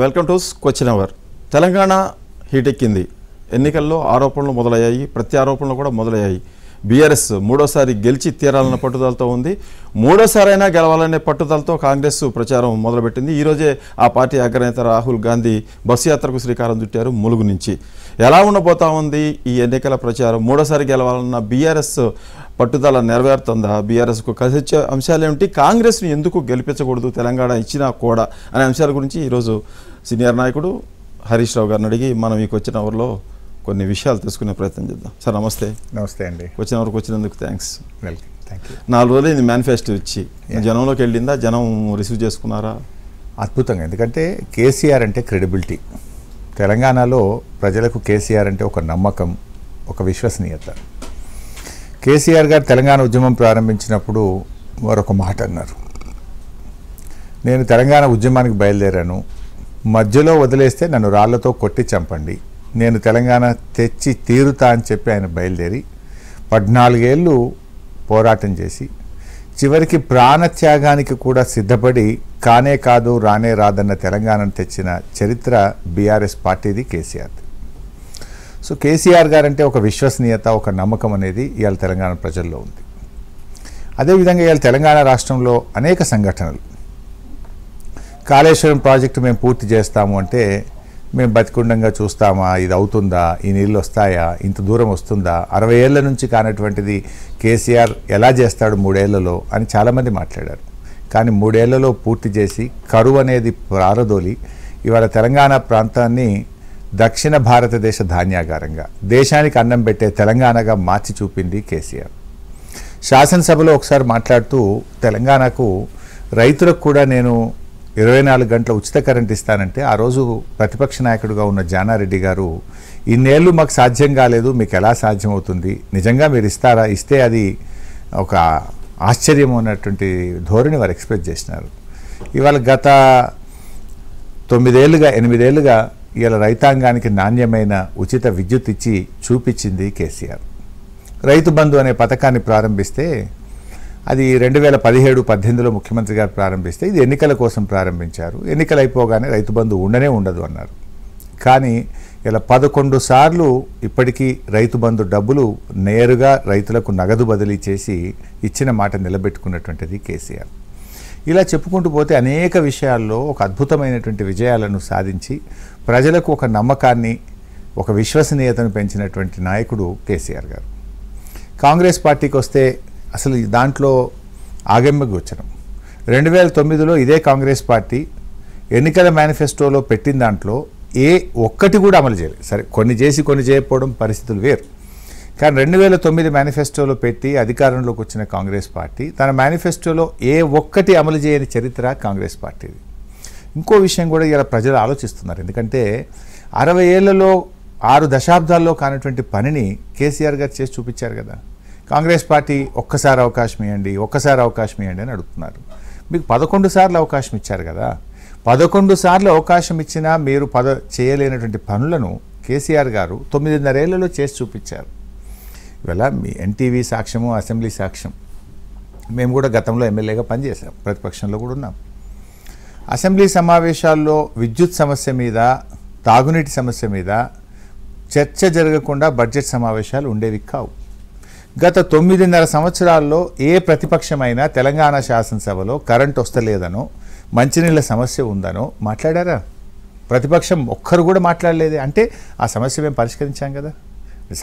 welcome to question hour Telangana హీటెక్కింది ఎన్నికల్లో ఆరోపణలు మొదలయ్యాయి ప్రత్యారోపణలు కూడా మొదలయ్యాయి బీఆర్ఎస్ మూడోసారి గెలిచి తీరాలన్న పట్టుదలతో ఉంది మూడోసారి అయినా గెలవాలనే పట్టుదలతో కాంగ్రెస్ ప్రచారం మొదలుపెట్టింది ఈరోజే ఆ పార్టీ అగ్రనేత రాహుల్ గాంధీ బస్సు యాత్రకు శ్రీకారం చుట్టారు ములుగు నుంచి ఎలా ఉండబోతా ఉంది ఈ ఎన్నికల ప్రచారం మూడోసారి గెలవాలన్న బీఆర్ఎస్ పట్టుదల నెరవేరుతుందా బీఆర్ఎస్కు కలిసొచ్చే అంశాలు ఏమిటి కాంగ్రెస్ని ఎందుకు గెలిపించకూడదు తెలంగాణ ఇచ్చినా కూడా అనే అంశాల గురించి ఈరోజు సీనియర్ నాయకుడు హరీష్ రావు గారిని అడిగి మనం మీకు వచ్చిన అవర్లో కొన్ని విషయాలు తెలుసుకునే ప్రయత్నం చేద్దాం సార్ నమస్తే నమస్తే అండి వచ్చిన వరకు వచ్చినందుకు థ్యాంక్స్ వెల్కమ్ థ్యాంక్ యూ నాలుగు రోజులు ఇది మేనిఫెస్టో ఇచ్చి జనంలోకి వెళ్ళిందా జనం రిసీవ్ చేసుకున్నారా అద్భుతంగా ఎందుకంటే కేసీఆర్ అంటే క్రెడిబిలిటీ తెలంగాణలో ప్రజలకు కేసీఆర్ అంటే ఒక నమ్మకం ఒక విశ్వసనీయత కేసీఆర్ గారు తెలంగాణ ఉద్యమం ప్రారంభించినప్పుడు మరొక మాట అన్నారు నేను తెలంగాణ ఉద్యమానికి బయలుదేరాను మధ్యలో వదిలేస్తే నన్ను రాళ్లతో కొట్టి చంపండి నేను తెలంగాణ తెచ్చి తీరుతా అని చెప్పి ఆయన బయలుదేరి పద్నాలుగేళ్ళు పోరాటం చేసి చివరికి ప్రాణత్యాగానికి కూడా సిద్ధపడి కానే కాదు రానే రాదన్న తెలంగాణను తెచ్చిన చరిత్ర బీఆర్ఎస్ పార్టీది కేసీఆర్ది సో కేసీఆర్ గారంటే ఒక విశ్వసనీయత ఒక నమ్మకం అనేది ఇవాళ తెలంగాణ ప్రజల్లో ఉంది అదేవిధంగా ఇవాళ తెలంగాణ రాష్ట్రంలో అనేక సంఘటనలు కాళేశ్వరం ప్రాజెక్టు మేము పూర్తి చేస్తాము అంటే మేము బతికుండంగా చూస్తామా ఇది అవుతుందా ఈ నీళ్ళు వస్తాయా ఇంత దూరం వస్తుందా అరవై ఏళ్ళ నుంచి కానటువంటిది కేసీఆర్ ఎలా చేస్తాడు మూడేళ్లలో అని చాలామంది మాట్లాడారు కానీ మూడేళ్లలో పూర్తి చేసి కరువు అనేది ప్రారదోలి ఇవాళ తెలంగాణ ప్రాంతాన్ని దక్షిణ భారతదేశ ధాన్యాగారంగా దేశానికి అన్నం పెట్టే తెలంగాణగా మార్చి చూపింది కేసీఆర్ శాసనసభలో ఒకసారి మాట్లాడుతూ తెలంగాణకు రైతులకు కూడా నేను ఇరవై నాలుగు గంటల ఉచిత కరెంట్ ఇస్తానంటే ఆ రోజు ప్రతిపక్ష నాయకుడిగా ఉన్న జానారెడ్డి గారు ఇన్నేళ్ళు మాకు సాధ్యం కాలేదు మీకు ఎలా సాధ్యమవుతుంది నిజంగా మీరు ఇస్తారా ఇస్తే అది ఒక ఆశ్చర్యం ఉన్నటువంటి ధోరణి వారు ఎక్స్ప్రెస్ చేసినారు ఇవాళ గత తొమ్మిదేళ్ళుగా ఎనిమిదేళ్ళుగా ఇలా రైతాంగానికి నాణ్యమైన ఉచిత విద్యుత్ ఇచ్చి చూపించింది కేసీఆర్ రైతు బంధు అనే పథకాన్ని ప్రారంభిస్తే అది రెండు వేల పదిహేడు పద్దెనిమిదిలో ముఖ్యమంత్రి గారు ప్రారంభిస్తే ఇది ఎన్నికల కోసం ప్రారంభించారు ఎన్నికలు అయిపోగానే రైతు బంధు ఉండనే ఉండదు అన్నారు కానీ ఇలా పదకొండు సార్లు ఇప్పటికీ రైతు బంధు డబ్బులు నేరుగా రైతులకు నగదు బదిలీ చేసి ఇచ్చిన మాట నిలబెట్టుకున్నటువంటిది కేసీఆర్ ఇలా చెప్పుకుంటూ పోతే అనేక విషయాల్లో ఒక అద్భుతమైనటువంటి విజయాలను సాధించి ప్రజలకు ఒక నమ్మకాన్ని ఒక విశ్వసనీయతను పెంచినటువంటి నాయకుడు కేసీఆర్ గారు కాంగ్రెస్ పార్టీకి వస్తే అసలు దాంట్లో ఆగమ్య గోచరం రెండు వేల తొమ్మిదిలో ఇదే కాంగ్రెస్ పార్టీ ఎన్నికల మేనిఫెస్టోలో పెట్టిన దాంట్లో ఏ ఒక్కటి కూడా అమలు చేయలేదు సరే కొన్ని చేసి కొన్ని చేయకపోవడం పరిస్థితులు వేరు కానీ రెండు వేల తొమ్మిది మేనిఫెస్టోలో పెట్టి అధికారంలోకి వచ్చిన కాంగ్రెస్ పార్టీ తన మేనిఫెస్టోలో ఏ ఒక్కటి అమలు చేయని చరిత్ర కాంగ్రెస్ పార్టీది ఇంకో విషయం కూడా ఇలా ప్రజలు ఆలోచిస్తున్నారు ఎందుకంటే అరవై ఏళ్లలో ఆరు దశాబ్దాల్లో కానటువంటి పనిని కేసీఆర్ గారు చేసి చూపించారు కదా కాంగ్రెస్ పార్టీ ఒక్కసారి అవకాశం ఇవ్వండి ఒక్కసారి అవకాశం ఇవ్వండి అని అడుగుతున్నారు మీకు పదకొండు సార్లు అవకాశం ఇచ్చారు కదా పదకొండు సార్లు అవకాశం ఇచ్చినా మీరు పద చేయలేనటువంటి పనులను కేసీఆర్ గారు తొమ్మిదిన్నరేళ్లలో చేసి చూపించారు ఇవాళ మీ ఎన్టీవీ సాక్ష్యము అసెంబ్లీ సాక్ష్యం మేము కూడా గతంలో ఎమ్మెల్యేగా పనిచేసాం ప్రతిపక్షంలో కూడా ఉన్నాం అసెంబ్లీ సమావేశాల్లో విద్యుత్ సమస్య మీద తాగునీటి సమస్య మీద చర్చ జరగకుండా బడ్జెట్ సమావేశాలు ఉండేవి కావు గత తొమ్మిదిన్నర సంవత్సరాల్లో ఏ ప్రతిపక్షమైనా తెలంగాణ శాసనసభలో కరెంట్ వస్తలేదనో మంచినీళ్ళ సమస్య ఉందనో మాట్లాడారా ప్రతిపక్షం ఒక్కరు కూడా మాట్లాడలేదే అంటే ఆ సమస్య మేము పరిష్కరించాం కదా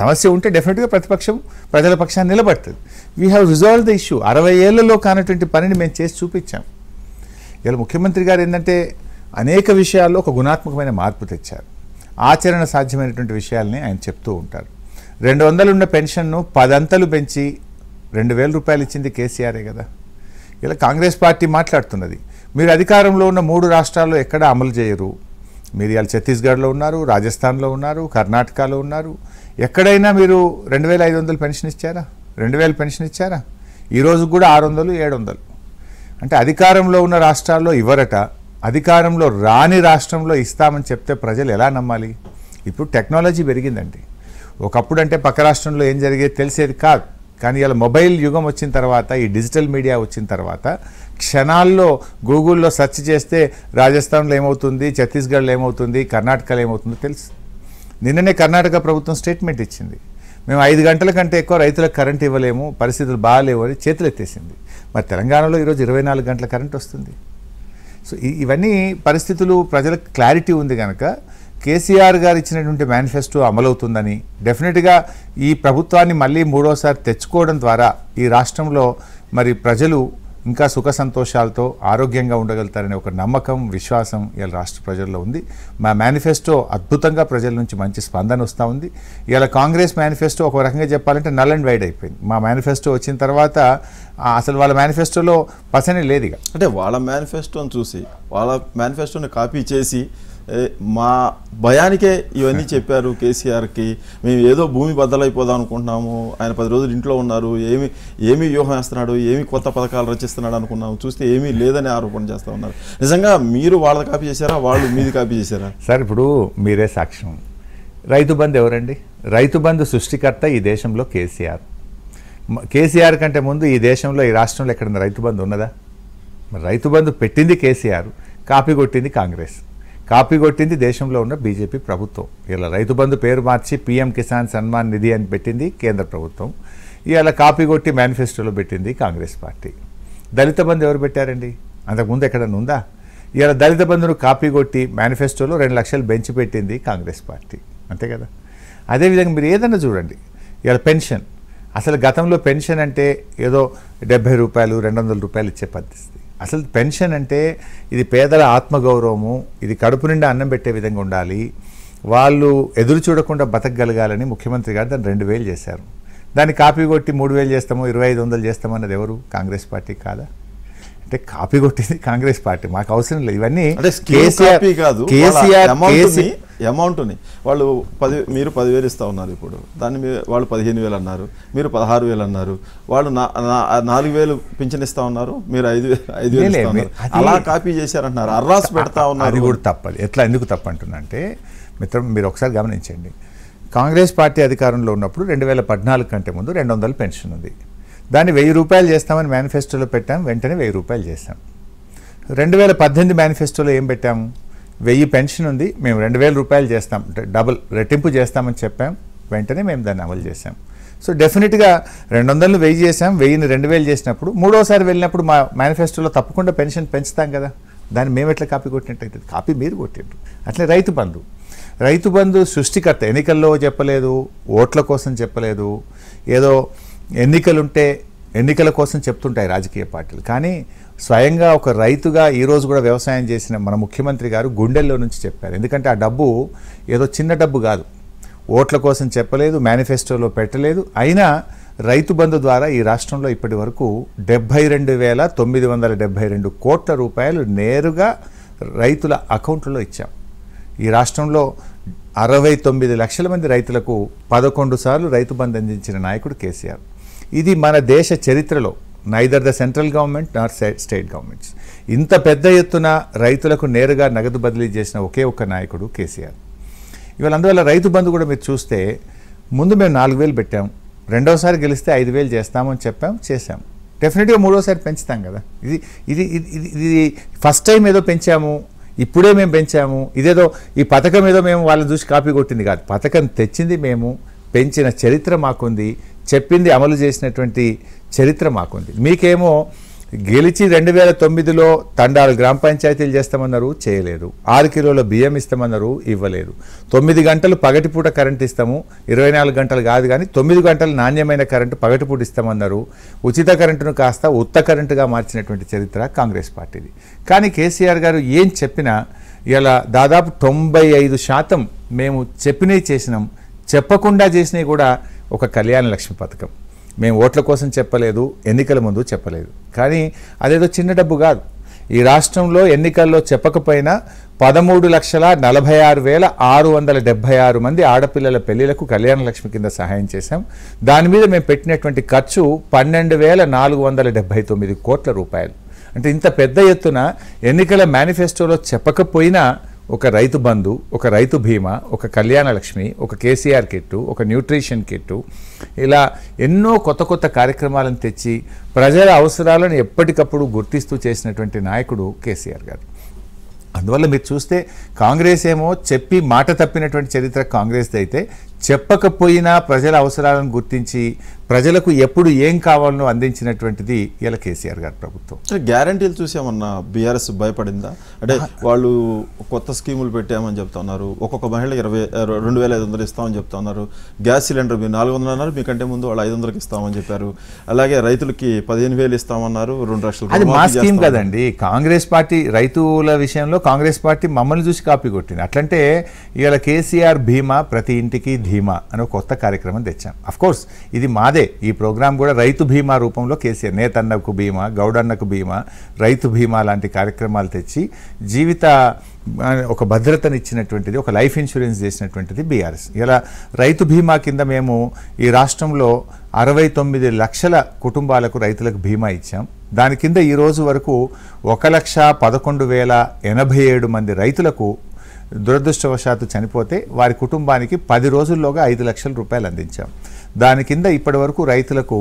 సమస్య ఉంటే డెఫినెట్గా ప్రతిపక్షం ప్రజల పక్షాన్ని నిలబడుతుంది we have resolve the issue అరవై ఏళ్లలో కానటువంటి పనిని మేము చేసి చూపించాం ఇలా ముఖ్యమంత్రి గారు ఏంటంటే అనేక విషయాల్లో ఒక గుణాత్మకమైన మార్పు తెచ్చారు ఆచరణ సాధ్యమైనటువంటి విషయాల్ని ఆయన చెప్తూ ఉంటారు రెండు వందలు ఉన్న పెన్షన్ను పదంతలు పెంచి రెండు వేల రూపాయలు ఇచ్చింది కేసీఆరే కదా ఇలా కాంగ్రెస్ పార్టీ మాట్లాడుతున్నది మీరు అధికారంలో ఉన్న మూడు రాష్ట్రాల్లో ఎక్కడ అమలు చేయరు మీరు ఇవాళ ఛత్తీస్గఢ్లో ఉన్నారు రాజస్థాన్లో ఉన్నారు కర్ణాటకలో ఉన్నారు ఎక్కడైనా మీరు రెండు వేల ఐదు వందలు పెన్షన్ ఇచ్చారా రెండు పెన్షన్ ఇచ్చారా ఈరోజు కూడా ఆరు వందలు ఏడు వందలు అంటే అధికారంలో ఉన్న రాష్ట్రాల్లో ఇవ్వరట అధికారంలో రాని రాష్ట్రంలో ఇస్తామని చెప్తే ప్రజలు ఎలా నమ్మాలి ఇప్పుడు టెక్నాలజీ పెరిగిందండి ఒకప్పుడు అంటే పక్క రాష్ట్రంలో ఏం జరిగేది తెలిసేది కాదు కానీ ఇలా మొబైల్ యుగం వచ్చిన తర్వాత ఈ డిజిటల్ మీడియా వచ్చిన తర్వాత క్షణాల్లో గూగుల్లో సెర్చ్ చేస్తే రాజస్థాన్లో ఏమవుతుంది ఛత్తీస్గఢ్లో ఏమవుతుంది కర్ణాటకలో ఏమవుతుందో తెలుసు నిన్ననే కర్ణాటక ప్రభుత్వం స్టేట్మెంట్ ఇచ్చింది మేము ఐదు గంటల కంటే ఎక్కువ రైతులకు కరెంట్ ఇవ్వలేము పరిస్థితులు బాగాలేవు అని చేతులెత్తేసింది మరి తెలంగాణలో ఈరోజు ఇరవై నాలుగు గంటల కరెంట్ వస్తుంది సో ఇవన్నీ పరిస్థితులు ప్రజలకు క్లారిటీ ఉంది కనుక కేసీఆర్ గారు ఇచ్చినటువంటి మేనిఫెస్టో అమలవుతుందని డెఫినెట్గా ఈ ప్రభుత్వాన్ని మళ్ళీ మూడోసారి తెచ్చుకోవడం ద్వారా ఈ రాష్ట్రంలో మరి ప్రజలు ఇంకా సుఖ సంతోషాలతో ఆరోగ్యంగా ఉండగలుగుతారనే ఒక నమ్మకం విశ్వాసం ఇవాళ రాష్ట్ర ప్రజల్లో ఉంది మా మేనిఫెస్టో అద్భుతంగా ప్రజల నుంచి మంచి స్పందన వస్తూ ఉంది ఇవాళ కాంగ్రెస్ మేనిఫెస్టో ఒక రకంగా చెప్పాలంటే నల్ అండ్ వైడ్ అయిపోయింది మా మేనిఫెస్టో వచ్చిన తర్వాత అసలు వాళ్ళ మేనిఫెస్టోలో పసనే లేదు ఇక అంటే వాళ్ళ మేనిఫెస్టోని చూసి వాళ్ళ మేనిఫెస్టోని కాపీ చేసి మా భయానికే ఇవన్నీ చెప్పారు కేసీఆర్కి మేము ఏదో భూమి బద్దలైపోదాం అనుకుంటున్నాము ఆయన పది రోజులు ఇంట్లో ఉన్నారు ఏమి ఏమి వ్యూహం వేస్తున్నాడు ఏమి కొత్త పథకాలు రచిస్తున్నాడు అనుకున్నాము చూస్తే ఏమీ లేదని ఆరోపణ చేస్తూ ఉన్నారు నిజంగా మీరు వాళ్ళ కాపీ చేశారా వాళ్ళు మీది కాపీ చేశారా సార్ ఇప్పుడు మీరే సాక్ష్యం రైతు బంధు ఎవరండి రైతు బంధు సృష్టికర్త ఈ దేశంలో కేసీఆర్ కేసీఆర్ కంటే ముందు ఈ దేశంలో ఈ రాష్ట్రంలో ఎక్కడ రైతు బంధు ఉన్నదా రైతు బంధు పెట్టింది కేసీఆర్ కాపీ కొట్టింది కాంగ్రెస్ కాపీ కొట్టింది దేశంలో ఉన్న బీజేపీ ప్రభుత్వం ఇలా రైతు బంధు పేరు మార్చి పీఎం కిసాన్ సన్మాన్ నిధి అని పెట్టింది కేంద్ర ప్రభుత్వం ఇలా కాపీ కొట్టి మేనిఫెస్టోలో పెట్టింది కాంగ్రెస్ పార్టీ దళిత బంధు ఎవరు పెట్టారండి అంతకుముందు ఎక్కడన్నా ఉందా ఇలా దళిత బంధును కాపీ కొట్టి మేనిఫెస్టోలో రెండు లక్షలు బెంచి పెట్టింది కాంగ్రెస్ పార్టీ అంతే కదా అదేవిధంగా మీరు ఏదన్నా చూడండి ఇలా పెన్షన్ అసలు గతంలో పెన్షన్ అంటే ఏదో డెబ్బై రూపాయలు రెండు వందల రూపాయలు ఇచ్చే పద్ధతి అసలు పెన్షన్ అంటే ఇది పేదల ఆత్మగౌరవము ఇది కడుపు నిండా అన్నం పెట్టే విధంగా ఉండాలి వాళ్ళు ఎదురు చూడకుండా బతకగలగాలని ముఖ్యమంత్రి గారు దాన్ని రెండు వేలు చేశారు దాన్ని కాపీ కొట్టి మూడు వేలు చేస్తాము ఇరవై ఐదు వందలు చేస్తామన్నది ఎవరు కాంగ్రెస్ పార్టీ కాదా అంటే కాపీ కొట్టింది కాంగ్రెస్ పార్టీ మాకు అవసరం లేదు ఇవన్నీ కేసీఆర్ కేసీఆర్ అమౌంట్ని వాళ్ళు పది మీరు పదివేలు ఇస్తూ ఉన్నారు ఇప్పుడు దాన్ని వాళ్ళు పదిహేను వేలు అన్నారు మీరు పదహారు వేలు అన్నారు వాళ్ళు నాలుగు వేలు పింఛన్ ఇస్తా ఉన్నారు మీరు ఐదు ఐదు వేలు అలా కాపీ చేశారంటున్నారు అర్రాస్ పెడతా ఉన్నారు అది కూడా తప్పదు ఎట్లా ఎందుకు తప్పంటుందంటే మిత్రం మీరు ఒకసారి గమనించండి కాంగ్రెస్ పార్టీ అధికారంలో ఉన్నప్పుడు రెండు వేల పద్నాలుగు కంటే ముందు రెండు వందలు పెన్షన్ ఉంది దాన్ని వెయ్యి రూపాయలు చేస్తామని మేనిఫెస్టోలో పెట్టాం వెంటనే వెయ్యి రూపాయలు చేస్తాం రెండు వేల పద్దెనిమిది మేనిఫెస్టోలో ఏం పెట్టాము వెయ్యి పెన్షన్ ఉంది మేము రెండు వేల రూపాయలు చేస్తాం డబుల్ రెట్టింపు చేస్తామని చెప్పాం వెంటనే మేము దాన్ని అమలు చేసాం సో డెఫినెట్గా రెండు వందలు వెయ్యి చేసాం వెయ్యిని రెండు వేలు చేసినప్పుడు మూడోసారి వెళ్ళినప్పుడు మా మేనిఫెస్టోలో తప్పకుండా పెన్షన్ పెంచుతాం కదా దాన్ని మేము ఎట్లా కాపీ కొట్టినట్టు కాపీ మీరు కొట్టిండ్రు అట్లే రైతు బంధు రైతు బంధు సృష్టికర్త ఎన్నికల్లో చెప్పలేదు ఓట్ల కోసం చెప్పలేదు ఏదో ఎన్నికలుంటే ఎన్నికల కోసం చెప్తుంటాయి రాజకీయ పార్టీలు కానీ స్వయంగా ఒక రైతుగా ఈరోజు కూడా వ్యవసాయం చేసిన మన ముఖ్యమంత్రి గారు గుండెల్లో నుంచి చెప్పారు ఎందుకంటే ఆ డబ్బు ఏదో చిన్న డబ్బు కాదు ఓట్ల కోసం చెప్పలేదు మేనిఫెస్టోలో పెట్టలేదు అయినా రైతు బంధు ద్వారా ఈ రాష్ట్రంలో ఇప్పటి వరకు డెబ్బై రెండు వేల తొమ్మిది వందల డెబ్బై రెండు కోట్ల రూపాయలు నేరుగా రైతుల అకౌంట్లో ఇచ్చాం ఈ రాష్ట్రంలో అరవై తొమ్మిది లక్షల మంది రైతులకు పదకొండు సార్లు రైతు బంధు అందించిన నాయకుడు కేసీఆర్ ఇది మన దేశ చరిత్రలో neither the central government nor state governments ఇంత పెద్ద ఎత్తున రైతులకు నేరుగా నగదు బదిలీ చేసిన ఒకే ఒక్క నాయకుడు కేసీఆర్ ఇవాళ అందువల్ల రైతు బంధు కూడా మీరు చూస్తే ముందు మేము నాలుగు వేలు పెట్టాం రెండోసారి గెలిస్తే ఐదు వేలు చేస్తామని చెప్పాం చేశాం డెఫినెట్గా మూడోసారి పెంచుతాం కదా ఇది ఇది ఇది ఇది ఫస్ట్ టైం ఏదో పెంచాము ఇప్పుడే మేము పెంచాము ఇదేదో ఈ పథకం ఏదో మేము వాళ్ళని చూసి కాపీ కొట్టింది కాదు పథకం తెచ్చింది మేము పెంచిన చరిత్ర మాకుంది చెప్పింది అమలు చేసినటువంటి చరిత్ర మాకుంది మీకేమో గెలిచి రెండు వేల తొమ్మిదిలో తండాలు గ్రామ పంచాయతీలు చేస్తామన్నారు చేయలేరు ఆరు కిలోల బియ్యం ఇస్తామన్నారు ఇవ్వలేరు తొమ్మిది గంటలు పగటిపూట కరెంట్ ఇస్తాము ఇరవై నాలుగు గంటలు కాదు కానీ తొమ్మిది గంటలు నాణ్యమైన కరెంటు పగటిపూట ఇస్తామన్నారు ఉచిత కరెంటును కాస్త ఉత్త కరెంటుగా మార్చినటువంటి చరిత్ర కాంగ్రెస్ పార్టీది కానీ కేసీఆర్ గారు ఏం చెప్పినా ఇలా దాదాపు తొంభై ఐదు శాతం మేము చెప్పినవి చేసినాం చెప్పకుండా చేసినవి కూడా ఒక కళ్యాణ లక్ష్మి పథకం మేము ఓట్ల కోసం చెప్పలేదు ఎన్నికల ముందు చెప్పలేదు కానీ అదేదో చిన్న డబ్బు కాదు ఈ రాష్ట్రంలో ఎన్నికల్లో చెప్పకపోయినా పదమూడు లక్షల నలభై ఆరు వేల ఆరు వందల డెబ్బై ఆరు మంది ఆడపిల్లల పెళ్లిలకు కళ్యాణ లక్ష్మి కింద సహాయం చేశాం దాని మీద మేము పెట్టినటువంటి ఖర్చు పన్నెండు వేల నాలుగు వందల డెబ్బై తొమ్మిది కోట్ల రూపాయలు అంటే ఇంత పెద్ద ఎత్తున ఎన్నికల మేనిఫెస్టోలో చెప్పకపోయినా ఒక రైతు బంధు ఒక రైతు బీమా ఒక కళ్యాణ లక్ష్మి ఒక కేసీఆర్ కిట్టు ఒక న్యూట్రిషన్ కిట్టు ఇలా ఎన్నో కొత్త కొత్త కార్యక్రమాలను తెచ్చి ప్రజల అవసరాలను ఎప్పటికప్పుడు గుర్తిస్తూ చేసినటువంటి నాయకుడు కేసీఆర్ గారు అందువల్ల మీరు చూస్తే కాంగ్రెస్ ఏమో చెప్పి మాట తప్పినటువంటి చరిత్ర కాంగ్రెస్ది అయితే చెప్పకపోయినా ప్రజల అవసరాలను గుర్తించి ప్రజలకు ఎప్పుడు ఏం కావాలనో అందించినటువంటిది ఇలా కేసీఆర్ గారి ప్రభుత్వం గ్యారంటీలు చూసామన్నా బీఆర్ఎస్ భయపడిందా అంటే వాళ్ళు కొత్త స్కీములు పెట్టామని చెప్తా ఉన్నారు ఒక్కొక్క మహిళ ఇరవై రెండు వేల ఐదు వందలు ఇస్తామని చెప్తా ఉన్నారు గ్యాస్ సిలిండర్ మీరు నాలుగు వందలు అన్నారు మీకంటే ముందు వాళ్ళు ఐదు వందలకు ఇస్తామని చెప్పారు అలాగే రైతులకి పదిహేను వేలు ఇస్తామన్నారు రెండు లక్షలు అది మా స్కీమ్ కదండి కాంగ్రెస్ పార్టీ రైతుల విషయంలో కాంగ్రెస్ పార్టీ మమ్మల్ని చూసి కాపీ కొట్టింది అట్లంటే ఇవాళ కేసీఆర్ భీమా ప్రతి ఇంటికి బీమా అని ఒక కొత్త కార్యక్రమం తెచ్చాం కోర్స్ ఇది మాదే ఈ ప్రోగ్రాం కూడా రైతు బీమా రూపంలో కేసీఆర్ నేతన్నకు బీమా గౌడన్నకు బీమా రైతు బీమా లాంటి కార్యక్రమాలు తెచ్చి జీవిత ఒక భద్రతనిచ్చినటువంటిది ఒక లైఫ్ ఇన్సూరెన్స్ చేసినటువంటిది బీఆర్ఎస్ ఇలా రైతు బీమా కింద మేము ఈ రాష్ట్రంలో అరవై తొమ్మిది లక్షల కుటుంబాలకు రైతులకు బీమా ఇచ్చాం దాని కింద ఈరోజు వరకు ఒక లక్ష పదకొండు వేల ఎనభై ఏడు మంది రైతులకు దురదృష్టవశాత్తు చనిపోతే వారి కుటుంబానికి పది రోజుల్లోగా ఐదు లక్షల రూపాయలు అందించాం దాని కింద ఇప్పటి వరకు రైతులకు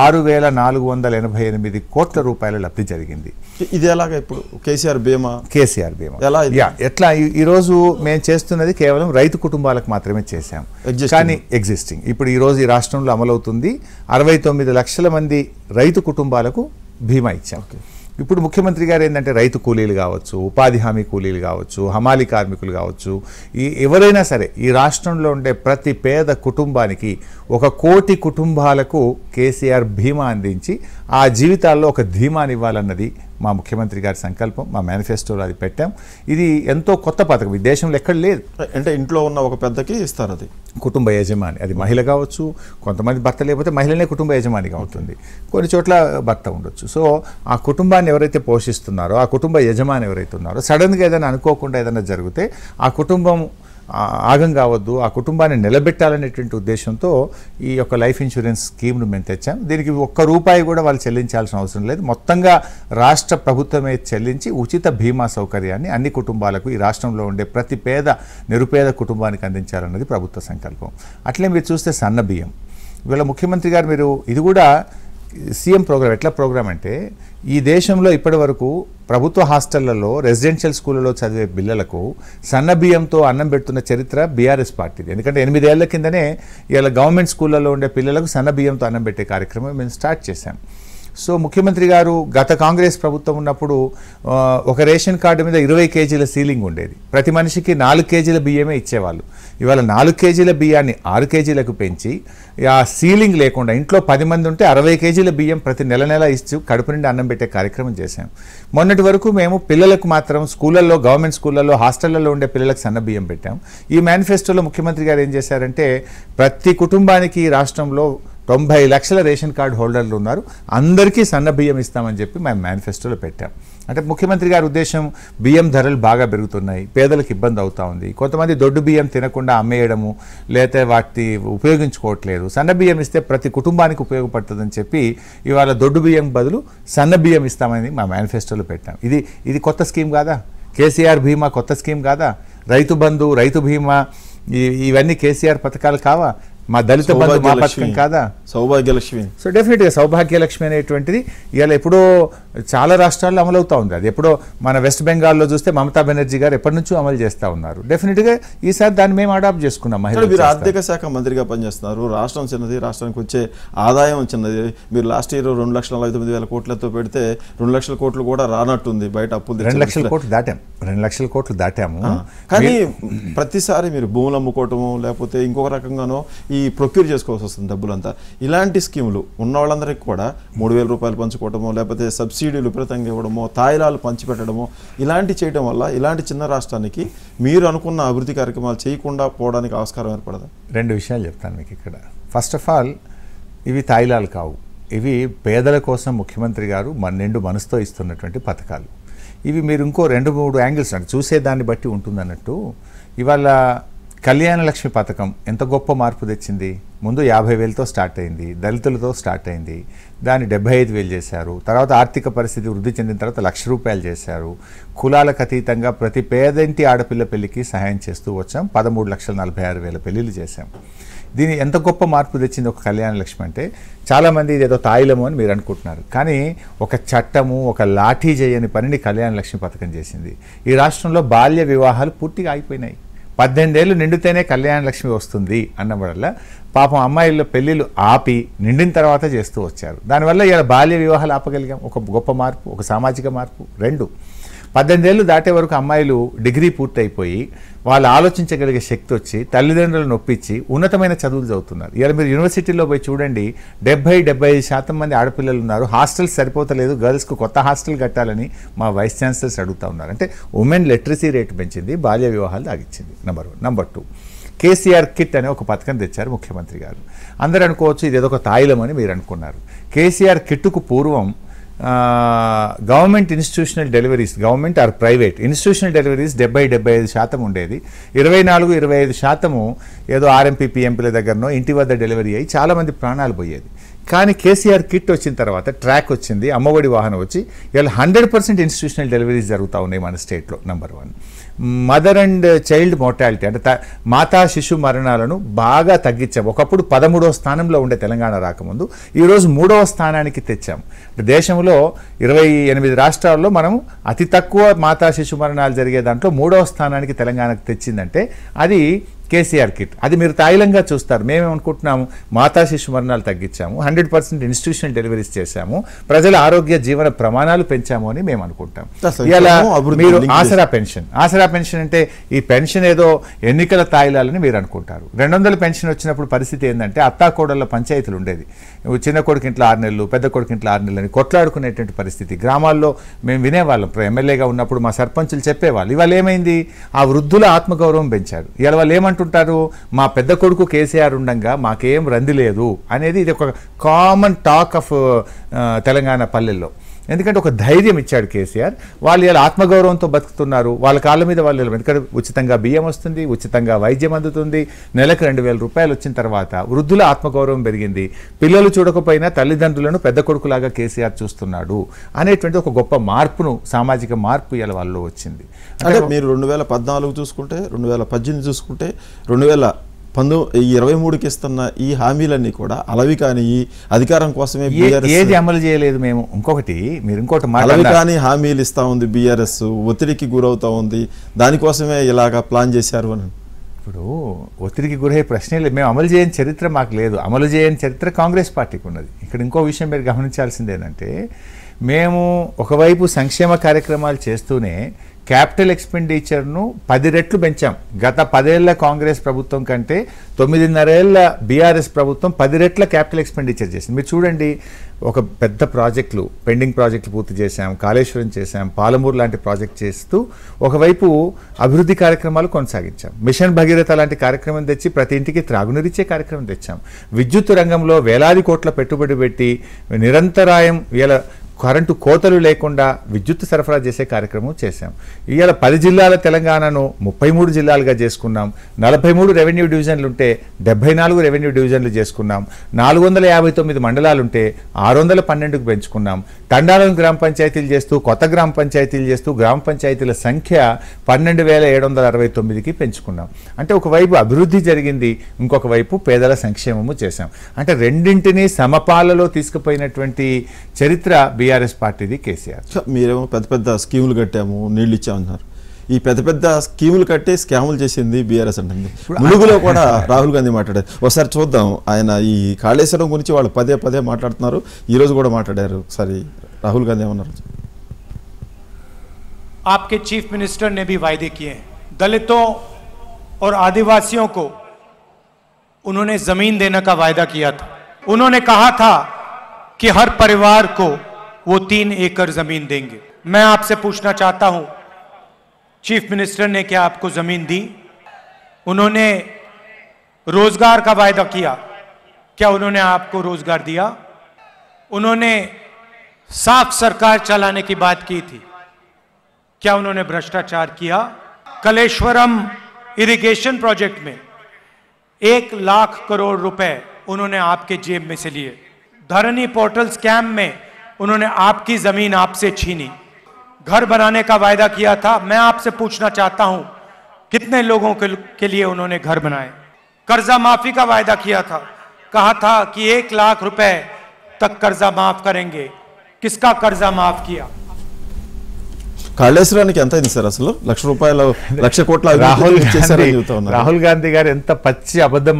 ఆరు వేల నాలుగు వందల ఎనభై ఎనిమిది కోట్ల రూపాయల లబ్ధి జరిగింది ఇది ఎలాగ ఇప్పుడు కేసీఆర్ బీమా కేసీఆర్ బీమా ఎలా ఎట్లా ఈరోజు మేము చేస్తున్నది కేవలం రైతు కుటుంబాలకు మాత్రమే చేశాం కానీ ఎగ్జిస్టింగ్ ఇప్పుడు ఈరోజు ఈ రాష్ట్రంలో అమలవుతుంది అరవై తొమ్మిది లక్షల మంది రైతు కుటుంబాలకు బీమా ఇచ్చాం ఇప్పుడు ముఖ్యమంత్రి గారు ఏంటంటే రైతు కూలీలు కావచ్చు ఉపాధి హామీ కూలీలు కావచ్చు హమాలి కార్మికులు కావచ్చు ఈ ఎవరైనా సరే ఈ రాష్ట్రంలో ఉండే ప్రతి పేద కుటుంబానికి ఒక కోటి కుటుంబాలకు కేసీఆర్ భీమా అందించి ఆ జీవితాల్లో ఒక ధీమాని ఇవ్వాలన్నది మా ముఖ్యమంత్రి గారి సంకల్పం మా మేనిఫెస్టోలో అది పెట్టాం ఇది ఎంతో కొత్త పథకం ఈ దేశంలో ఎక్కడ లేదు అంటే ఇంట్లో ఉన్న ఒక పెద్దకి ఇస్తారు అది కుటుంబ యజమాని అది మహిళ కావచ్చు కొంతమంది భర్త లేకపోతే మహిళనే కుటుంబ యజమానిగా ఉంటుంది కొన్ని చోట్ల భర్త ఉండొచ్చు సో ఆ కుటుంబాన్ని ఎవరైతే పోషిస్తున్నారో ఆ కుటుంబ యజమాని ఎవరైతే ఉన్నారో సడన్గా ఏదైనా అనుకోకుండా ఏదైనా జరిగితే ఆ కుటుంబం ఆగం కావద్దు ఆ కుటుంబాన్ని నిలబెట్టాలనేటువంటి ఉద్దేశంతో ఈ యొక్క లైఫ్ ఇన్సూరెన్స్ స్కీమ్ను మేము తెచ్చాం దీనికి ఒక్క రూపాయి కూడా వాళ్ళు చెల్లించాల్సిన అవసరం లేదు మొత్తంగా రాష్ట్ర ప్రభుత్వమే చెల్లించి ఉచిత బీమా సౌకర్యాన్ని అన్ని కుటుంబాలకు ఈ రాష్ట్రంలో ఉండే ప్రతి పేద నిరుపేద కుటుంబానికి అందించాలన్నది ప్రభుత్వ సంకల్పం అట్లే మీరు చూస్తే సన్న బియ్యం ఇవాళ ముఖ్యమంత్రి గారు మీరు ఇది కూడా సీఎం ప్రోగ్రాం ఎట్లా ప్రోగ్రామ్ అంటే ఈ దేశంలో ఇప్పటి వరకు ప్రభుత్వ హాస్టళ్లలో రెసిడెన్షియల్ స్కూళ్ళలో చదివే పిల్లలకు సన్న బియ్యంతో అన్నం పెడుతున్న చరిత్ర బీఆర్ఎస్ పార్టీది ఎందుకంటే ఎనిమిదేళ్ల కిందనే ఇలా గవర్నమెంట్ స్కూళ్ళలో ఉండే పిల్లలకు సన్న బియ్యంతో అన్నం పెట్టే కార్యక్రమం మేము స్టార్ట్ చేశాం సో ముఖ్యమంత్రి గారు గత కాంగ్రెస్ ప్రభుత్వం ఉన్నప్పుడు ఒక రేషన్ కార్డు మీద ఇరవై కేజీల సీలింగ్ ఉండేది ప్రతి మనిషికి నాలుగు కేజీల బియ్యమే ఇచ్చేవాళ్ళు ఇవాళ నాలుగు కేజీల బియ్యాన్ని ఆరు కేజీలకు పెంచి ఆ సీలింగ్ లేకుండా ఇంట్లో పది మంది ఉంటే అరవై కేజీల బియ్యం ప్రతి నెల నెల ఇస్తూ కడుపు నుండి అన్నం పెట్టే కార్యక్రమం చేశాం మొన్నటి వరకు మేము పిల్లలకు మాత్రం స్కూళ్ళల్లో గవర్నమెంట్ స్కూళ్ళల్లో హాస్టళ్లలో ఉండే పిల్లలకు సన్న బియ్యం పెట్టాం ఈ మేనిఫెస్టోలో ముఖ్యమంత్రి గారు ఏం చేశారంటే ప్రతి కుటుంబానికి రాష్ట్రంలో తొంభై లక్షల రేషన్ కార్డు హోల్డర్లు ఉన్నారు అందరికీ సన్న బియ్యం ఇస్తామని చెప్పి మేము మేనిఫెస్టోలో పెట్టాం అంటే ముఖ్యమంత్రి గారి ఉద్దేశం బియ్యం ధరలు బాగా పెరుగుతున్నాయి పేదలకు ఇబ్బంది అవుతూ ఉంది కొంతమంది దొడ్డు బియ్యం తినకుండా అమ్మేయడము లేకపోతే వాటిని ఉపయోగించుకోవట్లేదు సన్న బియ్యం ఇస్తే ప్రతి కుటుంబానికి ఉపయోగపడుతుందని చెప్పి ఇవాళ దొడ్డు బియ్యం బదులు సన్న బియ్యం ఇస్తామని మా మేనిఫెస్టోలో పెట్టాం ఇది ఇది కొత్త స్కీమ్ కాదా కేసీఆర్ బీమా కొత్త స్కీమ్ కాదా రైతు బంధు రైతు బీమా ఇవన్నీ కేసీఆర్ పథకాలు కావా మా దళిత బంధు మా పథకం కాదా సౌభాగ్యలక్ష్మి సో డెఫినెట్గా సౌభాగ్యలక్ష్మి అనేటువంటిది ఇవాళ ఎప్పుడో చాలా రాష్ట్రాల్లో అమలవుతూ ఉంది అది ఎప్పుడో మన వెస్ట్ బెంగాల్లో చూస్తే మమతా బెనర్జీ గారు ఎప్పటి నుంచో అమలు చేస్తూ ఉన్నారు డెఫినెట్గా ఈసారి దాన్ని మేము అడాప్ట్ చేసుకున్నాం మహిళ మీరు ఆర్థిక శాఖ మంత్రిగా పనిచేస్తున్నారు రాష్ట్రం చిన్నది రాష్ట్రానికి వచ్చే ఆదాయం చిన్నది మీరు లాస్ట్ ఇయర్ రెండు లక్షల నలభై తొమ్మిది వేల కోట్లతో పెడితే రెండు లక్షల కోట్లు కూడా రానట్టుంది బయట అప్పులు రెండు లక్షల కోట్లు దాటాం రెండు లక్షల కోట్లు దాటాము కానీ ప్రతిసారి మీరు భూములు అమ్ముకోవటము లేకపోతే ఇంకొక రకంగానో ఈ ప్రొక్యూర్ చేసుకోవాల్సి వస్తుంది డబ్బులంతా ఇలాంటి స్కీములు ఉన్న వాళ్ళందరికీ కూడా మూడు వేల రూపాయలు పంచుకోవడమో లేకపోతే సబ్సిడీలు విపరీతంగా ఇవ్వడమో తాయిలాలు పంచిపెట్టడమో ఇలాంటి చేయడం వల్ల ఇలాంటి చిన్న రాష్ట్రానికి మీరు అనుకున్న అభివృద్ధి కార్యక్రమాలు చేయకుండా పోవడానికి ఆస్కారం ఏర్పడదు రెండు విషయాలు చెప్తాను మీకు ఇక్కడ ఫస్ట్ ఆఫ్ ఆల్ ఇవి తాయిలాలు కావు ఇవి పేదల కోసం ముఖ్యమంత్రి గారు మన నిండు మనసుతో ఇస్తున్నటువంటి పథకాలు ఇవి మీరు ఇంకో రెండు మూడు యాంగిల్స్ అంటే చూసేదాన్ని బట్టి ఉంటుందన్నట్టు ఇవాళ కళ్యాణలక్ష్మి పథకం ఎంత గొప్ప మార్పు తెచ్చింది ముందు యాభై వేలతో స్టార్ట్ అయింది దళితులతో స్టార్ట్ అయింది దాన్ని డెబ్బై ఐదు వేలు చేశారు తర్వాత ఆర్థిక పరిస్థితి వృద్ధి చెందిన తర్వాత లక్ష రూపాయలు చేశారు కులాలకు అతీతంగా ప్రతి పేదంటి ఆడపిల్ల పెళ్లికి సహాయం చేస్తూ వచ్చాం పదమూడు లక్షల నలభై ఆరు వేల పెళ్లిళ్ళు చేశాం దీని ఎంత గొప్ప మార్పు తెచ్చింది ఒక కళ్యాణ లక్ష్మి అంటే చాలామంది ఏదో తాయిలము అని మీరు అనుకుంటున్నారు కానీ ఒక చట్టము ఒక లాఠీ చేయని పనిని కళ్యాణ లక్ష్మి పథకం చేసింది ఈ రాష్ట్రంలో బాల్య వివాహాలు పూర్తిగా అయిపోయినాయి పద్దెనిమిది ఏళ్ళు నిండితేనే కళ్యాణ లక్ష్మి వస్తుంది అన్నప్పుడల్లా పాపం అమ్మాయిల్లో పెళ్ళిళ్ళు ఆపి నిండిన తర్వాత చేస్తూ వచ్చారు దానివల్ల ఇలా బాల్య వివాహాలు ఆపగలిగాం ఒక గొప్ప మార్పు ఒక సామాజిక మార్పు రెండు పద్దెనిమిది ఏళ్ళు దాటే వరకు అమ్మాయిలు డిగ్రీ పూర్తయిపోయి వాళ్ళు ఆలోచించగలిగే శక్తి వచ్చి తల్లిదండ్రులను నొప్పించి ఉన్నతమైన చదువులు చదువుతున్నారు ఇలా మీరు యూనివర్సిటీలో పోయి చూడండి డెబ్బై డెబ్బై శాతం మంది ఆడపిల్లలు ఉన్నారు హాస్టల్స్ సరిపోతలేదు గర్ల్స్కు కొత్త హాస్టల్ కట్టాలని మా వైస్ ఛాన్సలర్స్ అడుగుతా ఉన్నారు అంటే ఉమెన్ లిటరసీ రేట్ పెంచింది బాల్య వివాహాలు తాగించింది number one number two KCR kit అనే ఒక పథకం తెచ్చారు ముఖ్యమంత్రి గారు అందరూ అనుకోవచ్చు ఇది ఏదో ఒక తాయిలం అని మీరు అనుకున్నారు కేసీఆర్ కిట్టుకు పూర్వం government institutional deliveries government or private institutional deliveries డెబ్బై డెబ్బై ఐదు శాతం ఉండేది ఇరవై నాలుగు ఇరవై ఐదు శాతము ఏదో ఆర్ఎంపీ పిఎంపీల దగ్గరనో ఇంటి వద్ద డెలివరీ అయ్యి చాలామంది ప్రాణాలు పోయేది కానీ కేసీఆర్ కిట్ వచ్చిన తర్వాత ట్రాక్ వచ్చింది అమ్మఒడి వాహనం వచ్చి ఇవాళ హండ్రెడ్ పర్సెంట్ ఇన్స్టిట్యూషనల్ డెలివరీస్ జరుగుతూ ఉన్నాయి మన స్టేట్లో number one mother and child mortality అంటే మాతా శిశు మరణాలను బాగా తగ్గించాం ఒకప్పుడు పదమూడవ స్థానంలో ఉండే తెలంగాణ రాకముందు ఈరోజు మూడవ స్థానానికి తెచ్చాం దేశంలో ఇరవై ఎనిమిది రాష్ట్రాల్లో మనం అతి తక్కువ మాతా శిశు మరణాలు జరిగే దాంట్లో మూడవ స్థానానికి తెలంగాణకు తెచ్చిందంటే అది కేసీఆర్ కిట్ అది మీరు తాయిలంగా చూస్తారు మేమేమనుకుంటున్నాము మాతా శిశు మరణాలు తగ్గించాము హండ్రెడ్ పర్సెంట్ ఇన్స్టిట్యూషన్ డెలివరీస్ చేశాము ప్రజల ఆరోగ్య జీవన ప్రమాణాలు పెంచాము అని మేము అనుకుంటాం ఇలా మీరు ఆసరా పెన్షన్ ఆసరా పెన్షన్ అంటే ఈ పెన్షన్ ఏదో ఎన్నికల తాయిలాలని మీరు అనుకుంటారు రెండు పెన్షన్ వచ్చినప్పుడు పరిస్థితి ఏంటంటే అత్తాకోడళ్ళ పంచాయతీలు ఉండేది చిన్న కొడుకు ఇంట్లో ఆరు నెలలు పెద్ద కొడుకు ఇంట్లో ఆరు నెలలు అని కొట్లాడుకునేటువంటి పరిస్థితి గ్రామాల్లో మేము వినేవాళ్ళం ఎమ్మెల్యేగా ఉన్నప్పుడు మా సర్పంచులు చెప్పేవాళ్ళు ఇవాళ ఏమైంది ఆ వృద్ధుల ఆత్మగౌరవం పెంచారు ఇవాళ వాళ్ళు ఏమంటుంటారు మా పెద్ద కొడుకు కేసీఆర్ ఉండగా మాకేం రంది లేదు అనేది ఇది ఒక కామన్ టాక్ ఆఫ్ తెలంగాణ పల్లెల్లో ఎందుకంటే ఒక ధైర్యం ఇచ్చాడు కేసీఆర్ వాళ్ళు ఇలా ఆత్మగౌరవంతో బతుకుతున్నారు వాళ్ళ కాళ్ళ మీద వాళ్ళు ఎందుకంటే ఉచితంగా బియ్యం వస్తుంది ఉచితంగా వైద్యం అందుతుంది నెలకు రెండు వేల రూపాయలు వచ్చిన తర్వాత వృద్ధుల ఆత్మగౌరవం పెరిగింది పిల్లలు చూడకపోయినా తల్లిదండ్రులను పెద్ద కొడుకులాగా కేసీఆర్ చూస్తున్నాడు అనేటువంటి ఒక గొప్ప మార్పును సామాజిక మార్పు ఇలా వాళ్ళలో వచ్చింది అంటే మీరు రెండు వేల పద్నాలుగు చూసుకుంటే రెండు వేల పద్దెనిమిది చూసుకుంటే రెండు వేల పందు ఇరవై మూడుకి ఇస్తున్న ఈ హామీలన్నీ కూడా అలవి కాని అధికారం కోసమే ఏది అమలు చేయలేదు మేము ఇంకొకటి మీరు ఇంకోటి అలవి కాని హామీలు ఇస్తా ఉంది బీఆర్ఎస్ ఒత్తిడికి గురవుతా ఉంది దానికోసమే ఇలాగ ప్లాన్ చేశారు అని ఇప్పుడు ఒత్తిడికి గురయ్యే ప్రశ్నే లేదు మేము అమలు చేయని చరిత్ర మాకు లేదు అమలు చేయని చరిత్ర కాంగ్రెస్ పార్టీకి ఉన్నది ఇక్కడ ఇంకో విషయం మీరు గమనించాల్సింది ఏంటంటే మేము ఒకవైపు సంక్షేమ కార్యక్రమాలు చేస్తూనే క్యాపిటల్ ఎక్స్పెండిచర్ను పది రెట్లు పెంచాం గత పదేళ్ల కాంగ్రెస్ ప్రభుత్వం కంటే తొమ్మిదిన్నరేళ్ల బీఆర్ఎస్ ప్రభుత్వం పది రెట్ల క్యాపిటల్ ఎక్స్పెండిచర్ చేసింది మీరు చూడండి ఒక పెద్ద ప్రాజెక్టులు పెండింగ్ ప్రాజెక్టులు పూర్తి చేశాం కాళేశ్వరం చేశాం పాలమూరు లాంటి ప్రాజెక్ట్ చేస్తూ ఒకవైపు అభివృద్ధి కార్యక్రమాలు కొనసాగించాం మిషన్ భగీరథ లాంటి కార్యక్రమం తెచ్చి ప్రతి ఇంటికి త్రాగునీరిచ్చే కార్యక్రమం తెచ్చాం విద్యుత్ రంగంలో వేలాది కోట్ల పెట్టుబడి పెట్టి నిరంతరాయం ఇలా కరెంటు కోతలు లేకుండా విద్యుత్ సరఫరా చేసే కార్యక్రమం చేశాం ఇవాళ పది జిల్లాల తెలంగాణను ముప్పై మూడు జిల్లాలుగా చేసుకున్నాం నలభై మూడు రెవెన్యూ డివిజన్లు ఉంటే డెబ్బై నాలుగు రెవెన్యూ డివిజన్లు చేసుకున్నాం నాలుగు వందల యాభై తొమ్మిది మండలాలుంటే ఆరు వందల పన్నెండుకు పెంచుకున్నాం తండాలను గ్రామ పంచాయతీలు చేస్తూ కొత్త గ్రామ పంచాయతీలు చేస్తూ గ్రామ పంచాయతీల సంఖ్య పన్నెండు వేల ఏడు వందల అరవై తొమ్మిదికి పెంచుకున్నాం అంటే ఒకవైపు అభివృద్ధి జరిగింది ఇంకొక వైపు పేదల సంక్షేమము చేశాం అంటే రెండింటినీ సమపాలలో తీసుకుపోయినటువంటి చరిత్ర బిఆర్ పార్టీది కేసిఆర్ సో మీరేం పెద్ద పెద్ద స్కీములు కట్టాము నీళ్ళ ఇచ్చామన్నారు ఈ పెద్ద పెద్ద స్కీములు కట్టే స్కీములు చేసేంది బిఆర్ఎస్ అంటుంది ములుగులో కూడా రాహుల్ గాంధీ మాట్లాడారు ఒకసారి చూద్దాం ఆయన ఈ కాళేశవరం గురించి వాళ్ళు పదే పదే మాట్లాడుతున్నారు ఈ రోజు కూడా మాట్లాడారు ఒకసారి రాహుల్ గాంధీ ఏమన్నారు మీ అప్కే చీఫ్ मिनिस्टर ने भी वायदे किए हैं दलितों और आदिवासियों को उन्होंने जमीन देने का वादा किया था उन्होंने कहा था कि हर परिवार को वो तीन एकड़ जमीन देंगे मैं आपसे पूछना चाहता हूं चीफ मिनिस्टर ने क्या आपको जमीन दी उन्होंने रोजगार का वायदा किया क्या उन्होंने आपको रोजगार दिया उन्होंने साफ सरकार चलाने की बात की थी क्या उन्होंने भ्रष्टाचार किया कलेश्वरम इरिगेशन प्रोजेक्ट में एक लाख करोड़ रुपए उन्होंने आपके जेब में से लिए धरनी पोर्टल स्कैम में उन्होंने आपकी जमीन आपसे छीनी घर बनाने का वायदा किया था मैं आपसे पूछना चाहता हूं कितने लोगों के, के लिए उन्होंने घर बनाए कर्जा माफी का वायदा किया था कहा था कि एक लाख रुपए तक कर्जा माफ करेंगे किसका कर्जा माफ किया కాళేశ్వరానికి ఎంత అయింది సార్ అసలు లక్ష రూపాయలు లక్ష కోట్ల రాహుల్ గాంధీ రాహుల్ గాంధీ గారు ఎంత పచ్చి అబద్ధం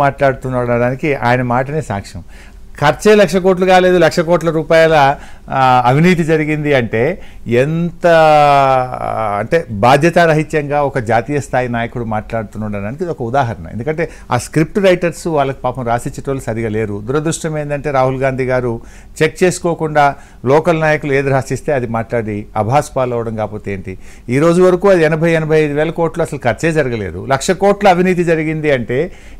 అవినీతి జరిగింది అంటే ఎంత అంటే బాధ్యతారహిత్యంగా ఒక జాతీయ స్థాయి నాయకుడు మాట్లాడుతున్నాడడానికి ఒక ఉదాహరణ ఎందుకంటే ఆ స్క్రిప్ట్ రైటర్స్ వాళ్ళకి పాపం రాసిచ్చేటోళ్ళు సరిగా లేరు దురదృష్టం ఏంటంటే రాహుల్ గాంధీ గారు చెక్ చేసుకోకుండా లోకల్ నాయకులు ఏది రాసిస్తే అది మాట్లాడి అభాస్ పాలు అవడం కాకపోతే ఏంటి ఈ రోజు వరకు అది ఎనభై ఎనభై ఐదు వేల కోట్లు అసలు ఖర్చే జరగలేదు లక్ష కోట్ల అవినీతి జరిగింది అంటే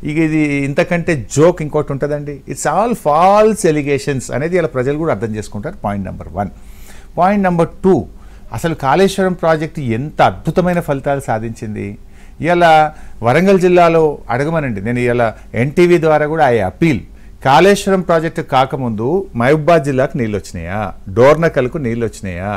ఇక ఇది ఇంతకంటే జోక్ ఇంకోటి ఉంటుందండి ఇట్స్ ఆల్ ఫాల్స్ ఎలిగేషన్స్ అనేది ఇలా ప్రజలు కూడా అర్థం చేసుకుంటారు point number one point number two అసలు కాళేశ్వరం ప్రాజెక్టు ఎంత అద్భుతమైన ఫలితాలు సాధించింది ఇలా వరంగల్ జిల్లాలో అడగమనండి నేను ఇలా ఎన్టీవీ ద్వారా కూడా ఐ అపీల్ కాళేశ్వరం ప్రాజెక్టు కాకముందు మహబూబాద్ జిల్లాకు నీళ్ళు వచ్చినాయా డోర్నకల్కు నీళ్ళు వచ్చినాయా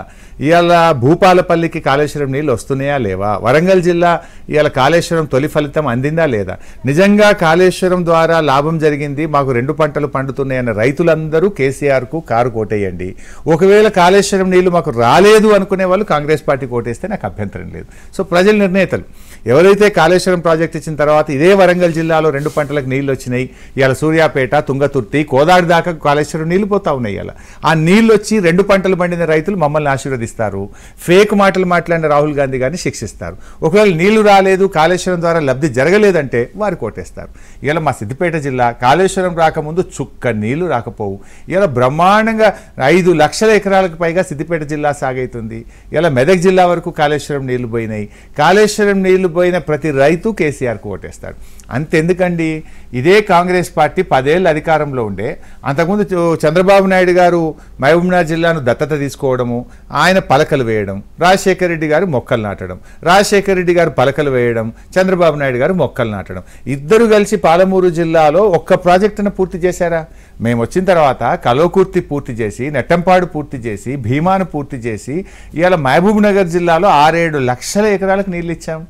ఇవాళ భూపాలపల్లికి కాళేశ్వరం నీళ్ళు వస్తున్నాయా లేవా వరంగల్ జిల్లా ఇవాళ కాళేశ్వరం తొలి ఫలితం అందిందా లేదా నిజంగా కాళేశ్వరం ద్వారా లాభం జరిగింది మాకు రెండు పంటలు పండుతున్నాయన్న రైతులందరూ కేసీఆర్కు కారు కోటేయండి ఒకవేళ కాళేశ్వరం నీళ్లు మాకు రాలేదు అనుకునే వాళ్ళు కాంగ్రెస్ పార్టీ కోటేస్తే నాకు అభ్యంతరం లేదు సో ప్రజల నిర్ణేతలు ఎవరైతే కాళేశ్వరం ప్రాజెక్ట్ ఇచ్చిన తర్వాత ఇదే వరంగల్ జిల్లాలో రెండు పంటలకు నీళ్ళు వచ్చినాయి ఇవాళ సూర్యాపేట తుంగతుర్తి కోదాడి దాకా కాళేశ్వరం నీళ్ళు పోతా ఉన్నాయి అలా ఆ నీళ్ళు వచ్చి రెండు పంటలు పండిన రైతులు మమ్మల్ని ఆశీర్వదిస్తారు ఫేక్ మాటలు మాట్లాడిన రాహుల్ గాంధీ గారిని శిక్షిస్తారు ఒకవేళ నీళ్లు రాలేదు కాళేశ్వరం ద్వారా లబ్ధి జరగలేదంటే వారు కోటేస్తారు ఇలా మా సిద్దిపేట జిల్లా కాళేశ్వరం రాకముందు చుక్క నీళ్లు రాకపోవు ఇలా బ్రహ్మాండంగా ఐదు లక్షల ఎకరాలకు పైగా సిద్దిపేట జిల్లా సాగైతుంది ఇలా మెదక్ జిల్లా వరకు కాళేశ్వరం నీళ్లు పోయినాయి కాళేశ్వరం నీళ్లు పోయిన ప్రతి రైతు కేసీఆర్కు ఓటేస్తాడు అంతెందుకండి ఇదే కాంగ్రెస్ పార్టీ పదేళ్ళు అధికారం అధికారంలో ఉండే అంతకుముందు చంద్రబాబు నాయుడు గారు మహబూబ్నగర్ జిల్లాను దత్తత తీసుకోవడము ఆయన పలకలు వేయడం రాజశేఖర రెడ్డి గారు మొక్కలు నాటడం రాజశేఖర రెడ్డి గారు పలకలు వేయడం చంద్రబాబు నాయుడు గారు మొక్కలు నాటడం ఇద్దరు కలిసి పాలమూరు జిల్లాలో ఒక్క ప్రాజెక్టును పూర్తి చేశారా మేము వచ్చిన తర్వాత కలోకుర్తి పూర్తి చేసి నెట్టంపాడు పూర్తి చేసి భీమాను పూర్తి చేసి ఇవాళ మహబూబ్నగర్ జిల్లాలో ఆరేడు లక్షల ఎకరాలకు నీళ్ళు ఇచ్చాం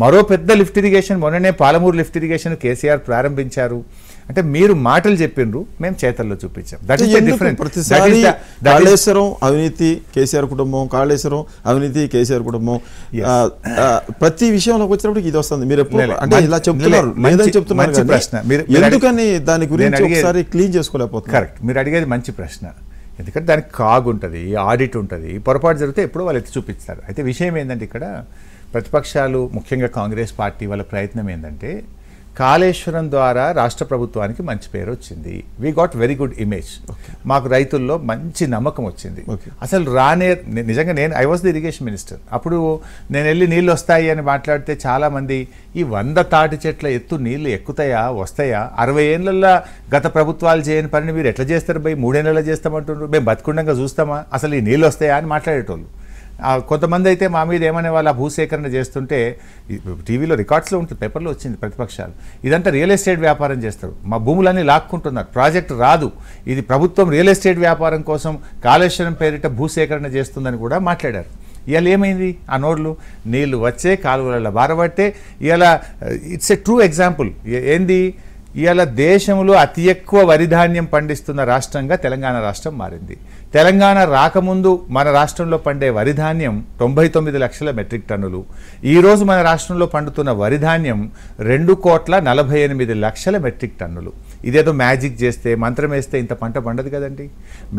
మరో పెద్ద లిఫ్ట్ ఇరిగేషన్ మొన్ననే పాలమూరు లిఫ్ట్ ఇరిగేషన్ కేసీఆర్ ప్రారంభించారు అంటే మీరు మాటలు చెప్పిండ్రు మేము చేతల్లో చూపించాం దట్ ఈస్ డిఫరెంట్ ప్రతిసారి కాళేశ్వరం అవినీతి కేసీఆర్ కుటుంబం కాళేశ్వరం అవినీతి కేసీఆర్ కుటుంబం ప్రతి విషయంలోకి వచ్చినప్పుడు ఇది వస్తుంది మీరు ఎప్పుడు అంటే ఇలా చెప్తున్నారు లేదని చెప్తున్నారు ప్రశ్న మీరు ఎందుకని దాని గురించి ఒకసారి క్లీన్ చేసుకోలేకపోతే కరెక్ట్ మీరు అడిగేది మంచి ప్రశ్న ఎందుకంటే దానికి కాగ్ ఉంటుంది ఆడిట్ ఉంటుంది పొరపాటు జరిగితే ఎప్పుడో వాళ్ళు ఎత్తి చూపిస్తారు అయితే విషయం ఏంటంటే ఇక్కడ ప్రతిపక్షాలు ముఖ్యంగా కాంగ్రెస్ పార్టీ వాళ్ళ ప్రయత్నం ఏంటంటే కాళేశ్వరం ద్వారా రాష్ట్ర ప్రభుత్వానికి మంచి పేరు వచ్చింది we got very good image మాకు రైతుల్లో మంచి నమ్మకం వచ్చింది అసలు రానే నిజంగా నేను I was the irrigation minister అప్పుడు నేను వెళ్ళి నీళ్ళు వస్తాయి అని మాట్లాడితే చాలామంది ఈ వంద తాటి చెట్ల ఎత్తు నీళ్లు ఎక్కుతాయా వస్తాయా అరవై ఏళ్ళల్లో గత ప్రభుత్వాలు చేయని పనిని మీరు ఎట్లా చేస్తారు భయ్ మూడేళ్ళలో చేస్తామంటున్నారు మేము బతుకుండంగా చూస్తామా అసలు ఈ నీళ్ళు వస్తాయా అని మాట్లాడేటోళ్ళు కొంతమంది అయితే మా మీద ఏమనే వాళ్ళ భూసేకరణ చేస్తుంటే టీవీలో రికార్డ్స్లో ఉంటుంది పేపర్లో వచ్చింది ప్రతిపక్షాలు ఇదంతా రియల్ ఎస్టేట్ వ్యాపారం చేస్తారు మా భూములన్నీ లాక్కుంటున్నారు ప్రాజెక్టు రాదు ఇది ప్రభుత్వం రియల్ ఎస్టేట్ వ్యాపారం కోసం కాళేశ్వరం పేరిట భూసేకరణ చేస్తుందని కూడా మాట్లాడారు ఇవాళ ఏమైంది ఆ నోర్లు నీళ్లు వచ్చే కాలువలలో బారబట్టే ఇవాళ ఇట్స్ ఎ ట్రూ ఎగ్జాంపుల్ ఏంది ఇవాళ దేశంలో అతి ఎక్కువ వరిధాన్యం పండిస్తున్న రాష్ట్రంగా తెలంగాణ రాష్ట్రం మారింది తెలంగాణ రాకముందు మన రాష్ట్రంలో పండే వరి ధాన్యం తొంభై తొమ్మిది లక్షల మెట్రిక్ టన్నులు ఈరోజు మన రాష్ట్రంలో పండుతున్న వరి ధాన్యం రెండు కోట్ల నలభై ఎనిమిది లక్షల మెట్రిక్ టన్నులు ఇదేదో మ్యాజిక్ చేస్తే మంత్రం వేస్తే ఇంత పంట పండదు కదండి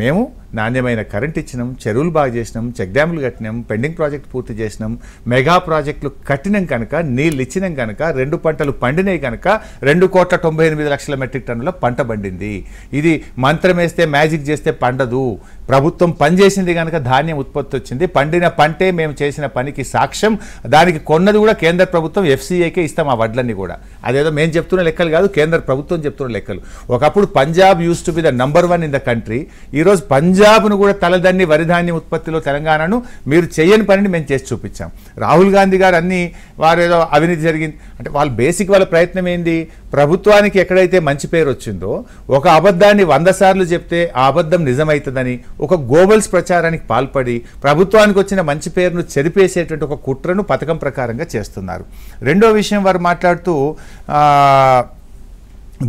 మేము నాణ్యమైన కరెంట్ ఇచ్చినాం చెరువులు బాగా చేసినాం చెక్ డ్యాములు కట్టినాం పెండింగ్ ప్రాజెక్ట్ పూర్తి చేసినాం మెగా ప్రాజెక్టులు కట్టినాం కనుక నీళ్ళు ఇచ్చినాం కనుక రెండు పంటలు పండినాయి కనుక రెండు కోట్ల తొంభై ఎనిమిది లక్షల మెట్రిక్ టన్నుల పంట పండింది ఇది మంత్రం వేస్తే మ్యాజిక్ చేస్తే పండదు ప్రభుత్వం పనిచేసింది కనుక ధాన్యం ఉత్పత్తి వచ్చింది పండిన పంటే మేము చేసిన పనికి సాక్ష్యం దానికి కొన్నది కూడా కేంద్ర ప్రభుత్వం ఎఫ్సీఐకే ఇస్తాం ఆ వడ్లన్నీ కూడా అదేదో మేము చెప్తున్న లెక్కలు కాదు కేంద్ర ప్రభుత్వం చెప్తున్న లెక్కలు ఒకప్పుడు Punjab used to be the number one in the country ఈరోజు పంజాబ్ను కూడా తలదన్ని వరిధాన్యం ఉత్పత్తిలో తెలంగాణను మీరు చేయని పనిని మేము చేసి చూపించాం రాహుల్ గాంధీ గారు అన్నీ వారు ఏదో అవినీతి జరిగింది అంటే వాళ్ళు బేసిక్ వాళ్ళ ప్రయత్నం ఏంది ప్రభుత్వానికి ఎక్కడైతే మంచి పేరు వచ్చిందో ఒక అబద్ధాన్ని వంద సార్లు చెప్తే ఆ అబద్ధం నిజమవుతుందని ఒక గోబల్స్ ప్రచారానికి పాల్పడి ప్రభుత్వానికి వచ్చిన మంచి పేరును చెరిపేసేటువంటి ఒక కుట్రను పథకం ప్రకారంగా చేస్తున్నారు రెండో విషయం వారు మాట్లాడుతూ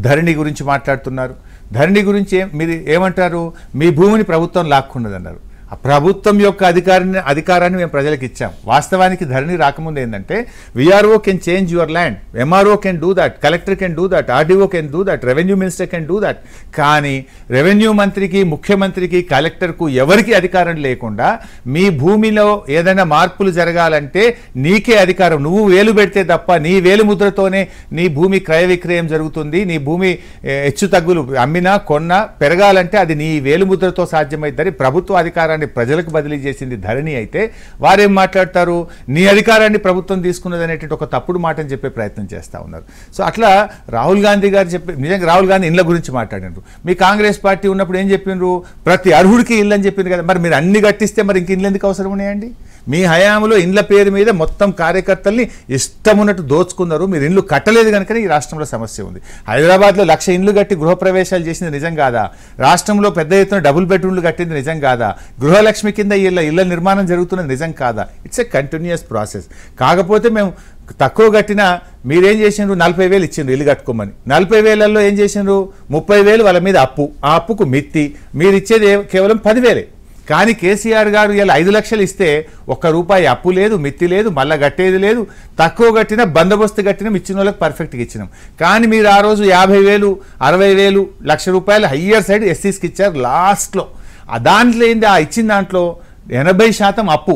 ధరణి గురించి మాట్లాడుతున్నారు ధరణి గురించి మీరు ఏమంటారు మీ భూమిని ప్రభుత్వం లాక్కున్నదన్నారు ప్రభుత్వం యొక్క అధికారాన్ని అధికారాన్ని మేము ప్రజలకు ఇచ్చాం వాస్తవానికి ధరణి రాకముందు ఏంటంటే VRO can change your land MRO can do that collector can do that RDO can do that revenue minister can do that కానీ రెవెన్యూ మంత్రికి ముఖ్యమంత్రికి కలెక్టర్కు ఎవరికి అధికారం లేకుండా మీ భూమిలో ఏదైనా మార్పులు జరగాలంటే నీకే అధికారం నువ్వు వేలు పెడితే తప్ప నీ వేలు ముద్రతోనే నీ భూమి క్రయ విక్రయం జరుగుతుంది నీ భూమి హెచ్చు తగ్గులు అమ్మినా కొన్నా పెరగాలంటే అది నీ వేలు ముద్రతో సాధ్యమవుతుందని ప్రభుత్వ అధికారాన్ని అంటే ప్రజలకు బదిలీ చేసింది ధరణి అయితే వారేం మాట్లాడతారు నీ అధికారాన్ని ప్రభుత్వం తీసుకున్నది అనేటువంటి ఒక తప్పుడు మాటని చెప్పే ప్రయత్నం చేస్తూ ఉన్నారు సో అట్లా రాహుల్ గాంధీ గారు చెప్పే నిజంగా రాహుల్ గాంధీ ఇళ్ళ గురించి మాట్లాడినారు మీ కాంగ్రెస్ పార్టీ ఉన్నప్పుడు ఏం చెప్పిండ్రు ప్రతి అర్హుడికి ఇల్లు అని చెప్పింది కదా మరి మీరు అన్ని కట్టిస్తే మరి ఇంక ఇల్లు ఎందుకు అవసరం ఉన్నాయండి మీ హయాంలో ఇండ్ల పేరు మీద మొత్తం కార్యకర్తల్ని ఇష్టమున్నట్టు దోచుకున్నారు మీరు ఇండ్లు కట్టలేదు కనుకనే ఈ రాష్ట్రంలో సమస్య ఉంది హైదరాబాద్లో లక్ష ఇండ్లు కట్టి గృహప్రవేశాలు చేసింది నిజం కాదా రాష్ట్రంలో పెద్ద ఎత్తున డబుల్ బెడ్రూమ్లు కట్టింది నిజం కాదా గృహలక్ష్మి కింద ఇళ్ళ ఇళ్ళ నిర్మాణం జరుగుతున్నది నిజం కాదా ఇట్స్ ఎ కంటిన్యూస్ ప్రాసెస్ కాకపోతే మేము తక్కువ కట్టిన మీరేం చేసిండ్రు నలభై వేలు ఇచ్చిండ్రు ఇల్లు కట్టుకోమని నలభై వేలల్లో ఏం చేసిండ్రు ముప్పై వేలు వాళ్ళ మీద అప్పు ఆ అప్పుకు మిత్తి మీరు ఇచ్చేది కేవలం పదివేలే కానీ కేసీఆర్ గారు ఇలా ఐదు లక్షలు ఇస్తే ఒక్క రూపాయి అప్పు లేదు మిత్తి లేదు మళ్ళా కట్టేది లేదు తక్కువ కట్టిన బందోబస్తు కట్టిన ఇచ్చిన వాళ్ళకి పర్ఫెక్ట్గా ఇచ్చినాం కానీ మీరు ఆ రోజు యాభై వేలు అరవై వేలు లక్ష రూపాయలు హయ్యర్ సైడ్ ఎస్సీస్కి ఇచ్చారు లాస్ట్లో దాంట్లో ఏంది ఆ ఇచ్చిన దాంట్లో ఎనభై శాతం అప్పు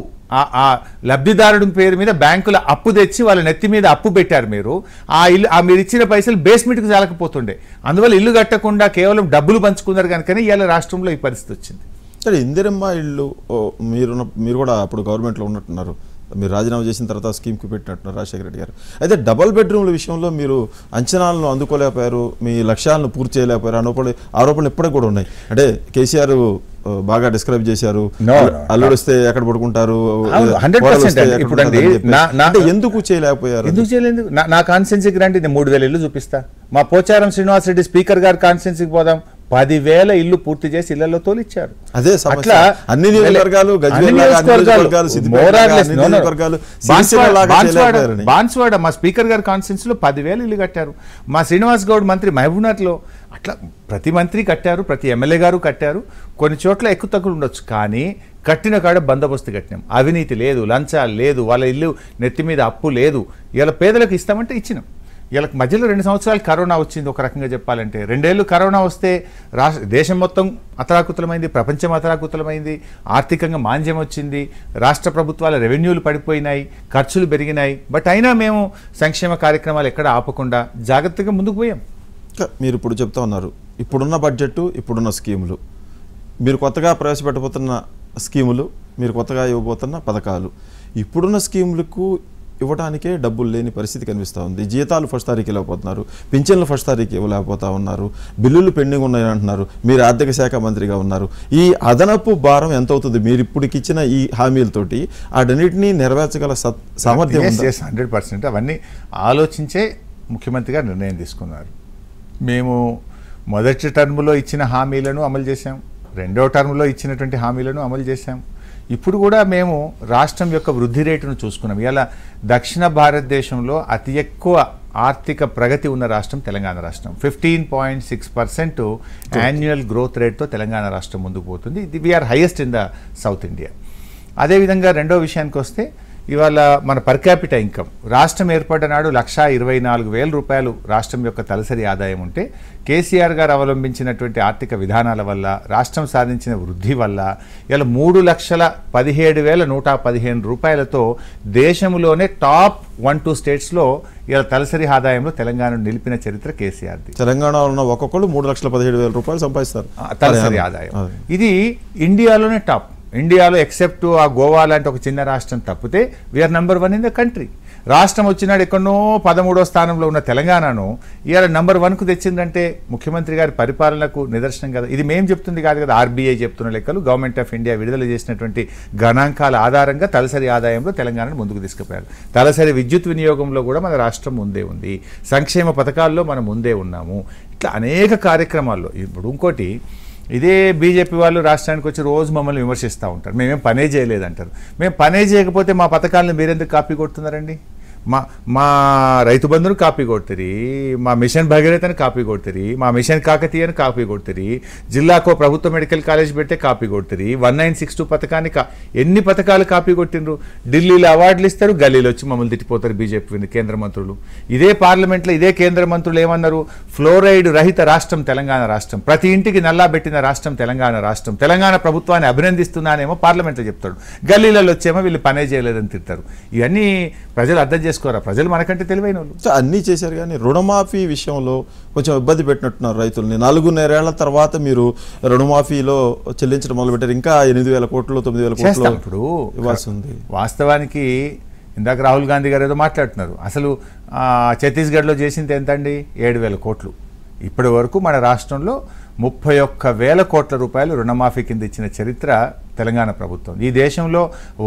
ఆ లబ్ధిదారుడి పేరు మీద బ్యాంకుల అప్పు తెచ్చి వాళ్ళ నెత్తి మీద అప్పు పెట్టారు మీరు ఆ ఇల్లు ఆ మీరు ఇచ్చిన పైసలు బేస్మెంట్కి చాలకపోతుండే అందువల్ల ఇల్లు కట్టకుండా కేవలం డబ్బులు పంచుకున్నారు కనుకనే ఇవాళ రాష్ట్రంలో ఈ పరిస్థితి వచ్చింది సరే ఇందిరమ్మ ఇళ్ళు మీరు మీరు కూడా అప్పుడు గవర్నమెంట్లో ఉన్నట్టున్నారు మీరు రాజీనామా చేసిన తర్వాత స్కీమ్కి పెట్టినట్టున్నారు రాజశేఖర రెడ్డి గారు అయితే డబల్ బెడ్రూమ్ల విషయంలో మీరు అంచనాలను అందుకోలేకపోయారు మీ లక్ష్యాలను పూర్తి చేయలేకపోయారు ఆరోపణలు ఆరోపణలు ఇప్పటికి కూడా ఉన్నాయి అంటే కేసీఆర్ బాగా డిస్క్రైబ్ చేశారు అల్లుడు వస్తే ఎక్కడ పడుకుంటారు ఎందుకు చేయలేకపోయారు ఎందుకు చేయలేదు నా కాన్స్టెన్సీకి రండి నేను మూడు వేల ఇల్లు చూపిస్తా మా పోచారం శ్రీనివాసరెడ్డి స్పీకర్ గారు కాన్స్టెన్సీకి పోదాం పదివేల ఇల్లు పూర్తి చేసి ఇళ్లలో తోలిచ్చారు అదే అట్లా అన్ని బాన్స్వాడ మా స్పీకర్ గారి కాన్స్టిట్యూన్స్ లో పదివేల ఇల్లు కట్టారు మా శ్రీనివాస్ గౌడ్ మంత్రి మహబూబ్నాథ్ లో అట్లా ప్రతి మంత్రి కట్టారు ప్రతి ఎమ్మెల్యే గారు కట్టారు కొన్ని చోట్ల ఎక్కువ తక్కువ ఉండొచ్చు కానీ కట్టిన కాడ బందోబస్తు కట్టినాం అవినీతి లేదు లంచాలు లేదు వాళ్ళ ఇల్లు నెత్తి మీద అప్పు లేదు ఇలా పేదలకు ఇస్తామంటే ఇచ్చినాం వీళ్ళకి మధ్యలో రెండు సంవత్సరాలు కరోనా వచ్చింది ఒక రకంగా చెప్పాలంటే రెండేళ్ళు కరోనా వస్తే రాష్ట్ర దేశం మొత్తం అతరాకుతలమైంది ప్రపంచం అతరాకుతలమైంది ఆర్థికంగా మాంద్యం వచ్చింది రాష్ట్ర ప్రభుత్వాల రెవెన్యూలు పడిపోయినాయి ఖర్చులు పెరిగినాయి బట్ అయినా మేము సంక్షేమ కార్యక్రమాలు ఎక్కడ ఆపకుండా జాగ్రత్తగా ముందుకు పోయాం మీరు ఇప్పుడు చెప్తా ఉన్నారు ఇప్పుడున్న బడ్జెట్ ఇప్పుడున్న స్కీములు మీరు కొత్తగా ప్రవేశపెట్టబోతున్న స్కీములు మీరు కొత్తగా ఇవ్వబోతున్న పథకాలు ఇప్పుడున్న స్కీములకు ఇవ్వడానికే డబ్బులు లేని పరిస్థితి కనిపిస్తూ ఉంది జీతాలు ఫస్ట్ తారీఖు ఇవ్వకపోతున్నారు పింఛన్లు ఫస్ట్ తారీఖు ఇవ్వలేకపోతా ఉన్నారు బిల్లులు పెండింగ్ ఉన్నాయని అంటున్నారు మీరు ఆర్థిక శాఖ మంత్రిగా ఉన్నారు ఈ అదనపు భారం ఎంత అవుతుంది మీరు ఇచ్చిన ఈ హామీలతోటి వాటన్నిటినీ నెరవేర్చగల సామర్థ్యం హండ్రెడ్ పర్సెంట్ అవన్నీ ఆలోచించే ముఖ్యమంత్రిగా నిర్ణయం తీసుకున్నారు మేము మొదటి టర్మ్లో ఇచ్చిన హామీలను అమలు చేశాం రెండో టర్మ్లో ఇచ్చినటువంటి హామీలను అమలు చేశాం ఇప్పుడు కూడా మేము రాష్ట్రం యొక్క వృద్ధి రేటును చూసుకున్నాం ఇలా దక్షిణ భారతదేశంలో అతి ఎక్కువ ఆర్థిక ప్రగతి ఉన్న రాష్ట్రం తెలంగాణ రాష్ట్రం fifteen point six percent annual growth రేట్తో తెలంగాణ రాష్ట్రం ముందుకు పోతుంది ఇది we're highest in the south India అదేవిధంగా రెండో విషయానికి వస్తే ఇవాళ మన పర్ క్యాపిట ఇన్కమ్ రాష్ట్రం ఏర్పడినాడు లక్షా ఇరవై నాలుగు వేల రూపాయలు రాష్ట్రం యొక్క తలసరి ఆదాయం ఉంటే కేసీఆర్ గారు అవలంబించినటువంటి ఆర్థిక విధానాల వల్ల రాష్ట్రం సాధించిన వృద్ధి వల్ల ఇలా మూడు లక్షల పదిహేడు వేల నూట పదిహేను రూపాయలతో దేశంలోనే టాప్ వన్ టూ స్టేట్స్లో ఇలా తలసరి ఆదాయంలో తెలంగాణ నిలిపిన చరిత్ర కేసీఆర్ తెలంగాణలో ఉన్న ఒక్కొక్కరు మూడు లక్షల పదిహేడు వేల రూపాయలు సంపాదిస్తారు తలసరి ఆదాయం ఇది ఇండియాలోనే టాప్ ఇండియాలో ఎక్సెప్ట్ ఆ గోవా లాంటి ఒక చిన్న రాష్ట్రం తప్పితే we're number one in the country రాష్ట్రం వచ్చినాడు ఎక్కడో పదమూడో స్థానంలో ఉన్న తెలంగాణను ఇవాళ నంబర్ వన్కు తెచ్చిందంటే ముఖ్యమంత్రి గారి పరిపాలనకు నిదర్శనం కదా ఇది మేము చెప్తుంది కాదు కదా ఆర్బీఐ చెప్తున్న లెక్కలు గవర్నమెంట్ ఆఫ్ ఇండియా విడుదల చేసినటువంటి గణాంకాల ఆధారంగా తలసరి ఆదాయంలో తెలంగాణను ముందుకు తీసుకుపోయారు తలసరి విద్యుత్ వినియోగంలో కూడా మన రాష్ట్రం ముందే ఉంది సంక్షేమ పథకాల్లో మనం ముందే ఉన్నాము ఇట్లా అనేక కార్యక్రమాల్లో ఇప్పుడు ఇంకోటి ఇదే బీజేపీ వాళ్ళు రాష్ట్రానికి వచ్చి రోజు మమ్మల్ని విమర్శిస్తూ ఉంటారు మేమేం పనే చేయలేదంటారు మేము పనే చేయకపోతే మా పథకాలను మీరెందుకు కాపీ కొడుతున్నారండి మా మా రైతు ಬಂಧುನು కాపీ కొడుతుంది మా మిషన్ ಭಗೀರಥನ కాపీ కొడుతుంది మా మిషన్ కాకతీయను కాపీ కొడుతుంది జిల్లాకో ప్రభుత్వ మెడికల్ కాలేజ్ పెడితే కాపీ కొడుతుంది వన్ నైన్ సిక్స్ టూ పథకాన్ని కా ఎన్ని పథకాలు కాపీ కొట్టినరు ఢిల్లీలో అవార్డులు ఇస్తారు గల్లీలో వచ్చి మమ్మల్ని తిట్టిపోతారు బీజేపీ కేంద్ర మంత్రులు ఇదే పార్లమెంట్లో ఇదే కేంద్ర మంత్రులు ఏమన్నారు ఫ్లోరైడ్ రహిత రాష్ట్రం తెలంగాణ రాష్ట్రం ప్రతి ఇంటికి నల్లా పెట్టిన రాష్ట్రం తెలంగాణ రాష్ట్రం తెలంగాణ ప్రభుత్వాన్ని అభినందిస్తున్నానేమో పార్లమెంట్లో చెప్తాడు గల్లీలలో వచ్చేమో వీళ్ళు పనే చేయలేదని తింటారు ఇవన్నీ ప్రజలు అర్థం చేసుకుంటారు చేసుకోరా ప్రజలు మనకంటే తెలివైన వాళ్ళు అన్నీ చేశారు కానీ రుణమాఫీ విషయంలో కొంచెం ఇబ్బంది పెట్టినట్టున్నారు రైతుల్ని నాలుగున్నరేళ్ల తర్వాత మీరు రుణమాఫీలో చెల్లించడం మొదలుపెట్టారు ఇంకా ఎనిమిది వేల కోట్లు తొమ్మిది వేల కోట్లు ఇప్పుడు ఇవ్వాల్సి ఉంది వాస్తవానికి ఇందాక రాహుల్ గాంధీ గారు ఏదో మాట్లాడుతున్నారు అసలు ఛత్తీస్గఢ్లో చేసింది ఎంత అండి ఏడు వేల కోట్లు ఇప్పటి వరకు మన రాష్ట్రంలో ముప్పై ఒక్క వేల కోట్ల రూపాయలు రుణమాఫీ కింద ఇచ్చిన చరిత్ర తెలంగాణ ప్రభుత్వం ఈ దేశంలో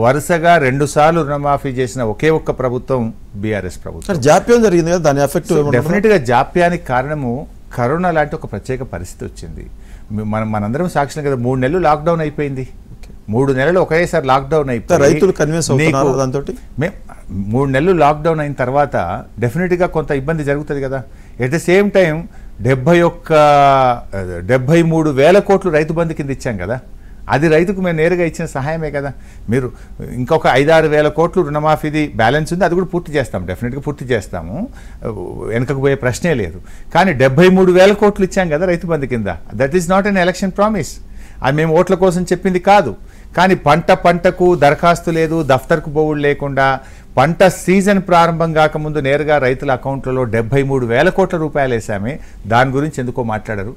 వరుసగా రెండు సార్లు రుణమాఫీ చేసిన ఒకే ఒక్క ప్రభుత్వం బీఆర్ఎస్ ప్రభుత్వం జాప్యం జరిగింది కదా దాని ఎఫెక్ట్ డెఫినెట్ గా జాప్యానికి కారణము కరోనా లాంటి ఒక ప్రత్యేక పరిస్థితి వచ్చింది మనం మనందరం సాక్షిని కదా మూడు నెలలు లాక్డౌన్ అయిపోయింది మూడు నెలలు ఒకేసారి లాక్డౌన్ అయిపోయింది రైతులు మేము మూడు నెలలు లాక్డౌన్ అయిన తర్వాత డెఫినెట్గా కొంత ఇబ్బంది జరుగుతుంది కదా ఎట్ ద సేమ్ టైం డెబ్బై ఒక్క డెబ్బై మూడు వేల కోట్లు రైతు బంధు కింద ఇచ్చాం కదా అది రైతుకు మేము నేరుగా ఇచ్చిన సహాయమే కదా మీరు ఇంకొక ఐదారు వేల కోట్లు రుణమాఫీది బ్యాలెన్స్ ఉంది అది కూడా పూర్తి చేస్తాం డెఫినెట్గా పూర్తి చేస్తాము వెనకకు పోయే ప్రశ్నే లేదు కానీ డెబ్బై మూడు వేల కోట్లు ఇచ్చాం కదా రైతు బంధు కింద that is not an election promise అది మేము ఓట్ల కోసం చెప్పింది కాదు కానీ పంట పంటకు దరఖాస్తు లేదు దఫ్తర్కు పోవుడు లేకుండా పంట సీజన్ ప్రారంభం కాకముందు నేరుగా రైతుల అకౌంట్లలో డెబ్బై మూడు వేల కోట్ల రూపాయలు వేసామే దాని గురించి ఎందుకో మాట్లాడరు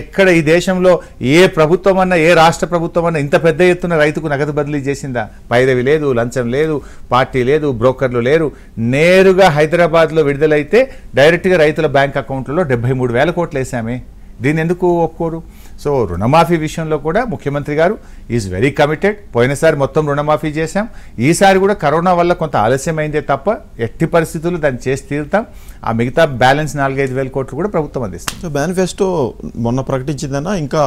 ఎక్కడ ఈ దేశంలో ఏ ప్రభుత్వం అన్నా ఏ రాష్ట్ర ప్రభుత్వం అన్నా ఇంత పెద్ద ఎత్తున రైతుకు నగదు బదిలీ చేసిందా పైరవి లేదు లంచం లేదు పార్టీ లేదు బ్రోకర్లు లేరు నేరుగా హైదరాబాద్లో విడుదలైతే డైరెక్ట్గా రైతుల బ్యాంక్ అకౌంట్లలో డెబ్బై మూడు వేల కోట్లు వేసామే దీన్ని ఎందుకు ఒప్పుకోరు సో రుణమాఫీ విషయంలో కూడా ముఖ్యమంత్రి గారు ఈజ్ వెరీ కమిటెడ్ పోయినసారి మొత్తం రుణమాఫీ చేశాం ఈసారి కూడా కరోనా వల్ల కొంత ఆలస్యమైందే తప్ప ఎట్టి పరిస్థితులు దాన్ని చేసి తీరుతాం ఆ మిగతా బ్యాలెన్స్ నాలుగైదు వేల కోట్లు కూడా ప్రభుత్వం అందిస్తుంది సో మేనిఫెస్టో మొన్న ప్రకటించిందన్నా ఇంకా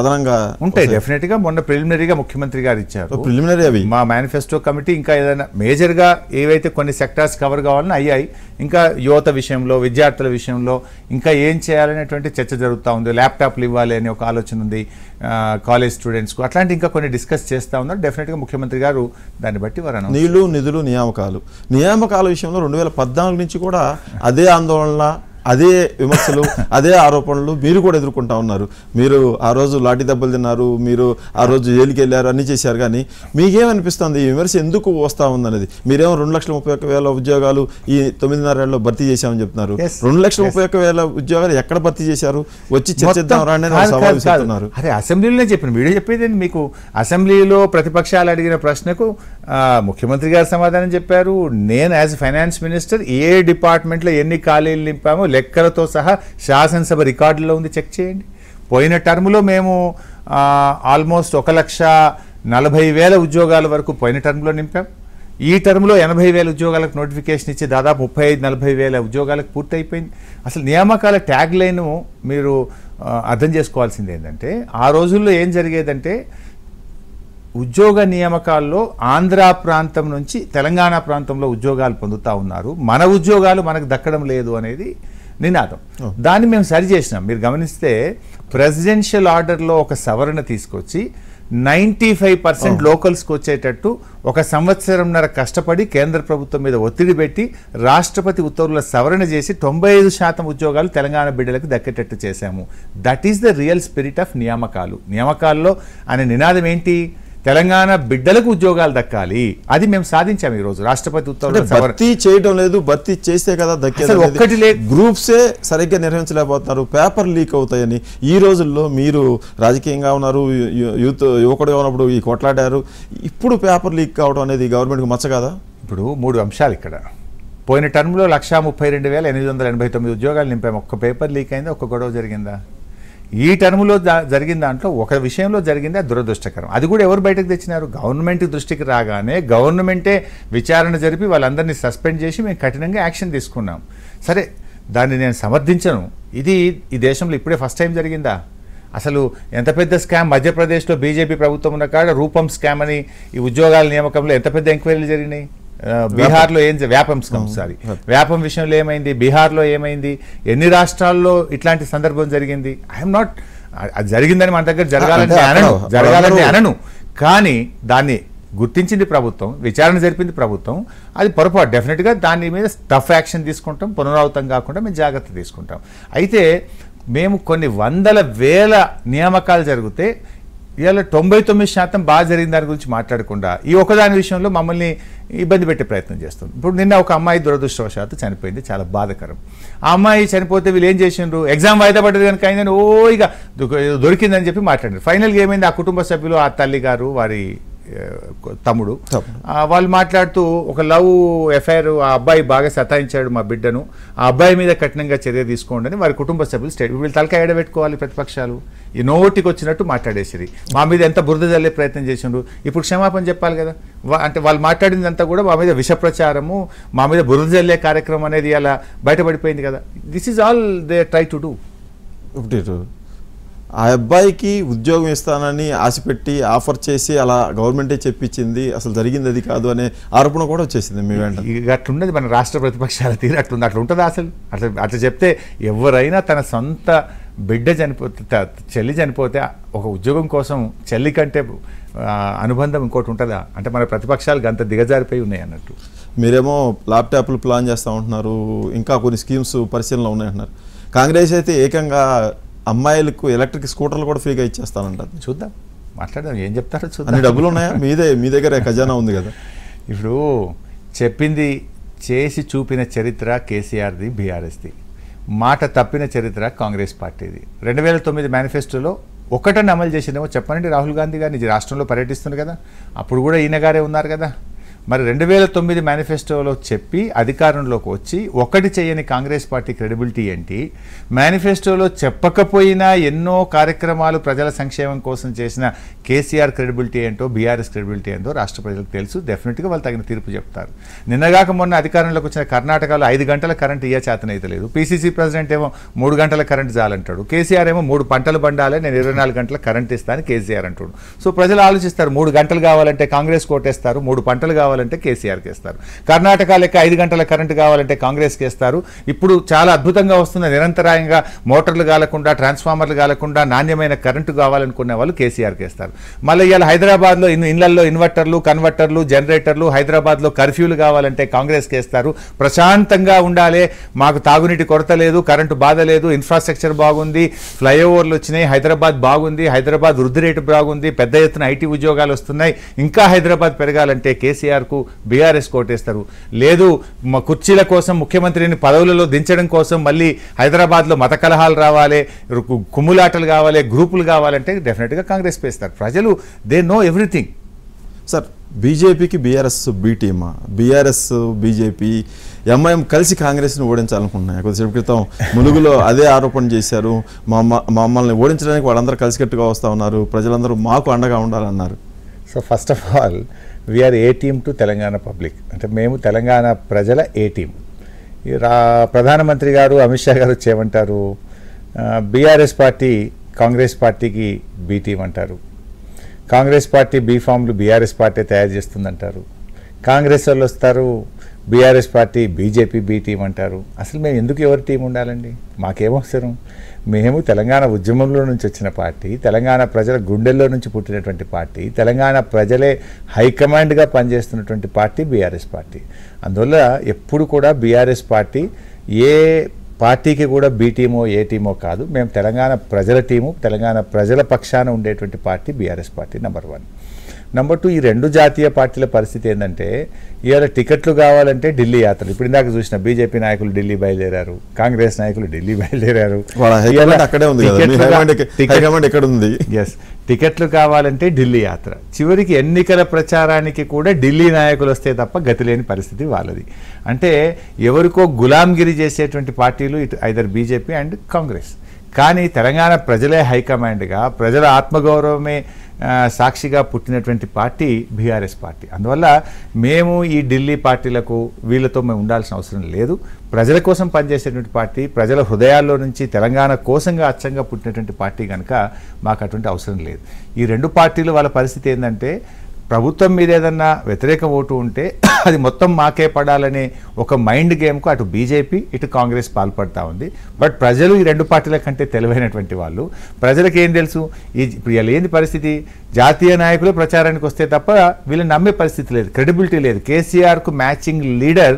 అదనంగా ఉంటాయి డెఫినెట్గా మొన్న ప్రిలిమినరీగా ముఖ్యమంత్రి గారు ఇచ్చారు ప్రిలిమినరీ అవి మా మేనిఫెస్టో కమిటీ ఇంకా ఏదైనా మేజర్గా ఏవైతే కొన్ని సెక్టార్స్ కవర్ కావాలని అయ్యాయి ఇంకా యువత విషయంలో విద్యార్థుల విషయంలో ఇంకా ఏం చేయాలనేటువంటి చర్చ జరుగుతూ ఉంది ల్యాప్టాప్లు ఇవ్వాలి అనే ఒక ఆలోచన ఉంది కాలేజ్ స్టూడెంట్స్కు అట్లాంటి ఇంకా కొన్ని డిస్కస్ చేస్తూ ఉన్నారు డెఫినెట్గా ముఖ్యమంత్రి గారు దాన్ని బట్టి వారు నీళ్లు నిధులు నియామకాలు నియామకాల విషయంలో రెండు నుంచి కూడా అదే ఆందోళన అదే విమర్శలు అదే ఆరోపణలు మీరు కూడా ఎదుర్కొంటా ఉన్నారు మీరు ఆ రోజు లాఠీ దెబ్బలు తిన్నారు మీరు ఆ రోజు జైలుకి వెళ్ళారు అన్నీ చేశారు కానీ మీకేమనిపిస్తుంది ఈ విమర్శ ఎందుకు వస్తూ ఉందనేది మీరేమో రెండు లక్షల ముప్పై ఒక్క వేల ఉద్యోగాలు ఈ తొమ్మిదిన్నరేళ్ళలో భర్తీ చేశామని చెప్తున్నారు రెండు లక్షల ముప్పై ఒక్క వేల ఉద్యోగాలు ఎక్కడ భర్తీ చేశారు వచ్చి చర్చిద్దాం రాని అరే అసెంబ్లీలోనే చెప్పిన వీడియో చెప్పేది మీకు అసెంబ్లీలో ప్రతిపక్షాలు అడిగిన ప్రశ్నకు ముఖ్యమంత్రి గారు సమాధానం చెప్పారు నేను యాజ్ ఫైనాన్స్ మినిస్టర్ ఏ డిపార్ట్మెంట్లో ఎన్ని ఖాళీలు నింపామో లెక్కలతో సహా శాసనసభ రికార్డులో ఉంది చెక్ చేయండి పోయిన టర్మ్లో మేము ఆల్మోస్ట్ ఒక లక్ష నలభై వేల ఉద్యోగాల వరకు పోయిన టర్మ్లో నింపాం ఈ టర్మ్లో ఎనభై వేల ఉద్యోగాలకు నోటిఫికేషన్ ఇచ్చి దాదాపు ముప్పై ఐదు నలభై వేల ఉద్యోగాలకు పూర్తయిపోయింది అసలు నియామకాల ట్యాగ్ లైన్ మీరు అర్థం చేసుకోవాల్సింది ఏంటంటే ఆ రోజుల్లో ఏం జరిగేదంటే ఉద్యోగ నియామకాల్లో ఆంధ్ర ప్రాంతం నుంచి తెలంగాణ ప్రాంతంలో ఉద్యోగాలు పొందుతూ ఉన్నారు మన ఉద్యోగాలు మనకు దక్కడం లేదు అనేది నినాదం దాన్ని మేము సరి చేసినాం మీరు గమనిస్తే ప్రెసిడెన్షియల్ ఆర్డర్లో ఒక సవరణ తీసుకొచ్చి నైంటీ ఫైవ్ పర్సెంట్ లోకల్స్కి వచ్చేటట్టు ఒక సంవత్సరంన్నర కష్టపడి కేంద్ర ప్రభుత్వం మీద ఒత్తిడి పెట్టి రాష్ట్రపతి ఉత్తర్వుల సవరణ చేసి తొంభై ఐదు శాతం ఉద్యోగాలు తెలంగాణ బిడ్డలకు దక్కేటట్టు చేశాము that is the real spirit of నియామకాలు నియామకాల్లో అనే నినాదం ఏంటి తెలంగాణ బిడ్డలకు ఉద్యోగాలు దక్కాలి అది మేము సాధించాము ఈ రోజు రాష్ట్రపతి ఉత్తర్వులు భర్తీ చేయడం లేదు భర్తీ చేస్తే కదా దక్కేది లేదు గ్రూప్సే సరిగ్గా నిర్వహించలేకపోతున్నారు పేపర్ లీక్ అవుతాయని ఈ రోజుల్లో మీరు రాజకీయంగా ఉన్నారు యూత్ యువకుడుగా ఉన్నప్పుడు ఈ కొట్లాడారు ఇప్పుడు పేపర్ లీక్ కావడం అనేది గవర్నమెంట్కి మచ్చ కదా ఇప్పుడు మూడు అంశాలు ఇక్కడ పోయిన టర్మ్లో లక్షా ముప్పై రెండు వేల ఎనిమిది వందల ఎనభై తొమ్మిది ఉద్యోగాలు నింపాము ఒక్క పేపర్ లీక్ అయిందా ఒక్క గొడవ జరిగిందా ఈ టర్ములో జరిగిన దాంట్లో ఒక విషయంలో జరిగింది దురదృష్టకరం అది కూడా ఎవరు బయటకు తెచ్చినారు గవర్నమెంట్ దృష్టికి రాగానే గవర్నమెంటే విచారణ జరిపి వాళ్ళందరినీ సస్పెండ్ చేసి మేము కఠినంగా యాక్షన్ తీసుకున్నాం సరే దాన్ని నేను సమర్థించను ఇది ఈ దేశంలో ఇప్పుడే ఫస్ట్ టైం జరిగిందా అసలు ఎంత పెద్ద స్కామ్ మధ్యప్రదేశ్లో బీజేపీ ప్రభుత్వం ఉన్న కాడ రూపం స్కామ్ అని ఈ ఉద్యోగాల నియామకంలో ఎంత పెద్ద ఎంక్వైరీలు జరిగినాయి బీహార్లో ఏం వ్యాపం సారీ వ్యాపం విషయంలో ఏమైంది బీహార్లో ఏమైంది ఎన్ని రాష్ట్రాల్లో ఇట్లాంటి సందర్భం జరిగింది ఐఎమ్ నాట్ అది జరిగిందని మన దగ్గర జరగాలని అనను జరగాలని అనను కానీ దాన్ని గుర్తించింది ప్రభుత్వం విచారణ జరిపింది ప్రభుత్వం అది పొరపాటు డెఫినెట్గా దాని మీద టఫ్ యాక్షన్ తీసుకుంటాం పునరావృతం కాకుండా మేము జాగ్రత్త తీసుకుంటాం అయితే మేము కొన్ని వందల వేల నియామకాలు జరిగితే ఇవాళ తొంభై తొమ్మిది శాతం బాగా జరిగిన దాని గురించి మాట్లాడకుండా ఈ ఒకదాని విషయంలో మమ్మల్ని ఇబ్బంది పెట్టే ప్రయత్నం చేస్తుంది ఇప్పుడు నిన్న ఒక అమ్మాయి దురదృష్టవశాత్తు చనిపోయింది చాలా బాధకరం ఆ అమ్మాయి చనిపోతే వీళ్ళు ఏం చేసిండ్రు ఎగ్జామ్ వాయిదా పడ్డది కనుక అయిందని ఓ ఇక దొరికిందని చెప్పి మాట్లాడారు ఫైనల్గా ఏమైంది ఆ కుటుంబ సభ్యులు ఆ తల్లి గారు వారి తమ్ముడు వాళ్ళు మాట్లాడుతూ ఒక లవ్ ఎఫ్ఐఆర్ ఆ అబ్బాయి బాగా సతాయించాడు మా బిడ్డను ఆ అబ్బాయి మీద కఠినంగా చర్య తీసుకోండి అని వారి కుటుంబ సభ్యులు స్టేట్ వీళ్ళు తలకాయ ఎడబెట్టుకోవాలి ప్రతిపక్షాలు ఈ నోటికి వచ్చినట్టు మాట్లాడేసిరి మా మీద ఎంత బురద జల్లే ప్రయత్నం చేసిండు ఇప్పుడు క్షమాపణ చెప్పాలి కదా అంటే వాళ్ళు మాట్లాడిందంతా కూడా మా మీద విష ప్రచారము మా మీద బురద జల్లే కార్యక్రమం అనేది అలా బయటపడిపోయింది కదా this is all they try to do ఆ అబ్బాయికి ఉద్యోగం ఇస్తానని ఆశపెట్టి ఆఫర్ చేసి అలా గవర్నమెంటే చెప్పించింది అసలు జరిగింది అది కాదు అనే ఆరోపణ కూడా వచ్చేసింది మీ వెంట అట్లుండదు మన రాష్ట్ర ప్రతిపక్షాల తీరు అట్లుంది అట్లా ఉంటుంది అసలు అట్లా అట్లా చెప్తే ఎవరైనా తన సొంత బిడ్డ చనిపోతే చెల్లి చనిపోతే ఒక ఉద్యోగం కోసం చెల్లి కంటే అనుబంధం ఇంకోటి ఉంటుందా అంటే మన ప్రతిపక్షాలు గంత దిగజారిపోయి ఉన్నాయి అన్నట్టు మీరేమో ల్యాప్టాప్లు ప్లాన్ చేస్తూ ఉంటున్నారు ఇంకా కొన్ని స్కీమ్స్ పరిశీలనలో ఉన్నాయంటున్నారు కాంగ్రెస్ అయితే ఏకంగా అమ్మాయిలకు ఎలక్ట్రిక్ స్కూటర్లు కూడా ఫ్రీగా ఇచ్చేస్తానంటారు చూద్దాం మాట్లాడదాం ఏం చెప్తారో చూద్దాం డబ్బులు ఉన్నాయా మీదే మీ దగ్గర ఖజానా ఉంది కదా ఇప్పుడు చెప్పింది చేసి చూపిన చరిత్ర కేసీఆర్ది బీఆర్ఎస్ది మాట తప్పిన చరిత్ర కాంగ్రెస్ పార్టీది రెండు వేల తొమ్మిది మేనిఫెస్టోలో ఒకటని అమలు చేసిందేమో చెప్పనండి రాహుల్ గాంధీ గారిని రాష్ట్రంలో పర్యటిస్తున్నారు కదా అప్పుడు కూడా ఈయన గారే ఉన్నారు కదా మరి రెండు వేల తొమ్మిది మేనిఫెస్టోలో చెప్పి అధికారంలోకి వచ్చి ఒకటి చేయని కాంగ్రెస్ పార్టీ క్రెడిబిలిటీ ఏంటి మేనిఫెస్టోలో చెప్పకపోయినా ఎన్నో కార్యక్రమాలు ప్రజల సంక్షేమం కోసం చేసిన కేసీఆర్ క్రెడిబిలిటీ ఏంటో బీఆర్ఎస్ క్రెడిబిలిటీ ఏంటో రాష్ట్ర ప్రజలకు తెలుసు డెఫినెట్గా వాళ్ళు తగిన తీర్పు చెప్తారు నిన్నగాక మొన్న అధికారంలోకి వచ్చిన కర్ణాటకలో ఐదు గంటల కరెంట్ ఇయ్య లేదు పీసీసీ ప్రెసిడెంట్ ఏమో మూడు గంటల కరెంట్ చాలంటాడు కేసీఆర్ ఏమో మూడు పంటలు పండాలి నేను ఇరవై నాలుగు గంటల కరెంట్ ఇస్తాను కేసీఆర్ అంటాడు సో ప్రజలు ఆలోచిస్తారు మూడు గంటలు కావాలంటే కాంగ్రెస్ కోటేస్తారు మూడు పంటలు కావాలి కావాలంటే కేసీఆర్కి ఇస్తారు కర్ణాటక లెక్క ఐదు గంటల కరెంటు కావాలంటే కాంగ్రెస్కి ఇస్తారు ఇప్పుడు చాలా అద్భుతంగా వస్తున్న నిరంతరాయంగా మోటార్లు కాలకుండా ట్రాన్స్ఫార్మర్లు కాలకుండా నాణ్యమైన కరెంటు కావాలనుకునే వాళ్ళు కేసీఆర్కి ఇస్తారు మళ్ళీ ఇవాళ హైదరాబాద్లో ఇళ్లలో ఇన్వర్టర్లు కన్వర్టర్లు జనరేటర్లు హైదరాబాద్లో కర్ఫ్యూలు కావాలంటే కాంగ్రెస్కి ఇస్తారు ప్రశాంతంగా ఉండాలి మాకు తాగునీటి కొరత లేదు కరెంటు బాధ లేదు ఇన్ఫ్రాస్ట్రక్చర్ బాగుంది ఫ్లైఓవర్లు వచ్చినాయి హైదరాబాద్ బాగుంది హైదరాబాద్ వృద్ధి రేటు బాగుంది పెద్ద ఎత్తున ఐటీ ఉద్యోగాలు వస్తున్నాయి ఇంకా హైదరాబాద్ పెరగాలంటే కేసీఆర్ కేసీఆర్కు బీఆర్ఎస్ కోటేస్తారు లేదు కుర్చీల కోసం ముఖ్యమంత్రిని పదవులలో దించడం కోసం మళ్ళీ హైదరాబాద్లో మత కలహాలు రావాలి కుమ్ములాటలు కావాలి గ్రూపులు కావాలంటే డెఫినెట్గా కాంగ్రెస్ పేస్తారు ప్రజలు దే నో ఎవ్రీథింగ్ సార్ బీజేపీకి బీఆర్ఎస్ బీ టీమా బీఆర్ఎస్ బీజేపీ ఎంఐఎం కలిసి కాంగ్రెస్ని ఓడించాలనుకుంటున్నాయి కొద్దిసేపు క్రితం ములుగులో అదే ఆరోపణ చేశారు మా మమ్మల్ని ఓడించడానికి వాళ్ళందరూ కలిసికట్టుగా వస్తూ ఉన్నారు ప్రజలందరూ మాకు అండగా ఉండాలన్నారు so first of all we're ATM to Telangana public అంటే మేము తెలంగాణ ప్రజల ఏటీఎం రా ప్రధానమంత్రి గారు అమిత్ షా గారు వచ్చేమంటారు బీఆర్ఎస్ పార్టీ కాంగ్రెస్ పార్టీకి బీటీం అంటారు కాంగ్రెస్ పార్టీ బీఫామ్లు బీఆర్ఎస్ పార్టీ తయారు చేస్తుందంటారు కాంగ్రెస్ వాళ్ళు వస్తారు BRS party BJP B team అంటారు అసలు మేము ఎందుకు ఎవరి టీం ఉండాలండి మాకేమవసరం మేము తెలంగాణ ఉద్యమంలో నుంచి వచ్చిన పార్టీ తెలంగాణ ప్రజల గుండెల్లో నుంచి పుట్టినటువంటి పార్టీ తెలంగాణ ప్రజలే హైకమాండ్గా పనిచేస్తున్నటువంటి పార్టీ బీఆర్ఎస్ పార్టీ అందువల్ల ఎప్పుడు కూడా బీఆర్ఎస్ పార్టీ ఏ పార్టీకి కూడా బీ టీమో ఏ టీమో కాదు మేము తెలంగాణ ప్రజల టీము తెలంగాణ ప్రజల పక్షాన ఉండేటువంటి party BRS party number one number two ఈ రెండు జాతీయ పార్టీల పరిస్థితి ఏంటంటే ఇవాళ టికెట్లు కావాలంటే ఢిల్లీ యాత్రలు ఇప్పుడు ఇందాక చూసిన బీజేపీ నాయకులు ఢిల్లీ బయలుదేరారు కాంగ్రెస్ నాయకులు ఢిల్లీ బయలుదేరారు టికెట్లు కావాలంటే ఢిల్లీ యాత్ర చివరికి ఎన్నికల ప్రచారానికి కూడా ఢిల్లీ నాయకులు వస్తే తప్ప గతి లేని పరిస్థితి వాళ్ళది అంటే ఎవరికో గులాంగిరి చేసేటువంటి పార్టీలు ఇటు ఐదర్ బీజేపీ అండ్ కాంగ్రెస్ కానీ తెలంగాణ ప్రజలే హైకమాండ్గా ప్రజల ఆత్మగౌరవమే సాక్షిగా పుట్టినటువంటి పార్టీ బీఆర్ఎస్ పార్టీ అందువల్ల మేము ఈ ఢిల్లీ పార్టీలకు వీళ్ళతో మేము ఉండాల్సిన అవసరం లేదు ప్రజల కోసం పనిచేసేటువంటి పార్టీ ప్రజల హృదయాల్లో నుంచి తెలంగాణ కోసంగా అచ్చంగా పుట్టినటువంటి పార్టీ కనుక మాకు అటువంటి అవసరం లేదు ఈ రెండు పార్టీలు వాళ్ళ పరిస్థితి ఏంటంటే ప్రభుత్వం మీద ఏదన్నా వ్యతిరేక ఓటు ఉంటే అది మొత్తం మాకే పడాలనే ఒక మైండ్ గేమ్కు అటు బీజేపీ ఇటు కాంగ్రెస్ పాల్పడతా ఉంది బట్ ప్రజలు ఈ రెండు పార్టీల కంటే తెలివైనటువంటి వాళ్ళు ప్రజలకు ఏం తెలుసు ఈ ఇప్పుడు ఏంది పరిస్థితి జాతీయ నాయకులు ప్రచారానికి వస్తే తప్ప వీళ్ళని నమ్మే పరిస్థితి లేదు క్రెడిబిలిటీ లేదు కేసీఆర్కు మ్యాచింగ్ లీడర్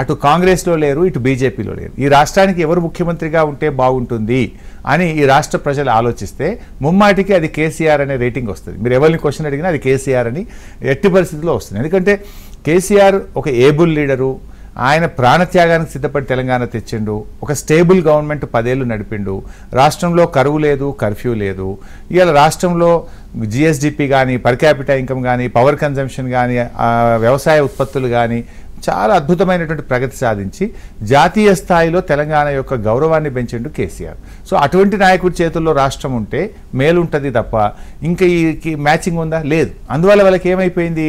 అటు కాంగ్రెస్లో లేరు ఇటు బీజేపీలో లేరు ఈ రాష్ట్రానికి ఎవరు ముఖ్యమంత్రిగా ఉంటే బాగుంటుంది అని ఈ రాష్ట్ర ప్రజలు ఆలోచిస్తే ముమ్మాటికి అది కేసీఆర్ అనే రేటింగ్ వస్తుంది మీరు ఎవరిని క్వశ్చన్ అడిగినా అది కేసీఆర్ అని ఎట్టి పరిస్థితుల్లో వస్తుంది ఎందుకంటే కేసీఆర్ ఒక ఏబుల్ లీడరు ఆయన ప్రాణత్యాగానికి సిద్ధపడి తెలంగాణ తెచ్చిండు ఒక స్టేబుల్ గవర్నమెంట్ పదేళ్ళు నడిపిండు రాష్ట్రంలో కరువు లేదు కర్ఫ్యూ లేదు ఇవాళ రాష్ట్రంలో జిఎస్డిపి కానీ పర్ క్యాపిటల్ ఇన్కమ్ కానీ పవర్ కన్జంప్షన్ కానీ వ్యవసాయ ఉత్పత్తులు కానీ చాలా అద్భుతమైనటువంటి ప్రగతి సాధించి జాతీయ స్థాయిలో తెలంగాణ యొక్క గౌరవాన్ని పెంచిండు కేసీఆర్ సో అటువంటి నాయకుడి చేతుల్లో రాష్ట్రం ఉంటే మేలుంటుంది తప్ప ఇంకా ఈ మ్యాచింగ్ ఉందా లేదు అందువల్ల వాళ్ళకి ఏమైపోయింది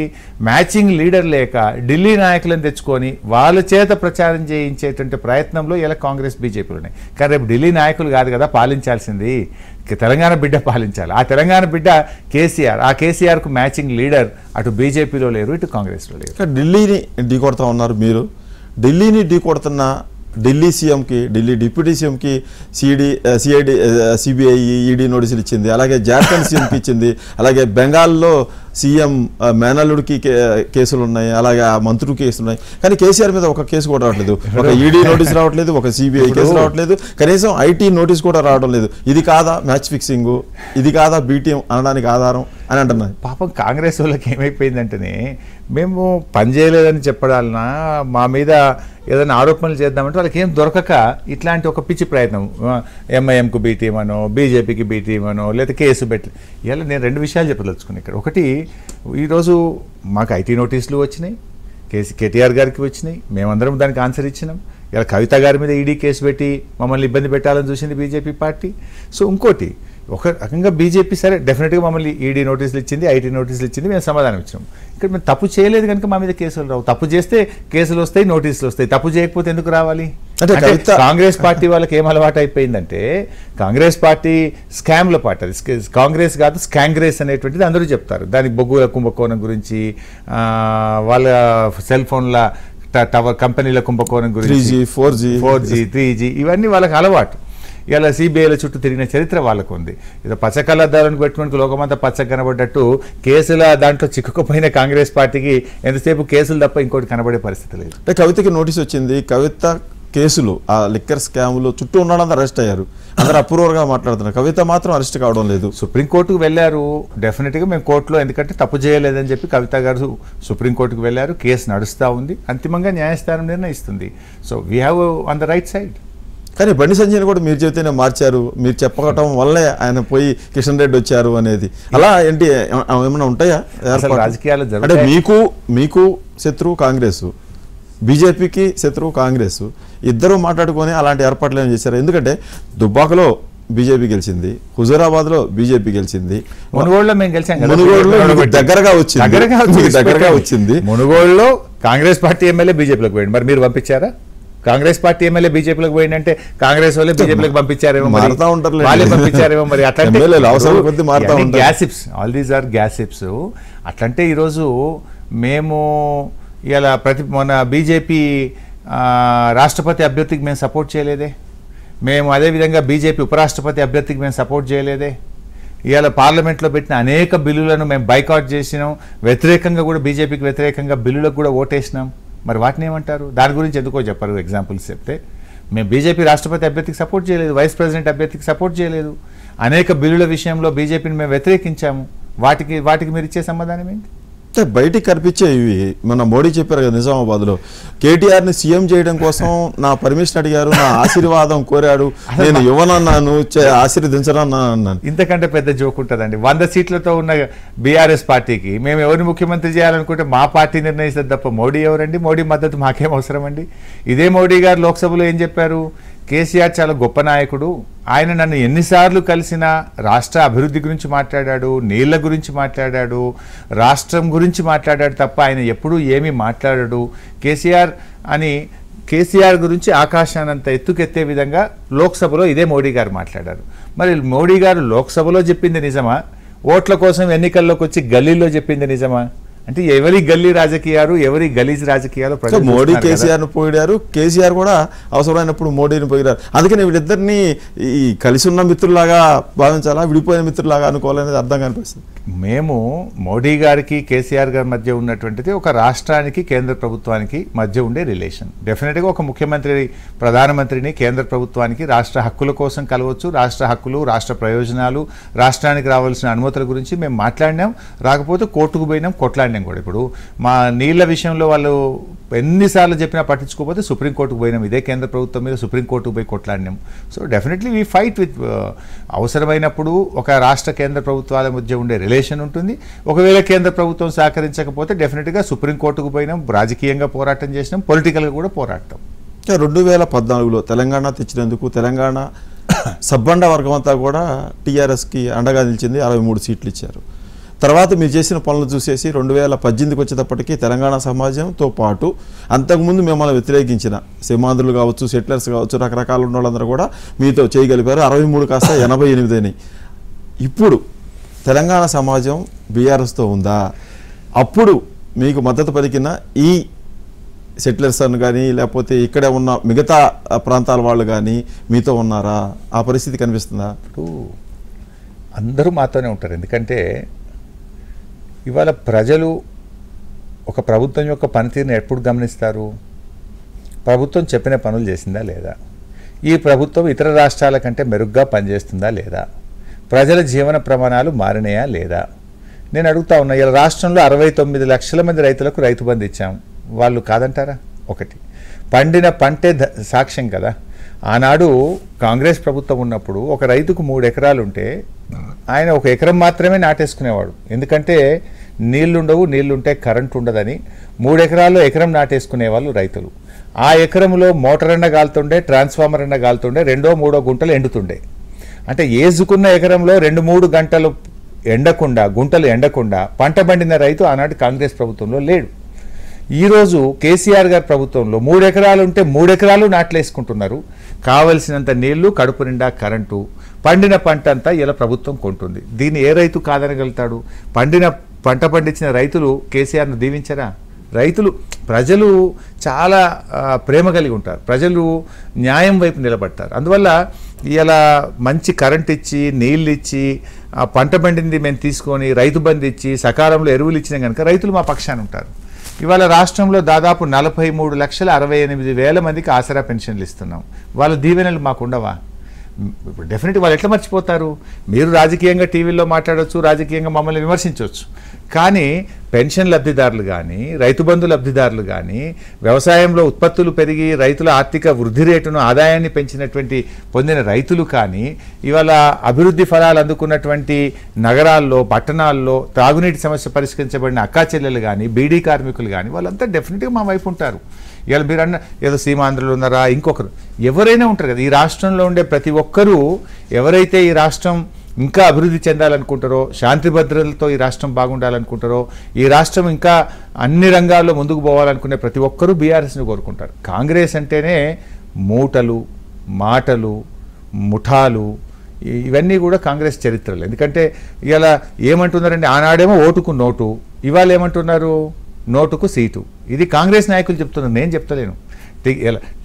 మ్యాచింగ్ లీడర్ లేక ఢిల్లీ నాయకులను తెచ్చుకొని వాళ్ళ చేత ప్రచారం చేయించేటువంటి ప్రయత్నంలో ఇలా కాంగ్రెస్ బీజేపీలు ఉన్నాయి కానీ రేపు ఢిల్లీ నాయకులు కాదు కదా పాలించాల్సింది తెలంగాణ బిడ్డ పాలించాలి ఆ తెలంగాణ బిడ్డ కేసీఆర్ ఆ కేసీఆర్కు మ్యాచింగ్ లీడర్ అటు బీజేపీలో లేరు ఇటు కాంగ్రెస్లో లేరు ఢిల్లీని కొడతా ఉన్నారు మీరు ఢిల్లీని కొడుతున్న ఢిల్లీ సీఎంకి ఢిల్లీ డిప్యూటీ సీఎంకి సిడి సిఐడి సిబిఐ ఈడీ నోటీసులు ఇచ్చింది అలాగే జార్ఖండ్ సీఎంకి ఇచ్చింది అలాగే బెంగాల్లో సీఎం మేనల్లుడికి కేసులు ఉన్నాయి అలాగే ఆ మంత్రుడు కేసులు ఉన్నాయి కానీ కేసీఆర్ మీద ఒక కేసు కూడా రావట్లేదు ఒక ఈడీ నోటీస్ రావట్లేదు ఒక సిబిఐ కేసు రావట్లేదు కనీసం ఐటీ నోటీస్ కూడా రావడం లేదు ఇది కాదా మ్యాచ్ ఫిక్సింగ్ ఇది కాదా బీటీఎం అనడానికి ఆధారం అని అంటున్నారు పాపం కాంగ్రెస్ వాళ్ళకి ఏమైపోయిందంటేనే మేము పని చేయలేదని చెప్పడాలన్నా మా మీద ఏదైనా ఆరోపణలు చేద్దామంటే వాళ్ళకి ఏం దొరకక ఇట్లాంటి ఒక పిచ్చి ప్రయత్నం ఎంఐఎంకు బీటీమనో బీజేపీకి బీటీమనో లేదా కేసు పెట్టి ఇలా నేను రెండు విషయాలు చెప్పదలుచుకున్నాను ఇక్కడ ఒకటి ఈరోజు మాకు ఐటీ నోటీసులు వచ్చినాయి కేసు కేటీఆర్ గారికి వచ్చినాయి మేమందరం దానికి ఆన్సర్ ఇచ్చినాం ఇలా కవిత గారి మీద ఈడీ కేసు పెట్టి మమ్మల్ని ఇబ్బంది పెట్టాలని చూసింది బీజేపీ పార్టీ సో ఇంకోటి ఒక రకంగా బీజేపీ సరే డెఫినెట్గా మమ్మల్ని ఈడీ నోటీసులు ఇచ్చింది ఐటీ నోటీసులు ఇచ్చింది మేము సమాధానం ఇచ్చినాం ఇక్కడ మేము తప్పు చేయలేదు కనుక మా మీద కేసులు రావు తప్పు చేస్తే కేసులు వస్తాయి నోటీసులు వస్తాయి తప్పు చేయకపోతే ఎందుకు రావాలి అంటే కాంగ్రెస్ పార్టీ వాళ్ళకి ఏం అలవాటు అయిపోయిందంటే కాంగ్రెస్ పార్టీ స్కామ్ల పార్టీ అది కాంగ్రెస్ కాదు స్కాంగ్రెస్ అనేటువంటిది అందరూ చెప్తారు దానికి బొగ్గుల కుంభకోణం గురించి వాళ్ళ సెల్ ఫోన్ల టవర్ కంపెనీల కుంభకోణం గురించి four G four G three G ఇవన్నీ వాళ్ళకి అలవాటు ఇలా సిబిఐల చుట్టూ తిరిగిన చరిత్ర వాళ్ళకు ఉంది ఇదో పచ్చకళ్ళ అద్దాలను పెట్టుకుని లోకమంతా పచ్చ కనబడ్డట్టు కేసుల దాంట్లో చిక్కుకుపోయిన కాంగ్రెస్ పార్టీకి ఎంతసేపు కేసులు తప్ప ఇంకోటి కనబడే పరిస్థితి లేదు అంటే కవితకి నోటీస్ వచ్చింది కవిత కేసులు ఆ లిక్కర్ స్కామ్లో చుట్టూ ఉన్నాడంతా అరెస్ట్ అయ్యారు అందరు అప్రూవర్గా మాట్లాడుతున్నారు కవిత మాత్రం అరెస్ట్ కావడం లేదు సుప్రీంకోర్టుకు వెళ్ళారు డెఫినెట్గా మేము కోర్టులో ఎందుకంటే తప్పు చేయలేదని చెప్పి కవిత గారు సుప్రీంకోర్టుకు వెళ్ళారు కేసు నడుస్తూ ఉంది అంతిమంగా న్యాయస్థానం నిర్ణయిస్తుంది so we have on the right side కానీ బండి సంజయ్ని కూడా మీరు చెబితేనే మార్చారు మీరు చెప్పటం వల్లే ఆయన పోయి కిషన్ రెడ్డి వచ్చారు అనేది అలా ఏంటి ఏమైనా ఉంటాయా రాజకీయాలు అంటే మీకు మీకు శత్రువు కాంగ్రెస్ బీజేపీకి శత్రువు కాంగ్రెస్ ఇద్దరు మాట్లాడుకొని అలాంటి ఏర్పాట్లు ఏమి చేశారు ఎందుకంటే దుబ్బాకలో బీజేపీ గెలిచింది హుజూరాబాద్లో బీజేపీ గెలిచింది మునుగోడులో మేము గెలిచాం మునుగోడులో దగ్గరగా వచ్చింది దగ్గరగా వచ్చింది మునుగోడులో కాంగ్రెస్ పార్టీ ఎమ్మెల్యే బీజేపీలోకి పోయింది మరి మీరు పంపించారా కాంగ్రెస్ పార్టీ ఎమ్మెల్యే బీజేపీలోకి పోయిందంటే కాంగ్రెస్ వాళ్ళే బీజేపీలోకి పంపించారేమో ఉంటారు వాళ్ళే పంపించారేమో మరి అట్లాంటి gossips all these are gossips అట్లంటే ఈరోజు మేము ఇలా ప్రతి మన బీజేపీ రాష్ట్రపతి అభ్యర్థికి మేము సపోర్ట్ చేయలేదే మేము అదేవిధంగా బీజేపీ ఉపరాష్ట్రపతి అభ్యర్థికి మేము సపోర్ట్ చేయలేదే ఇవాళ పార్లమెంట్లో పెట్టిన అనేక బిల్లులను మేము బైకాట్ చేసినాం వ్యతిరేకంగా కూడా బీజేపీకి వ్యతిరేకంగా బిల్లులకు కూడా ఓటేసినాం మరి వాటిని ఏమంటారు దాని గురించి ఎందుకో చెప్పరు ఎగ్జాంపుల్స్ చెప్తే మేము బీజేపీ రాష్ట్రపతి అభ్యర్థికి సపోర్ట్ చేయలేదు వైస్ ప్రెసిడెంట్ అభ్యర్థికి సపోర్ట్ చేయలేదు అనేక బిల్లుల విషయంలో బీజేపీని మేము వ్యతిరేకించాము వాటికి వాటికి మీరు ఇచ్చే సమాధానం ఏంటి బయటికి కనిపించే ఇవి మన మోడీ చెప్పారు కదా నిజామాబాద్లో కేటీఆర్ని సీఎం చేయడం కోసం నా పర్మిషన్ అడిగారు నా ఆశీర్వాదం కోరాడు నేను ఇవ్వనన్నాను ఆశీర్వదించనన్నాను ఇంతకంటే పెద్ద జోక్ ఉంటుందండి వంద సీట్లతో ఉన్న బీఆర్ఎస్ పార్టీకి మేము ఎవరిని ముఖ్యమంత్రి చేయాలనుకుంటే మా పార్టీ నిర్ణయిస్తే తప్ప మోడీ ఎవరండి మోడీ మద్దతు మాకేం అవసరం అండి ఇదే మోడీ గారు లోక్సభలో ఏం చెప్పారు కేసీఆర్ చాలా గొప్ప నాయకుడు ఆయన నన్ను ఎన్నిసార్లు కలిసిన రాష్ట్ర అభివృద్ధి గురించి మాట్లాడాడు నీళ్ల గురించి మాట్లాడాడు రాష్ట్రం గురించి మాట్లాడాడు తప్ప ఆయన ఎప్పుడూ ఏమీ మాట్లాడాడు కేసీఆర్ అని కేసీఆర్ గురించి ఆకాశానంత ఎత్తుకెత్తే విధంగా లోక్సభలో ఇదే మోడీ గారు మాట్లాడారు మరి మోడీ గారు లోక్సభలో చెప్పింది నిజమా ఓట్ల కోసం ఎన్నికల్లోకి వచ్చి గల్లీలో చెప్పింది నిజమా అంటే ఎవరి గల్లీ రాజకీయాలు ఎవరి గలీజ్ రాజకీయాలు మోడీ ను పోయారు కేసీఆర్ కూడా అవసరమైనప్పుడు మోడీని పోయారు అందుకని వీళ్ళిద్దరిని ఈ కలిసి ఉన్న మిత్రులాగా భావించాలా విడిపోయిన మిత్రులాగా అనుకోవాలనేది అర్థం కనిపిస్తుంది మేము మోడీ గారికి కేసీఆర్ గారి మధ్య ఉన్నటువంటిది ఒక రాష్ట్రానికి కేంద్ర ప్రభుత్వానికి మధ్య ఉండే రిలేషన్ డెఫినెట్గా ఒక ముఖ్యమంత్రి ప్రధానమంత్రిని కేంద్ర ప్రభుత్వానికి రాష్ట్ర హక్కుల కోసం కలవచ్చు రాష్ట్ర హక్కులు రాష్ట్ర ప్రయోజనాలు రాష్ట్రానికి రావాల్సిన అనుమతుల గురించి మేము మాట్లాడినాం రాకపోతే కోర్టుకు పోయినాం కొట్లాడినాం పోయినాం కూడా ఇప్పుడు మా నీళ్ళ విషయంలో వాళ్ళు ఎన్నిసార్లు చెప్పినా పట్టించుకోకపోతే సుప్రీంకోర్టుకు పోయినాం ఇదే కేంద్ర ప్రభుత్వం మీద సుప్రీంకోర్టుకు పోయి కొట్లాడినాం so definitely we fight with అవసరమైనప్పుడు ఒక రాష్ట్ర కేంద్ర ప్రభుత్వాల మధ్య ఉండే రిలేషన్ ఉంటుంది ఒకవేళ కేంద్ర ప్రభుత్వం సహకరించకపోతే డెఫినెట్గా సుప్రీంకోర్టుకు పోయినాం రాజకీయంగా పోరాటం చేసినాం పొలిటికల్గా కూడా పోరాడతాం రెండు వేల పద్నాలుగులో తెలంగాణ తెచ్చినందుకు తెలంగాణ సబ్బండ వర్గం అంతా కూడా టీఆర్ఎస్కి అండగా నిలిచింది అరవై మూడు సీట్లు ఇచ్చారు తర్వాత మీరు చేసిన పనులు చూసేసి రెండు వేల పద్దెనిమిదికి వచ్చేటప్పటికి తెలంగాణ సమాజంతో పాటు అంతకుముందు మిమ్మల్ని వ్యతిరేకించిన సీమాంధ్రులు కావచ్చు సెటిలర్స్ కావచ్చు రకరకాల ఉన్న వాళ్ళందరూ కూడా మీతో చేయగలిపారు అరవై మూడు కాస్త ఎనభై ఎనిమిది ఇప్పుడు తెలంగాణ సమాజం బీఆర్ఎస్తో ఉందా అప్పుడు మీకు మద్దతు పలికిన ఈ సెటిలర్స్ అని కానీ లేకపోతే ఇక్కడే ఉన్న మిగతా ప్రాంతాల వాళ్ళు కానీ మీతో ఉన్నారా ఆ పరిస్థితి కనిపిస్తుందా ఇప్పుడు అందరూ మాతోనే ఉంటారు ఎందుకంటే ఇవాళ ప్రజలు ఒక ప్రభుత్వం యొక్క పనితీరుని ఎప్పుడు గమనిస్తారు ప్రభుత్వం చెప్పిన పనులు చేసిందా లేదా ఈ ప్రభుత్వం ఇతర రాష్ట్రాల కంటే మెరుగ్గా పనిచేస్తుందా లేదా ప్రజల జీవన ప్రమాణాలు మారినాయా లేదా నేను అడుగుతా ఉన్నా ఇలా రాష్ట్రంలో అరవై తొమ్మిది లక్షల మంది రైతులకు రైతు బంధు ఇచ్చాం వాళ్ళు కాదంటారా ఒకటి పండిన పంటే సాక్ష్యం కదా ఆనాడు కాంగ్రెస్ ప్రభుత్వం ఉన్నప్పుడు ఒక రైతుకు మూడు ఎకరాలుంటే ఆయన ఒక ఎకరం మాత్రమే నాటేసుకునేవాడు ఎందుకంటే నీళ్లుండవు నీళ్లుంటే కరెంట్ ఉండదని మూడు ఎకరాల్లో ఎకరం నాటేసుకునే వాళ్ళు రైతులు ఆ ఎకరంలో మోటార్ అన్న గాలుతుండే ట్రాన్స్ఫార్మర్ అన్న గాలుతుండే రెండో మూడో గుంటలు ఎండుతుండే అంటే ఏజుకున్న ఎకరంలో రెండు మూడు గంటలు ఎండకుండా గుంటలు ఎండకుండా పంట పండిన రైతు ఆనాటి కాంగ్రెస్ ప్రభుత్వంలో లేడు ఈరోజు కేసీఆర్ గారి ప్రభుత్వంలో మూడు ఎకరాలు ఉంటే మూడు ఎకరాలు నాట్లేసుకుంటున్నారు కావలసినంత నీళ్లు కడుపు నిండా కరెంటు పండిన పంట అంతా ఇలా ప్రభుత్వం కొంటుంది దీన్ని ఏ రైతు కాదనగలుగుతాడు పండిన పంట పండించిన రైతులు కేసీఆర్ను దీవించరా రైతులు ప్రజలు చాలా ప్రేమ కలిగి ఉంటారు ప్రజలు న్యాయం వైపు నిలబడతారు అందువల్ల ఇలా మంచి కరెంట్ ఇచ్చి నీళ్ళు ఇచ్చి పంట పండింది మేము తీసుకొని రైతు బంద్ ఇచ్చి సకాలంలో ఎరువులు ఇచ్చినా కనుక రైతులు మా పక్షాన్ని ఉంటారు ఇవాళ రాష్ట్రంలో దాదాపు నలభై మూడు లక్షల అరవై ఎనిమిది వేల మందికి ఆసరా పెన్షన్లు ఇస్తున్నాం వాళ్ళ దీవెనలు మాకు ఉండవా ఇప్పుడు డెఫినెట్ వాళ్ళు ఎట్లా మర్చిపోతారు మీరు రాజకీయంగా టీవీలో మాట్లాడవచ్చు రాజకీయంగా మమ్మల్ని విమర్శించవచ్చు కానీ పెన్షన్ లబ్ధిదారులు కానీ రైతు బంధు లబ్ధిదారులు కానీ వ్యవసాయంలో ఉత్పత్తులు పెరిగి రైతుల ఆర్థిక వృద్ధి రేటును ఆదాయాన్ని పెంచినటువంటి పొందిన రైతులు కానీ ఇవాళ అభివృద్ధి ఫలాలు అందుకున్నటువంటి నగరాల్లో పట్టణాల్లో తాగునీటి సమస్య పరిష్కరించబడిన అక్కా చెల్లెలు కానీ బీడీ కార్మికులు కానీ వాళ్ళంతా డెఫినెట్గా మా వైపు ఉంటారు ఇవాళ మీరు అన్న ఏదో సీమాంధ్రులు ఉన్నారా ఇంకొకరు ఎవరైనా ఉంటారు కదా ఈ రాష్ట్రంలో ఉండే ప్రతి ఒక్కరూ ఎవరైతే ఈ రాష్ట్రం ఇంకా అభివృద్ధి చెందాలనుకుంటారో శాంతి భద్రతలతో ఈ రాష్ట్రం బాగుండాలనుకుంటారో ఈ రాష్ట్రం ఇంకా అన్ని రంగాల్లో ముందుకు పోవాలనుకునే ప్రతి ఒక్కరూ బీఆర్ఎస్ని కోరుకుంటారు కాంగ్రెస్ అంటేనే మూటలు మాటలు ముఠాలు ఇవన్నీ కూడా కాంగ్రెస్ చరిత్రలు ఎందుకంటే ఇలా ఏమంటున్నారంటే ఆనాడేమో ఓటుకు నోటు ఇవాళ ఏమంటున్నారు నోటుకు సీటు ఇది కాంగ్రెస్ నాయకులు చెప్తున్నారు నేను చెప్తలేను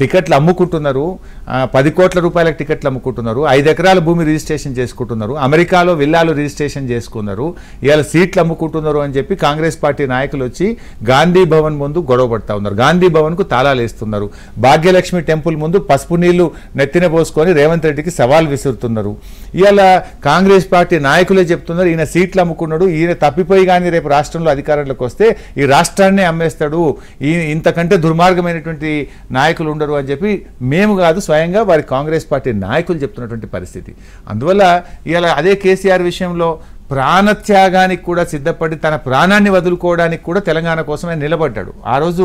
టికెట్లు అమ్ముకుంటున్నారు పది కోట్ల రూపాయల టికెట్లు అమ్ముకుంటున్నారు ఐదు ఎకరాల భూమి రిజిస్ట్రేషన్ చేసుకుంటున్నారు అమెరికాలో విల్లాలు రిజిస్ట్రేషన్ చేసుకున్నారు ఇవాళ సీట్లు అమ్ముకుంటున్నారు అని చెప్పి కాంగ్రెస్ పార్టీ నాయకులు వచ్చి గాంధీ భవన్ ముందు గొడవ పడతా ఉన్నారు గాంధీ భవన్కు తాళాలు వేస్తున్నారు భాగ్యలక్ష్మి టెంపుల్ ముందు పసుపు నీళ్లు నెత్తిన పోసుకొని రేవంత్ రెడ్డికి సవాల్ విసురుతున్నారు ఇవాళ కాంగ్రెస్ పార్టీ నాయకులే చెప్తున్నారు ఈయన సీట్లు అమ్ముకున్నాడు ఈయన తప్పిపోయి కానీ రేపు రాష్ట్రంలో అధికారంలోకి వస్తే ఈ రాష్ట్రాన్నే అమ్మేస్తాడు ఈ ఇంతకంటే దుర్మార్గమైనటువంటి నాయకులు ఉండరు అని చెప్పి మేము కాదు స్వయంగా వారి కాంగ్రెస్ పార్టీ నాయకులు చెప్తున్నటువంటి పరిస్థితి అందువల్ల ఇవాళ అదే కేసీఆర్ విషయంలో ప్రాణత్యాగానికి కూడా సిద్ధపడి తన ప్రాణాన్ని వదులుకోవడానికి కూడా తెలంగాణ కోసం ఆయన నిలబడ్డాడు ఆ రోజు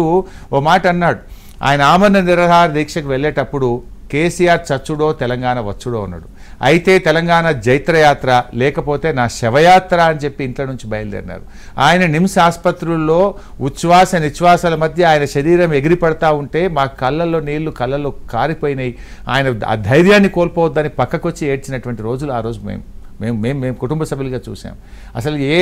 ఓ మాట అన్నాడు ఆయన ఆమరణ నిరహార దీక్షకు వెళ్ళేటప్పుడు కేసీఆర్ చచ్చుడో తెలంగాణ వచ్చుడో అన్నాడు అయితే తెలంగాణ జైత్రయాత్ర లేకపోతే నా శవయాత్ర అని చెప్పి ఇంట్లో నుంచి బయలుదేరినారు ఆయన నిమ్స్ ఆసుపత్రుల్లో ఉచ్ఛ్వాస నిశ్వాసాల మధ్య ఆయన శరీరం ఎగిరిపడతా ఉంటే మా కళ్ళల్లో నీళ్లు కళ్ళల్లో కారిపోయినాయి ఆయన ఆ ధైర్యాన్ని కోల్పోవద్దని పక్కకొచ్చి ఏడ్చినటువంటి రోజులు ఆ రోజు మేము మేము మేము మేము కుటుంబ సభ్యులుగా చూసాం అసలు ఏ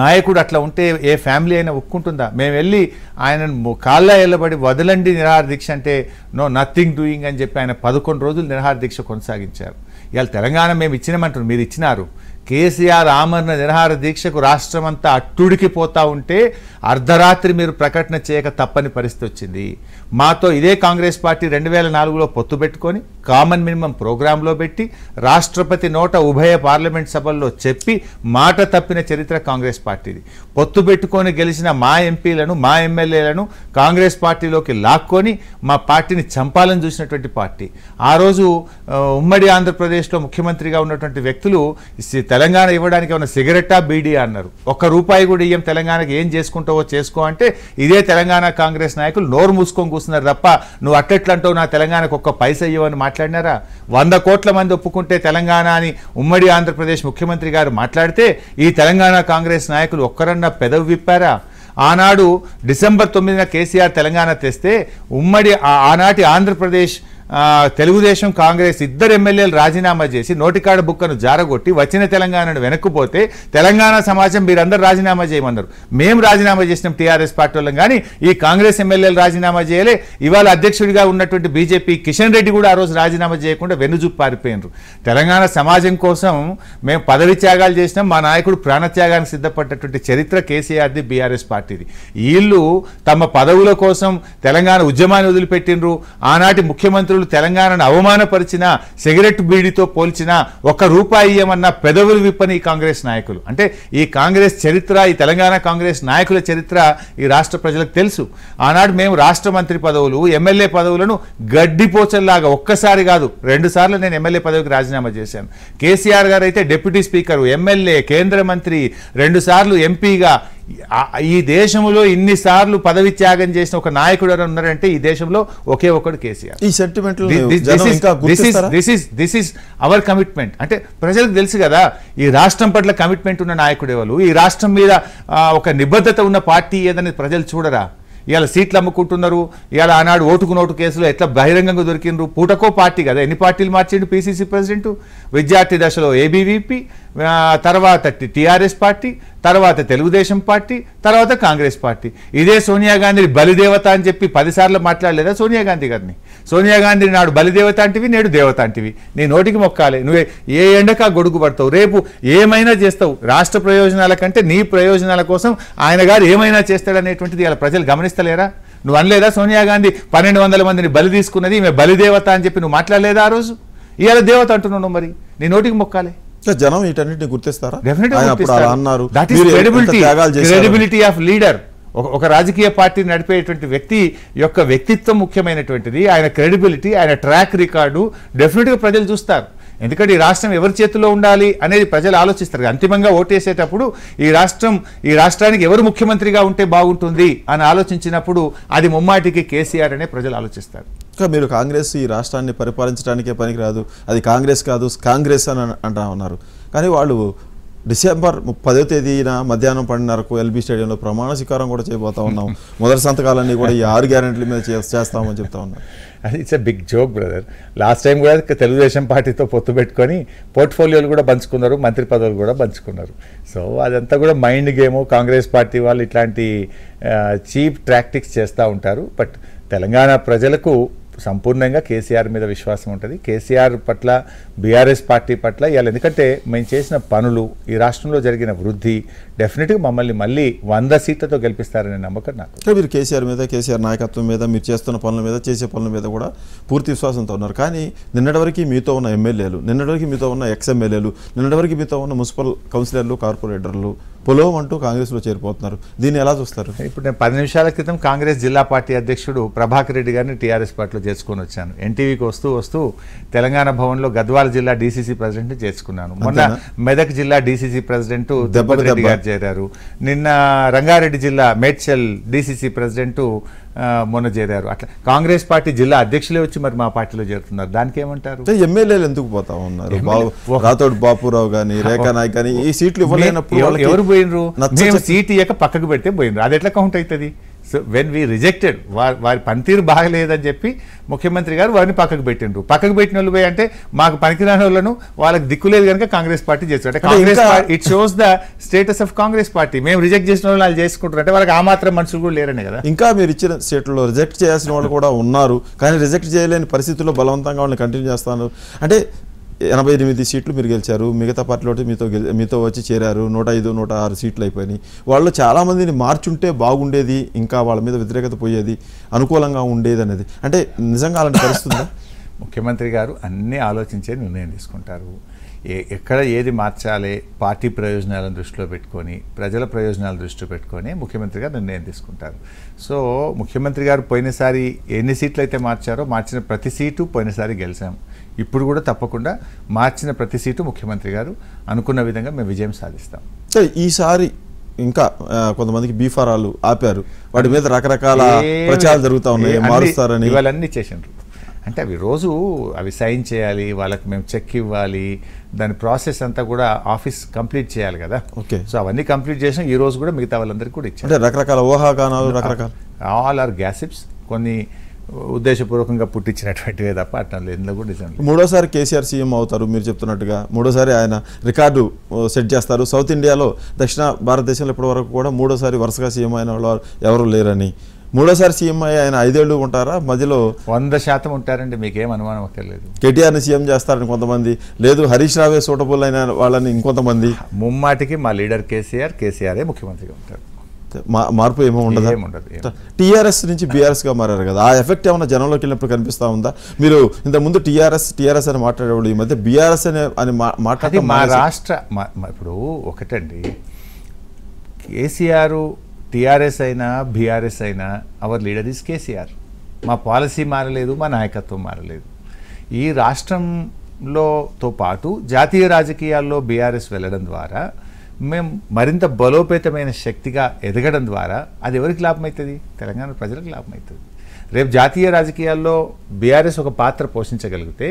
నాయకుడు అట్లా ఉంటే ఏ ఫ్యామిలీ అయినా ఒక్కుంటుందా మేము వెళ్ళి ఆయన కాళ్ళ వెళ్ళబడి వదలండి నిరహార దీక్ష అంటే నో నథింగ్ డూయింగ్ అని చెప్పి ఆయన పదకొండు రోజులు నిరహార దీక్ష కొనసాగించారు ఇవాళ తెలంగాణ మేము ఇచ్చినామంటారు మీరు ఇచ్చినారు కేసీఆర్ ఆమరణ నిరహార దీక్షకు రాష్ట్రం అంతా పోతూ ఉంటే అర్ధరాత్రి మీరు ప్రకటన చేయక తప్పని పరిస్థితి వచ్చింది మాతో ఇదే కాంగ్రెస్ పార్టీ రెండు వేల నాలుగులో పొత్తు పెట్టుకొని కామన్ మినిమం ప్రోగ్రాంలో పెట్టి రాష్ట్రపతి నోట ఉభయ పార్లమెంట్ సభల్లో చెప్పి మాట తప్పిన చరిత్ర కాంగ్రెస్ పార్టీది పొత్తు పెట్టుకొని గెలిచిన మా ఎంపీలను మా ఎమ్మెల్యేలను కాంగ్రెస్ పార్టీలోకి లాక్కొని మా పార్టీని చంపాలని చూసినటువంటి పార్టీ ఆ రోజు ఉమ్మడి ఆంధ్రప్రదేశ్లో ముఖ్యమంత్రిగా ఉన్నటువంటి వ్యక్తులు తెలంగాణ ఇవ్వడానికి ఉన్న సిగరెట్టా బీడీ అన్నారు ఒక్క రూపాయి కూడా ఇయ్యం తెలంగాణకి ఏం చేసుకుంటాం చేసుకుంటావో చేసుకో అంటే ఇదే తెలంగాణ కాంగ్రెస్ నాయకులు నోరు మూసుకొని కూర్చున్నారు తప్ప నువ్వు అట్లెట్లంటావు నా తెలంగాణకు ఒక్క పైసా ఇవ్వని మాట్లాడినారా వంద కోట్ల మంది ఒప్పుకుంటే తెలంగాణ అని ఉమ్మడి ఆంధ్రప్రదేశ్ ముఖ్యమంత్రి గారు మాట్లాడితే ఈ తెలంగాణ కాంగ్రెస్ నాయకులు ఒక్కరన్నా పెదవి విప్పారా ఆనాడు డిసెంబర్ తొమ్మిదిన కేసీఆర్ తెలంగాణ తెస్తే ఉమ్మడి ఆనాటి ఆంధ్రప్రదేశ్ తెలుగుదేశం కాంగ్రెస్ ఇద్దరు ఎమ్మెల్యేలు రాజీనామా చేసి నోటికాడ బుక్కను జారగొట్టి వచ్చిన తెలంగాణను వెనక్కుపోతే తెలంగాణ సమాజం మీరందరూ రాజీనామా చేయమన్నారు మేము రాజీనామా చేసినాం టీఆర్ఎస్ పార్టీ వాళ్ళం కానీ ఈ కాంగ్రెస్ ఎమ్మెల్యేలు రాజీనామా చేయలే ఇవాళ అధ్యక్షుడిగా ఉన్నటువంటి బీజేపీ కిషన్ రెడ్డి కూడా ఆ రోజు రాజీనామా చేయకుండా వెనుజుప్పు పారిపోయినారు తెలంగాణ సమాజం కోసం మేము పదవి త్యాగాలు చేసినాం మా నాయకుడు ప్రాణత్యాగానికి సిద్ధపడ్డటువంటి చరిత్ర కేసీఆర్ది బీఆర్ఎస్ పార్టీది వీళ్ళు తమ పదవుల కోసం తెలంగాణ ఉద్యమాన్ని వదిలిపెట్టినరు ఆనాటి ముఖ్యమంత్రి మంత్రులు తెలంగాణను అవమానపరిచినా సిగరెట్ బీడితో పోల్చినా ఒక రూపాయి ఇయ్యమన్న పెదవులు విప్పని కాంగ్రెస్ నాయకులు అంటే ఈ కాంగ్రెస్ చరిత్ర ఈ తెలంగాణ కాంగ్రెస్ నాయకుల చరిత్ర ఈ రాష్ట్ర ప్రజలకు తెలుసు ఆనాడు మేము రాష్ట్ర మంత్రి పదవులు ఎమ్మెల్యే పదవులను గడ్డిపోచల్లాగా ఒక్కసారి కాదు రెండు సార్లు నేను ఎమ్మెల్యే పదవికి రాజీనామా చేశాను కేసీఆర్ గారు అయితే డిప్యూటీ స్పీకరు ఎమ్మెల్యే కేంద్ర మంత్రి రెండుసార్లు ఎంపీగా ఈ దేశంలో ఇన్నిసార్లు పదవి త్యాగం చేసిన ఒక నాయకుడు ఎవరు ఉన్నారంటే ఈ దేశంలో ఒకే ఒకడు కేసీఆర్ ఈ sentiment this is this is our commitment అంటే ప్రజలకు తెలుసు కదా ఈ రాష్ట్రం పట్ల కమిట్మెంట్ ఉన్న నాయకుడు ఎవరు ఈ రాష్ట్రం మీద ఒక నిబద్ధత ఉన్న పార్టీ ఏదనేది ప్రజలు చూడరా ఇవాళ సీట్లు అమ్ముకుంటున్నారు ఇవాళ ఆనాడు ఓటుకు నోటు కేసులో ఎట్లా బహిరంగంగా దొరికినారు పూటకో పార్టీ కదా ఎన్ని పార్టీలు మార్చిండు పీసీసీ ప్రెసిడెంట్ విద్యార్థి దశలో ఏబీవీపీ తర్వాత టీఆర్ఎస్ పార్టీ తర్వాత తెలుగుదేశం పార్టీ తర్వాత కాంగ్రెస్ పార్టీ ఇదే సోనియా గాంధీ బలిదేవత అని చెప్పి పదిసార్లు మాట్లాడలేదా సోనియా గాంధీ గారిని సోనియా గాంధీ నాడు బలిదేవత అంటివి నేడు దేవత అంటివి నీ నోటికి మొక్కాలి నువ్వే ఏ ఎండకా గొడుగు పడతావు రేపు ఏమైనా చేస్తావు రాష్ట్ర ప్రయోజనాల కంటే నీ ప్రయోజనాల కోసం ఆయన గారు ఏమైనా చేస్తాడనేటువంటిది ఇలా ప్రజలు గమనిస్తలేరా నువ్వు అనలేదా సోనియా గాంధీ పన్నెండు వందల మందిని బలి తీసుకున్నది ఈమె బలిదేవత అని చెప్పి నువ్వు మాట్లాడలేదా ఆ రోజు ఇవాళ దేవత అంటున్నావు మరి నీ నోటికి మొక్కాలి జనం వీటన్నిటిని గుర్తిస్తారా ఆఫ్ లీడర్ ఒక రాజకీయ పార్టీ నడిపేటువంటి వ్యక్తి యొక్క వ్యక్తిత్వం ముఖ్యమైనటువంటిది ఆయన క్రెడిబిలిటీ ఆయన ట్రాక్ రికార్డు డెఫినెట్గా ప్రజలు చూస్తారు ఎందుకంటే ఈ రాష్ట్రం ఎవరి చేతిలో ఉండాలి అనేది ప్రజలు ఆలోచిస్తారు అంతిమంగా ఓటేసేటప్పుడు ఈ రాష్ట్రం ఈ రాష్ట్రానికి ఎవరు ముఖ్యమంత్రిగా ఉంటే బాగుంటుంది అని ఆలోచించినప్పుడు అది ముమ్మాటికి కేసీఆర్ అనే ప్రజలు ఆలోచిస్తారు ఇంకా మీరు కాంగ్రెస్ ఈ రాష్ట్రాన్ని పరిపాలించడానికే పనికిరాదు అది కాంగ్రెస్ కాదు కాంగ్రెస్ అని అంటా ఉన్నారు కానీ వాళ్ళు డిసెంబర్ పదో తేదీన మధ్యాహ్నం పన్నెండున్నరకు ఎల్బీ స్టేడియంలో ప్రమాణ స్వీకారం కూడా చేయబోతా ఉన్నాం మొదటి సంతకాలన్నీ కూడా ఈ ఆరు గ్యారెంటీల మీద చేస్తామని చెప్తా ఉన్నారు అది it's a big joke brother last time కూడా తెలుగుదేశం పార్టీతో పొత్తు పెట్టుకొని పోర్ట్ఫోలియోలు కూడా పంచుకున్నారు మంత్రి పదవులు కూడా పంచుకున్నారు సో అదంతా కూడా మైండ్ గేమ్ కాంగ్రెస్ పార్టీ వాళ్ళు ఇట్లాంటి చీప్ ట్రాక్టిక్స్ చేస్తూ ఉంటారు బట్ తెలంగాణ ప్రజలకు సంపూర్ణంగా కేసీఆర్ మీద విశ్వాసం ఉంటుంది కేసీఆర్ పట్ల బీఆర్ఎస్ పార్టీ పట్ల ఇవాళ ఎందుకంటే మేము చేసిన పనులు ఈ రాష్ట్రంలో జరిగిన వృద్ధి డెఫినెట్గా మమ్మల్ని మళ్ళీ వంద సీట్లతో గెలిపిస్తారనే నమ్మకం నాకు మీరు కేసీఆర్ మీద కేసీఆర్ నాయకత్వం మీద మీరు చేస్తున్న పనుల మీద చేసే పనుల మీద కూడా పూర్తి విశ్వాసంతో ఉన్నారు కానీ నిన్నటి వరకు మీతో ఉన్న ఎమ్మెల్యేలు నిన్నటి వరకు మీతో ఉన్న ఎక్స్ ఎమ్మెల్యేలు నిన్నటి వరకు మీతో ఉన్న మున్సిపల్ కౌన్సిలర్లు కార్పొరేటర్లు పొలో అంటూ కాంగ్రెస్లో చేరిపోతున్నారు దీన్ని ఎలా చూస్తారు ఇప్పుడు నేను పది నిమిషాల క్రితం కాంగ్రెస్ జిల్లా పార్టీ అధ్యక్షుడు ప్రభాకర్ రెడ్డి గారిని టీఆర్ఎస్ పార్టీలో చేర్చుకొని వచ్చాను ఎన్టీవీకి వస్తూ వస్తూ తెలంగాణ భవన్లో గద్వాల జిల్లా డీసీసీ ప్రెసిడెంట్ని చేర్చుకున్నాను మొన్న మెదక్ జిల్లా డీసీసీ ప్రెసిడెంట్ రెడ్డి గారు చేరారు నిన్న రంగారెడ్డి జిల్లా మేడ్చల్ డీసీసీ ప్రెసిడెంట్ మొన్న చేరారు అట్లా కాంగ్రెస్ పార్టీ జిల్లా అధ్యక్షులే వచ్చి మరి మా పార్టీలో చేరుతున్నారు దానికి ఏమంటారు ఎమ్మెల్యేలు ఎందుకు పోతా ఉన్నారు రాతోడు బాపురావు గానీ రేఖా నాయక్ కానీ ఈ సీట్లు ఇవ్వలేనప్పుడు ఎవరు పోయినరు సీట్ ఇక పక్కకు పెడితే పోయినరు అది ఎట్లా కౌంట్ అవుతుంది సో వెన్ వీ రిజెక్టెడ్ వారి వారి పనితీరు బాగలేదని చెప్పి ముఖ్యమంత్రి గారు వారిని పక్కకు పెట్టిండ్రు పక్కకు పెట్టిన వాళ్ళు పోయి అంటే మాకు పనికిరాని వాళ్ళను వాళ్ళకి దిక్కులేదు కనుక కాంగ్రెస్ పార్టీ చేస్తారు అంటే Congress it shows the status of Congress party మేము రిజెక్ట్ చేసిన వాళ్ళు వాళ్ళు చేసుకుంటారు అంటే వాళ్ళకి ఆ మాత్రం మనుషులు కూడా లేరనే కదా ఇంకా మీరు ఇచ్చిన సీట్లలో రిజెక్ట్ చేయాల్సిన వాళ్ళు కూడా ఉన్నారు కానీ రిజెక్ట్ చేయలేని పరిస్థితుల్లో బలవంతంగా వాళ్ళని కంటిన్యూ చేస్తాను అంటే ఎనభై ఎనిమిది సీట్లు మీరు గెలిచారు మిగతా పార్టీలో మీతో మీతో వచ్చి చేరారు నూట ఐదు నూట ఆరు సీట్లు అయిపోయినాయి వాళ్ళు చాలామందిని మార్చుంటే బాగుండేది ఇంకా వాళ్ళ మీద వ్యతిరేకత పోయేది అనుకూలంగా ఉండేది అనేది అంటే నిజంగా అలాంటి పరిస్థితుందా ముఖ్యమంత్రి గారు అన్నీ ఆలోచించే నిర్ణయం తీసుకుంటారు ఏ ఎక్కడ ఏది మార్చాలి పార్టీ ప్రయోజనాలను దృష్టిలో పెట్టుకొని ప్రజల ప్రయోజనాలను దృష్టిలో పెట్టుకొని ముఖ్యమంత్రి గారు నిర్ణయం తీసుకుంటారు సో ముఖ్యమంత్రి గారు పోయినసారి ఎన్ని సీట్లు అయితే మార్చారో మార్చిన ప్రతి సీటు పోయినసారి గెలిచాం ఇప్పుడు కూడా తప్పకుండా మార్చిన ప్రతి సీటు ముఖ్యమంత్రి గారు అనుకున్న విధంగా మేము విజయం సాధిస్తాం ఈసారి ఇంకా కొంతమందికి బీఫారాలు ఆపారు వాటి మీద రకరకాల ప్రచారాలు జరుగుతూ ఉన్నాయి మారుస్తారని ఇవాళన్నీ చేసినారు అంటే అవి రోజు అవి సైన్ చేయాలి వాళ్ళకి మేము చెక్ ఇవ్వాలి దాని ప్రాసెస్ అంతా కూడా ఆఫీస్ కంప్లీట్ చేయాలి కదా ఓకే సో అవన్నీ కంప్లీట్ చేసినా ఈ రోజు కూడా మిగతా వాళ్ళందరికీ కూడా ఇచ్చారు రకరకాల ఊహాగానాలు రకరకాల ఆల్ ఆర్ గ్యాసిప్స్ కొన్ని ఉద్దేశపూర్వకంగా పుట్టించినటువంటివే తప్ప అట్లా ఇందులో కూడా నిజం మూడోసారి కేసీఆర్ సీఎం అవుతారు మీరు చెప్తున్నట్టుగా మూడోసారి ఆయన రికార్డు సెట్ చేస్తారు సౌత్ ఇండియాలో దక్షిణ భారతదేశంలో ఇప్పటి వరకు కూడా మూడోసారి వరుసగా సీఎం అయిన వాళ్ళు ఎవరు లేరని మూడోసారి సీఎం అయ్యి ఆయన ఐదేళ్ళు ఉంటారా మధ్యలో వంద శాతం ఉంటారండి మీకేం అనుమానం అక్కర్లేదు కేటీఆర్ని సీఎం చేస్తారని కొంతమంది లేదు హరీష్ రావే సూటబుల్ అయిన వాళ్ళని ఇంకొంతమంది ముమ్మాటికి మా లీడర్ కేసీఆర్ కేసీఆరే ముఖ్యమంత్రిగా ఉంటారు మార్పు ఏమో ఉండదు టీఆర్ఎస్ నుంచి గా మారారు కదా ఆ ఎఫెక్ట్ ఏమైనా జనంలోకి వెళ్ళినప్పుడు కనిపిస్తా ఉందా మీరు ఇంత ముందు టీఆర్ఎస్ టీఆర్ఎస్ అని మాట్లాడేవాళ్ళు ఈ మధ్య బీఆర్ఎస్ అనే అని మాట్లాడే మా రాష్ట్ర ఇప్పుడు ఒకటండి కేసీఆర్ టీఆర్ఎస్ అయినా బీఆర్ఎస్ అయినా అవర్ లీడర్ ఇస్ కేసీఆర్ మా పాలసీ మారలేదు మా నాయకత్వం మారలేదు ఈ రాష్ట్రంలోతో పాటు జాతీయ రాజకీయాల్లో బీఆర్ఎస్ వెళ్ళడం ద్వారా మేము మరింత బలోపేతమైన శక్తిగా ఎదగడం ద్వారా అది ఎవరికి లాభమవుతుంది తెలంగాణ ప్రజలకు లాభమవుతుంది రేపు జాతీయ రాజకీయాల్లో బీఆర్ఎస్ ఒక పాత్ర పోషించగలిగితే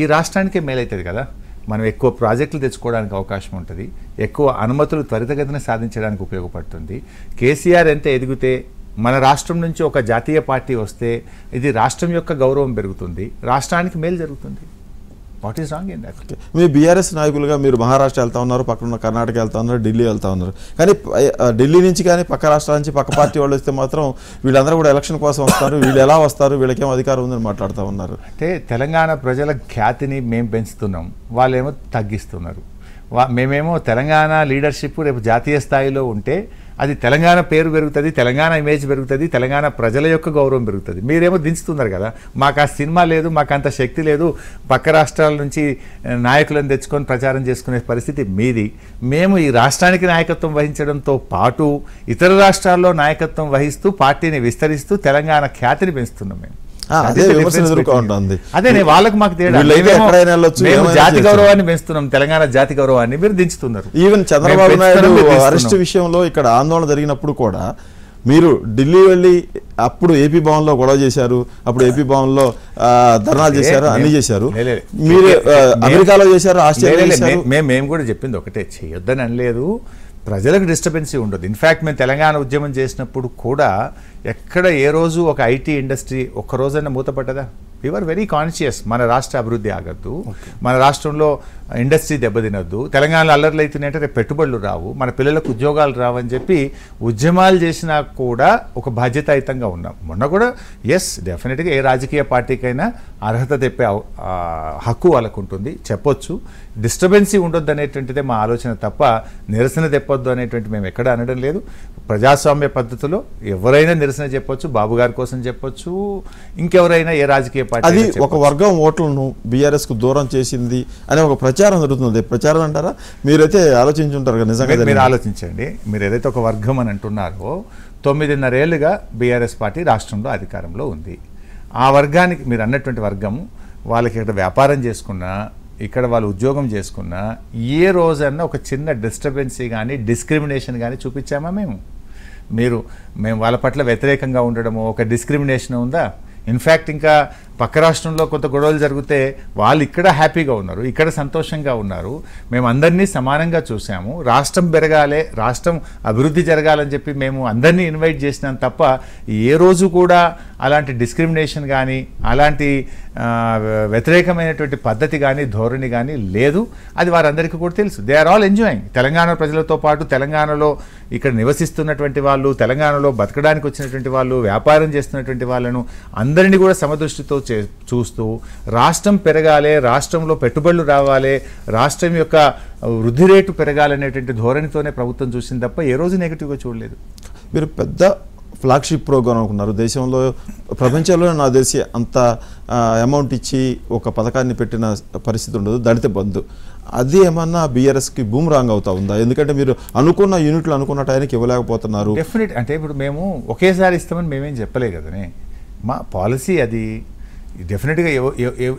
ఈ రాష్ట్రానికే మేలవుతుంది కదా మనం ఎక్కువ ప్రాజెక్టులు తెచ్చుకోవడానికి అవకాశం ఉంటుంది ఎక్కువ అనుమతులు త్వరితగతిన సాధించడానికి ఉపయోగపడుతుంది కేసీఆర్ ఎంత ఎదిగితే మన రాష్ట్రం నుంచి ఒక జాతీయ పార్టీ వస్తే ఇది రాష్ట్రం యొక్క గౌరవం పెరుగుతుంది రాష్ట్రానికి మేలు జరుగుతుంది what is wrong in okay మీ బీఆర్ఎస్ నాయకులుగా మీరు మహారాష్ట్ర వెళ్తా ఉన్నారు పక్కన కర్ణాటక వెళ్తా ఉన్నారు ఢిల్లీ వెళ్తా ఉన్నారు కానీ ఢిల్లీ నుంచి కానీ పక్క రాష్ట్రాల నుంచి పక్క పార్టీ వాళ్ళు వస్తే మాత్రం వీళ్ళందరూ కూడా ఎలక్షన్ కోసం వస్తారు వీళ్ళు ఎలా వస్తారు వీళ్ళకేం అధికారం ఉందని మాట్లాడుతూ ఉన్నారు అంటే తెలంగాణ ప్రజల ఖ్యాతిని మేము పెంచుతున్నాం వాళ్ళేమో తగ్గిస్తున్నారు మేమేమో తెలంగాణ లీడర్షిప్ రేపు జాతీయ స్థాయిలో ఉంటే అది తెలంగాణ పేరు పెరుగుతుంది తెలంగాణ ఇమేజ్ పెరుగుతుంది తెలంగాణ ప్రజల యొక్క గౌరవం పెరుగుతుంది మీరేమో దించుతున్నారు కదా మాకు ఆ సినిమా లేదు మాకు అంత శక్తి లేదు పక్క రాష్ట్రాల నుంచి నాయకులను తెచ్చుకొని ప్రచారం చేసుకునే పరిస్థితి మీది మేము ఈ రాష్ట్రానికి నాయకత్వం వహించడంతో పాటు ఇతర రాష్ట్రాల్లో నాయకత్వం వహిస్తూ పార్టీని విస్తరిస్తూ తెలంగాణ ఖ్యాతిని పెంచుతున్నాం మేము అదే విమర్శన అదే వాళ్ళకి జాతి గౌరవాన్ని పెంచుతున్నాం తెలంగాణ జాతి గౌరవాన్ని మీరు దించుతున్నారు ఈవెన్ చంద్రబాబు నాయుడు అరెస్ట్ విషయంలో ఇక్కడ ఆందోళన జరిగినప్పుడు కూడా మీరు ఢిల్లీ వెళ్ళి అప్పుడు ఏపీ భవన్లో గొడవ చేశారు అప్పుడు ఏపీ భవన్లో ధర్నాలు చేశారు అన్ని చేశారు మీరు అమెరికాలో చేశారు ఆస్ట్రేలియా మేము కూడా చెప్పింది ఒకటే చేయొద్దని అనలేదు ప్రజలకు డిస్టర్బెన్సీ ఉండదు ఇన్ఫ్యాక్ట్ మేము తెలంగాణ ఉద్యమం చేసినప్పుడు కూడా ఎక్కడ ఏ రోజు ఒక ఐటీ ఇండస్ట్రీ రోజైనా మూతపడ్డదా వీఆర్ వెరీ కాన్షియస్ మన రాష్ట్ర అభివృద్ధి ఆగద్దు మన రాష్ట్రంలో ఇండస్ట్రీ దెబ్బతినద్దు తెలంగాణలో అల్లర్లు అవుతున్నాయంటే రేపు పెట్టుబడులు రావు మన పిల్లలకు ఉద్యోగాలు రావని చెప్పి ఉద్యమాలు చేసినా కూడా ఒక బాధ్యతాయుతంగా ఉన్నాం మొన్న కూడా ఎస్ డెఫినెట్గా ఏ రాజకీయ పార్టీకైనా అర్హత తెప్పే హక్కు వాళ్ళకు ఉంటుంది చెప్పొచ్చు డిస్టర్బెన్సీ ఉండొద్దు అనేటువంటిదే మా ఆలోచన తప్ప నిరసన తెప్పొద్దు అనేటువంటి మేము ఎక్కడ అనడం లేదు ప్రజాస్వామ్య పద్ధతిలో ఎవరైనా నిరసన చెప్పొచ్చు బాబు గారి కోసం చెప్పొచ్చు ఇంకెవరైనా ఏ రాజకీయ పార్టీ అది ఒక వర్గం ఓట్లను బీఆర్ఎస్కు దూరం చేసింది అనే ఒక ప్రచారం జరుగుతుంది ప్రచారం అంటారా మీరైతే ఆలోచించుంటారు నిజంగా మీరు ఆలోచించండి మీరు ఏదైతే ఒక వర్గం అని అంటున్నారో తొమ్మిదిన్నరేళ్ళుగా బీఆర్ఎస్ పార్టీ రాష్ట్రంలో అధికారంలో ఉంది ఆ వర్గానికి మీరు అన్నటువంటి వర్గం వాళ్ళకి ఇక్కడ వ్యాపారం చేసుకున్నా ఇక్కడ వాళ్ళు ఉద్యోగం చేసుకున్నా ఏ రోజన్నా ఒక చిన్న డిస్టర్బెన్సీ కానీ డిస్క్రిమినేషన్ కానీ చూపించామా మేము మీరు మేము వాళ్ళ పట్ల వ్యతిరేకంగా ఉండడము ఒక డిస్క్రిమినేషన్ ఉందా ఇన్ఫ్యాక్ట్ ఇంకా పక్క రాష్ట్రంలో కొంత గొడవలు జరిగితే వాళ్ళు ఇక్కడ హ్యాపీగా ఉన్నారు ఇక్కడ సంతోషంగా ఉన్నారు మేము అందరినీ సమానంగా చూసాము రాష్ట్రం పెరగాలి రాష్ట్రం అభివృద్ధి జరగాలని చెప్పి మేము అందరినీ ఇన్వైట్ చేసినాం తప్ప ఏ రోజు కూడా అలాంటి డిస్క్రిమినేషన్ కానీ అలాంటి వ్యతిరేకమైనటువంటి పద్ధతి కానీ ధోరణి కానీ లేదు అది వారందరికీ కూడా తెలుసు they are all enjoying Telangana ప్రజలతో పాటు తెలంగాణలో ఇక్కడ నివసిస్తున్నటువంటి వాళ్ళు తెలంగాణలో బతకడానికి వచ్చినటువంటి వాళ్ళు వ్యాపారం చేస్తున్నటువంటి వాళ్ళను అందరినీ కూడా సమదృష్టితో చే చూస్తూ రాష్ట్రం పెరగాలి రాష్ట్రంలో పెట్టుబడులు రావాలి రాష్ట్రం యొక్క వృద్ధి రేటు పెరగాలనేటువంటి ధోరణితోనే ప్రభుత్వం చూసింది తప్ప ఏ రోజు నెగిటివ్గా చూడలేదు మీరు పెద్ద ఫ్లాగ్షిప్ ప్రోగ్రామ్ అనుకున్నారు దేశంలో ప్రపంచంలో నా దేశీ అంత అమౌంట్ ఇచ్చి ఒక పథకాన్ని పెట్టిన పరిస్థితి ఉండదు దళిత బంధు అది ఏమన్నా బీఆర్ఎస్కి బూమ్ రాంగ్ అవుతా ఉందా ఎందుకంటే మీరు అనుకున్న యూనిట్లు అనుకున్న టైంకి ఇవ్వలేకపోతున్నారు డెఫినెట్ అంటే ఇప్పుడు మేము ఒకేసారి ఇస్తామని మేమేం చెప్పలే కదనే మా పాలసీ అది డెఫినెట్గా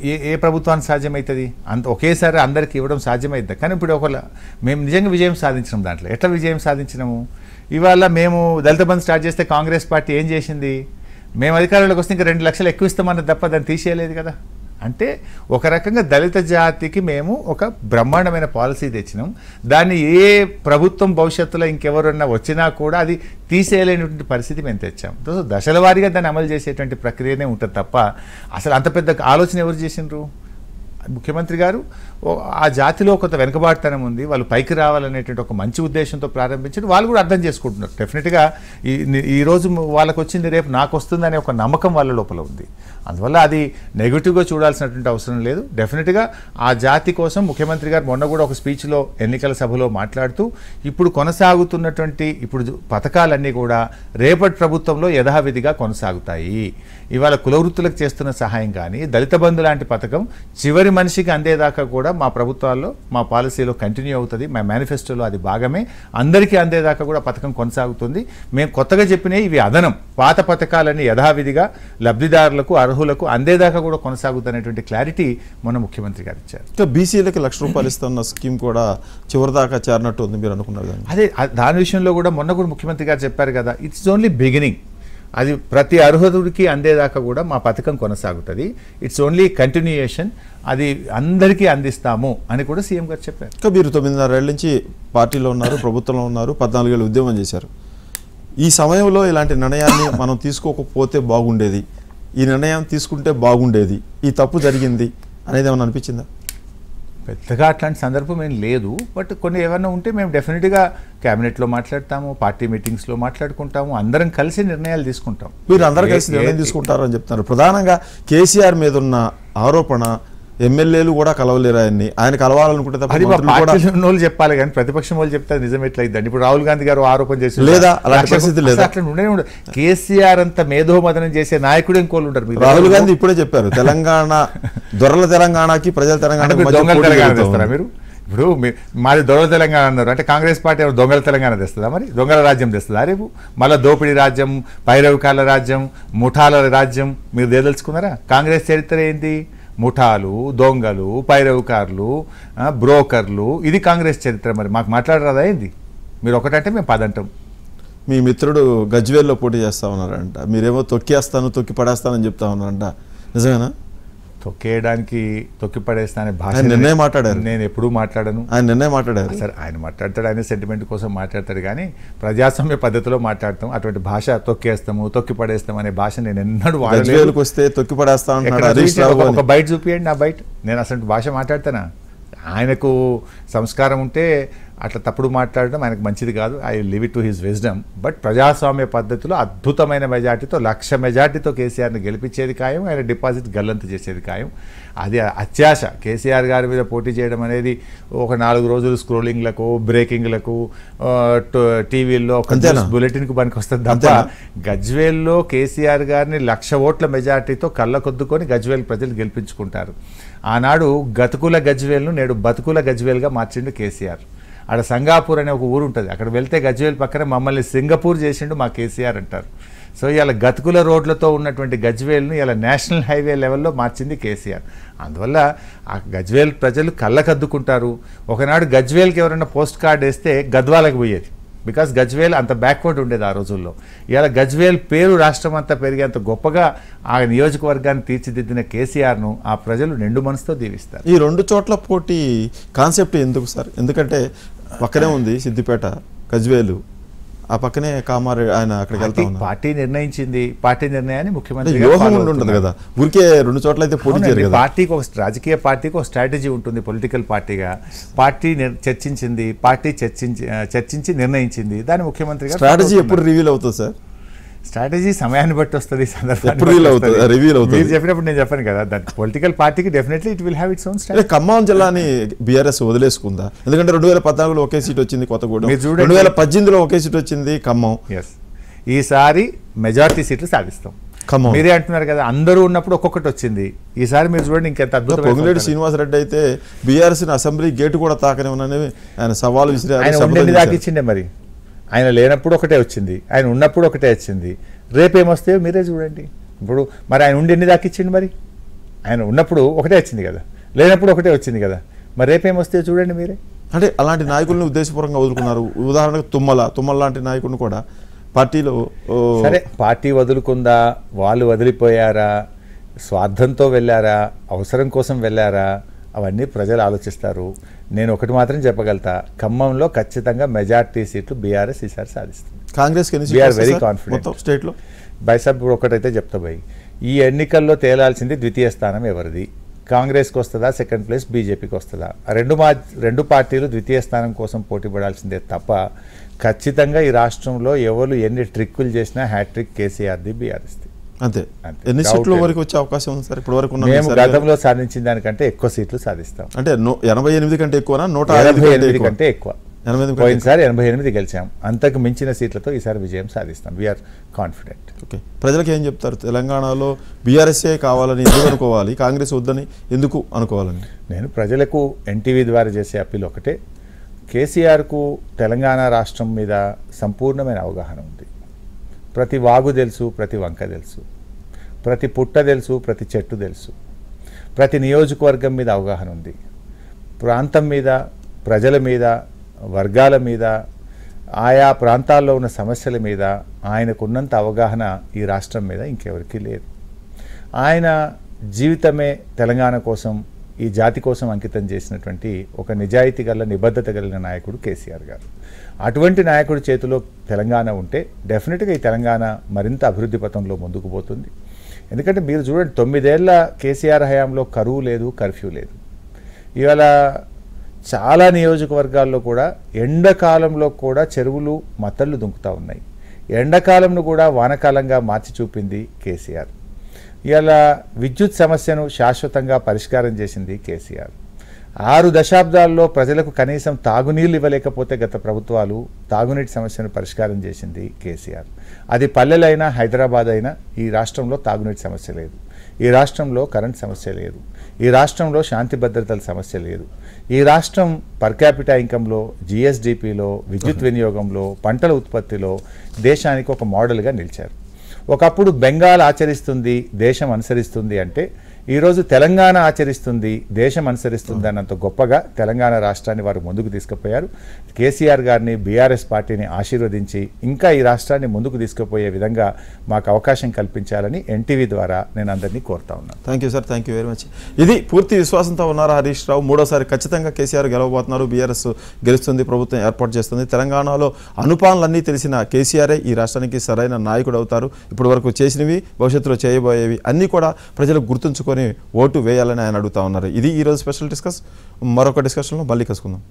ఏ ఏ ప్రభుత్వానికి సాధ్యమవుతుంది అంత ఒకేసారి అందరికి ఇవ్వడం సాధ్యమవుతుంది కానీ ఇప్పుడు ఒకవేళ మేము నిజంగా విజయం సాధించినాం దాంట్లో ఎట్లా విజయం సాధించినాము ఇవాళ మేము దళిత బంధు స్టార్ట్ చేస్తే కాంగ్రెస్ పార్టీ ఏం చేసింది మేము అధికారంలోకి వస్తే ఇంకా రెండు లక్షలు ఎక్కువ ఇస్తామన్నది తప్ప దాన్ని తీసేయలేదు కదా అంటే ఒక రకంగా దళిత జాతికి మేము ఒక బ్రహ్మాండమైన పాలసీ తెచ్చినాం దాన్ని ఏ ప్రభుత్వం భవిష్యత్తులో ఇంకెవరన్నా వచ్చినా కూడా అది తీసేయలేనటువంటి పరిస్థితి మేము తెచ్చాం దశల వారీగా దాన్ని అమలు చేసేటువంటి ప్రక్రియనే ఉంటుంది తప్ప అసలు అంత పెద్ద ఆలోచన ఎవరు చేసినారు ముఖ్యమంత్రి గారు ఆ జాతిలో కొంత వెనుకబాటుతనం ఉంది వాళ్ళు పైకి రావాలనేటువంటి ఒక మంచి ఉద్దేశంతో ప్రారంభించడం వాళ్ళు కూడా అర్థం చేసుకుంటున్నారు డెఫినెట్గా ఈ ఈరోజు వాళ్ళకు వచ్చింది రేపు నాకు వస్తుందనే ఒక నమ్మకం వాళ్ళ లోపల ఉంది అందువల్ల అది నెగిటివ్గా చూడాల్సినటువంటి అవసరం లేదు డెఫినెట్గా ఆ జాతి కోసం ముఖ్యమంత్రి గారు మొన్న కూడా ఒక స్పీచ్లో ఎన్నికల సభలో మాట్లాడుతూ ఇప్పుడు కొనసాగుతున్నటువంటి ఇప్పుడు పథకాలన్నీ కూడా రేపటి ప్రభుత్వంలో యథావిధిగా కొనసాగుతాయి ఇవాళ కులవృత్తులకు చేస్తున్న సహాయం కానీ దళిత బంధు లాంటి పథకం చివరి మనిషికి అందేదాకా కూడా కూడా మా ప్రభుత్వాల్లో మా పాలసీలో కంటిన్యూ అవుతుంది మా మేనిఫెస్టోలో అది భాగమే అందరికీ అందేదాకా కూడా పథకం కొనసాగుతుంది మేము కొత్తగా చెప్పినవి ఇవి అదనం పాత పథకాలన్నీ యథావిధిగా లబ్ధిదారులకు అర్హులకు అందేదాకా కూడా కొనసాగుతున్నటువంటి క్లారిటీ మొన్న ముఖ్యమంత్రి గారు ఇచ్చారు సో బీసీలకు లక్ష రూపాయలు ఇస్తున్న స్కీమ్ కూడా చివరిదాకా చేరినట్టు ఉంది మీరు అనుకున్నారు అదే దాని విషయంలో కూడా మొన్న కూడా ముఖ్యమంత్రి గారు చెప్పారు కదా ఇట్స్ ఓన్లీ బిగినింగ్ అది ప్రతి అర్హుడికి అందేదాకా కూడా మా పథకం కొనసాగుతుంది ఇట్స్ ఓన్లీ కంటిన్యూయేషన్ అది అందరికీ అందిస్తాము అని కూడా సీఎం గారు చెప్పారు ఇంకా మీరు తొమ్మిదిన్నరేళ్ళ నుంచి పార్టీలో ఉన్నారు ప్రభుత్వంలో ఉన్నారు పద్నాలుగేళ్ళు ఉద్యమం చేశారు ఈ సమయంలో ఇలాంటి నిర్ణయాన్ని మనం తీసుకోకపోతే బాగుండేది ఈ నిర్ణయం తీసుకుంటే బాగుండేది ఈ తప్పు జరిగింది అనేది ఏమైనా అనిపించిందా పెద్దగా అట్లాంటి సందర్భం ఏం లేదు బట్ కొన్ని ఏమైనా ఉంటే మేము డెఫినెట్గా క్యాబినెట్లో మాట్లాడతాము పార్టీ మీటింగ్స్లో మాట్లాడుకుంటాము అందరం కలిసి నిర్ణయాలు తీసుకుంటాం మీరు అందరం కలిసి నిర్ణయం తీసుకుంటారని చెప్తున్నారు ప్రధానంగా కేసీఆర్ మీద ఉన్న ఆరోపణ ఎమ్మెల్యేలు కూడా కలవలేరు ఆయన్ని ఆయన కలవాలనుకుంటే వాళ్ళు చెప్పాలి కానీ ప్రతిపక్షం వాళ్ళు చెప్తే నిజం ఎట్లయిందండి ఇప్పుడు రాహుల్ గాంధీ గారు ఆరోపణ చేసి లేదా అలాంటి పరిస్థితి లేదు అట్లా ఉండే ఉండదు కేసీఆర్ అంత మేధోమదనం చేసే నాయకుడు ఇంకోళ్ళు ఉంటారు రాహుల్ గాంధీ ఇప్పుడే చెప్పారు తెలంగాణ దొరల తెలంగాణకి ప్రజల తెలంగాణ మీరు ఇప్పుడు మాది దొరల తెలంగాణ అన్నారు అంటే కాంగ్రెస్ పార్టీ దొంగల తెలంగాణ తెస్తుందా మరి దొంగల రాజ్యం తెస్తుందా రేపు మళ్ళీ దోపిడీ రాజ్యం పైరవికాల రాజ్యం ముఠాల రాజ్యం మీరు దేదలుచుకున్నారా కాంగ్రెస్ చరిత్ర ఏంటి ముఠాలు దొంగలు పైరవకారులు బ్రోకర్లు ఇది కాంగ్రెస్ చరిత్ర మరి మాకు మాట్లాడరాదా ఏంది మీరు ఒకటంటే మేము పదంటాం మీ మిత్రుడు గజ్వేల్లో పోటీ చేస్తా ఉన్నారంట మీరేమో తొక్కేస్తాను తొక్కి పడేస్తానని చెప్తా ఉన్నారంట నిజమేనా తొక్కేయడానికి తొక్కిపడేస్తా అనే భాష నిర్ణయం మాట్లాడారు నేను ఎప్పుడూ మాట్లాడను ఆయన నిర్ణయం మాట్లాడారు సరే ఆయన మాట్లాడతాడు ఆయన సెంటిమెంట్ కోసం మాట్లాడతాడు కానీ ప్రజాస్వామ్య పద్ధతిలో మాట్లాడతాం అటువంటి భాష తొక్కేస్తాము తొక్కిపడేస్తాం అనే భాష నేను ఎన్నడూ వాడలేదు వస్తే పడేస్తాను ఒక బయట చూపియండి నా బయట నేను అసలు భాష మాట్లాడతానా ఆయనకు సంస్కారం ఉంటే అట్లా తప్పుడు మాట్లాడడం ఆయనకు మంచిది కాదు I leave it to his wisdom but ప్రజాస్వామ్య పద్ధతిలో అద్భుతమైన మెజార్టీతో లక్ష మెజార్టీతో కేసీఆర్ని గెలిపించేది ఖాయం ఆయన డిపాజిట్ గల్లంత చేసేది ఖాయం అది అత్యాశ కేసీఆర్ గారి మీద పోటీ చేయడం అనేది ఒక నాలుగు రోజులు స్క్రోలింగ్లకు బ్రేకింగ్లకు టీవీల్లో ఒక బులెటిన్కు పనికి వస్తుంది తప్ప గజ్వేల్లో కేసీఆర్ గారిని లక్ష ఓట్ల మెజార్టీతో కళ్ళకొద్దుకొని గజ్వేల్ ప్రజలు గెలిపించుకుంటారు ఆనాడు గతుకుల గజ్వేల్ను నేడు బతుకుల గజ్వేల్గా మార్చిండు కేసీఆర్ ఆడ సంగాపూర్ అనే ఒక ఊరు ఉంటుంది అక్కడ వెళ్తే గజ్వేల్ పక్కన మమ్మల్ని సింగపూర్ చేసిండు మా కేసీఆర్ అంటారు సో ఇలా గతుకుల రోడ్లతో ఉన్నటువంటి గజ్వేల్ను ఇలా నేషనల్ హైవే లెవెల్లో మార్చింది కేసీఆర్ అందువల్ల ఆ గజ్వేల్ ప్రజలు కళ్ళకద్దుకుంటారు ఒకనాడు గజ్వేల్కి ఎవరైనా పోస్ట్ కార్డ్ వేస్తే గద్వాలకు పోయేది బికాస్ గజ్వేల్ అంత బ్యాక్వర్డ్ ఉండేది ఆ రోజుల్లో ఇలా గజ్వేల్ పేరు రాష్ట్రం అంతా పెరిగేంత గొప్పగా ఆ నియోజకవర్గాన్ని తీర్చిదిద్దిన కేసీఆర్ను ఆ ప్రజలు నిండు మనసుతో దీవిస్తారు ఈ రెండు చోట్ల పోటీ కాన్సెప్ట్ ఎందుకు సార్ ఎందుకంటే పక్కనే ఉంది సిద్దిపేట గజ్వేలు ఆ పక్కనే కామారె ఆయన అక్కడికి వెళ్తా ఉన్నారు పార్టీ నిర్ణయించింది పార్టీ నిర్ణయాన్ని ముఖ్యమంత్రి వ్యూహం కదా ఊరికే రెండు చోట్ల అయితే పోటీ పార్టీకి ఒక రాజకీయ పార్టీకి ఒక స్ట్రాటజీ ఉంటుంది పొలిటికల్ పార్టీగా పార్టీ చర్చించింది పార్టీ చర్చించి చర్చించి నిర్ణయించింది దాని ముఖ్యమంత్రి స్ట్రాటజీ ఎప్పుడు రివీల్ అవుతుంది సార్ స్ట్రాటజీ సమయాన్ని బట్టి వస్తుంది మీరు చెప్పినప్పుడు నేను చెప్పాను కదా దాని పొలిటికల్ పార్టీకి definitely it will have its own strategy Khammam జిల్లాని బీఆర్ఎస్ వదిలేసుకుందా ఎందుకంటే రెండు వేల పద్నాలుగులో ఒకే సీట్ వచ్చింది కొత్తగూడెం రెండు వేల పద్దెనిమిదిలో ఒకే సీట్ వచ్చింది ఖమ్మం ఎస్ ఈసారి మెజార్టీ సీట్లు సాధిస్తాం ఖమ్మం మీరే అంటున్నారు కదా అందరూ ఉన్నప్పుడు ఒక్కొక్కటి వచ్చింది ఈసారి మీరు చూడండి ఇంకెంత అద్భుతం పొంగిరెడ్డి శ్రీనివాసరెడ్డి అయితే బీఆర్ఎస్ అసెంబ్లీ గేటు కూడా తాకనివ్వనని ఆయన సవాలు విసిరి దాకా ఇచ్చిండే మరి ఆయన లేనప్పుడు ఒకటే వచ్చింది ఆయన ఉన్నప్పుడు ఒకటే వచ్చింది రేపేమొస్తాయో మీరే చూడండి ఇప్పుడు మరి ఆయన ఉండి ఎన్ని దాకిచ్చిండు మరి ఆయన ఉన్నప్పుడు ఒకటే వచ్చింది కదా లేనప్పుడు ఒకటే వచ్చింది కదా మరి రేపేమొస్తాయో చూడండి మీరే అంటే అలాంటి నాయకుల్ని ఉద్దేశపూర్వంగా వదులుకున్నారు ఉదాహరణకు తుమ్మల తుమ్మల లాంటి నాయకుడిని కూడా పార్టీలో సరే పార్టీ వదులుకుందా వాళ్ళు వదిలిపోయారా స్వార్థంతో వెళ్ళారా అవసరం కోసం వెళ్ళారా అవన్నీ ప్రజలు ఆలోచిస్తారు నేను ఒకటి మాత్రం చెప్పగలుగుతా ఖమ్మంలో ఖచ్చితంగా మెజార్టీ సీట్లు బీఆర్ఎస్ ఈసారి సాధిస్తుంది కాంగ్రెస్ వెరీ కాన్ఫిడెంట్ స్టేట్లో బైసాబ్ ఇప్పుడు ఒకటైతే చెప్తా భయ్ ఈ ఎన్నికల్లో తేలాల్సింది ద్వితీయ స్థానం ఎవరిది కాంగ్రెస్కి వస్తుందా సెకండ్ ప్లేస్ బీజేపీకి వస్తుందా రెండు మా రెండు పార్టీలు ద్వితీయ స్థానం కోసం పోటీ పడాల్సిందే తప్ప ఖచ్చితంగా ఈ రాష్ట్రంలో ఎవరు ఎన్ని ట్రిక్కులు చేసినా హ్యాట్రిక్ కేసీఆర్ది బీఆర్ఎస్ది అంతే ఎన్ని సీట్ల వరకు వచ్చే అవకాశం ఉంది సార్ ఇప్పటి వరకు మేము గతంలో సాధించిన దానికంటే ఎక్కువ సీట్లు సాధిస్తాం అంటే ఎనభై ఎనిమిది కంటే ఎక్కువ నూట ఎనభై ఎనిమిది కంటే ఎక్కువ పోయినసారి ఎనభై ఎనిమిది గెలిచాం అంతకు మించిన సీట్లతో ఈసారి విజయం సాధిస్తాం వీఆర్ కాన్ఫిడెంట్ ఓకే ప్రజలకు ఏం చెప్తారు తెలంగాణలో బీఆర్ఎస్ఏ కావాలని ఎందుకు అనుకోవాలి కాంగ్రెస్ వద్దని ఎందుకు అనుకోవాలని నేను ప్రజలకు ఎన్టీవీ ద్వారా చేసే అప్పీల్ ఒకటే కేసీఆర్కు తెలంగాణ రాష్ట్రం మీద సంపూర్ణమైన అవగాహన ఉంది ప్రతి వాగు తెలుసు ప్రతి వంక తెలుసు ప్రతి పుట్ట తెలుసు ప్రతి చెట్టు తెలుసు ప్రతి నియోజకవర్గం మీద అవగాహన ఉంది ప్రాంతం మీద ప్రజల మీద వర్గాల మీద ఆయా ప్రాంతాల్లో ఉన్న సమస్యల మీద ఆయనకున్నంత అవగాహన ఈ రాష్ట్రం మీద ఇంకెవరికీ లేదు ఆయన జీవితమే తెలంగాణ కోసం ఈ జాతి కోసం అంకితం చేసినటువంటి ఒక నిజాయితీ గల నిబద్ధత కలిగిన నాయకుడు కేసీఆర్ గారు అటువంటి నాయకుడి చేతిలో తెలంగాణ ఉంటే డెఫినెట్గా ఈ తెలంగాణ మరింత అభివృద్ధి పథంలో ముందుకు పోతుంది ఎందుకంటే మీరు చూడండి తొమ్మిదేళ్ల కేసీఆర్ హయాంలో కరువు లేదు కర్ఫ్యూ లేదు ఇవాళ చాలా నియోజకవర్గాల్లో కూడా ఎండాకాలంలో కూడా చెరువులు మత్తళ్ళు దుంకుతూ ఉన్నాయి ఎండాకాలంను కూడా వానకాలంగా మార్చి చూపింది కేసీఆర్ ఇవాళ విద్యుత్ సమస్యను శాశ్వతంగా పరిష్కారం చేసింది కేసీఆర్ ఆరు దశాబ్దాల్లో ప్రజలకు కనీసం తాగునీళ్ళు ఇవ్వలేకపోతే గత ప్రభుత్వాలు తాగునీటి సమస్యను పరిష్కారం చేసింది కేసీఆర్ అది పల్లెలైనా హైదరాబాద్ అయినా ఈ రాష్ట్రంలో తాగునీటి సమస్య లేదు ఈ రాష్ట్రంలో కరెంట్ సమస్య లేదు ఈ రాష్ట్రంలో శాంతి భద్రతల సమస్య లేదు ఈ రాష్ట్రం పర్ క్యాపిటా ఇంకంలో జిఎస్డిపిలో విద్యుత్ వినియోగంలో పంటల ఉత్పత్తిలో దేశానికి ఒక మోడల్గా నిలిచారు ఒకప్పుడు బెంగాల్ ఆచరిస్తుంది దేశం అనుసరిస్తుంది అంటే ఈరోజు తెలంగాణ ఆచరిస్తుంది దేశం అనుసరిస్తుంది అన్నంత గొప్పగా తెలంగాణ రాష్ట్రాన్ని వారు ముందుకు తీసుకుపోయారు కేసీఆర్ గారిని బీఆర్ఎస్ పార్టీని ఆశీర్వదించి ఇంకా ఈ రాష్ట్రాన్ని ముందుకు తీసుకుపోయే విధంగా మాకు అవకాశం కల్పించాలని ఎన్టీవీ ద్వారా నేను అందరినీ కోరుతా ఉన్నాను thank you sir thank you very much ఇది పూర్తి విశ్వాసంతో ఉన్నారు హరీష్ రావు మూడోసారి ఖచ్చితంగా కేసీఆర్ గెలవబోతున్నారు బీఆర్ఎస్ గెలుస్తుంది ప్రభుత్వం ఏర్పాటు చేస్తుంది తెలంగాణలో అనుపాలనలన్నీ తెలిసిన కేసీఆరే ఈ రాష్ట్రానికి సరైన నాయకుడు అవుతారు ఇప్పటి వరకు చేసినవి భవిష్యత్తులో చేయబోయేవి అన్నీ కూడా ప్రజలు గుర్తుంచుకొని ఓటు వేయాలని ఆయన అడుగుతా ఉన్నారు ఇది ఈరోజు స్పెషల్ డిస్కస్ మరొక డిస్కషన్లో మళ్ళీ కలుసుకుందాం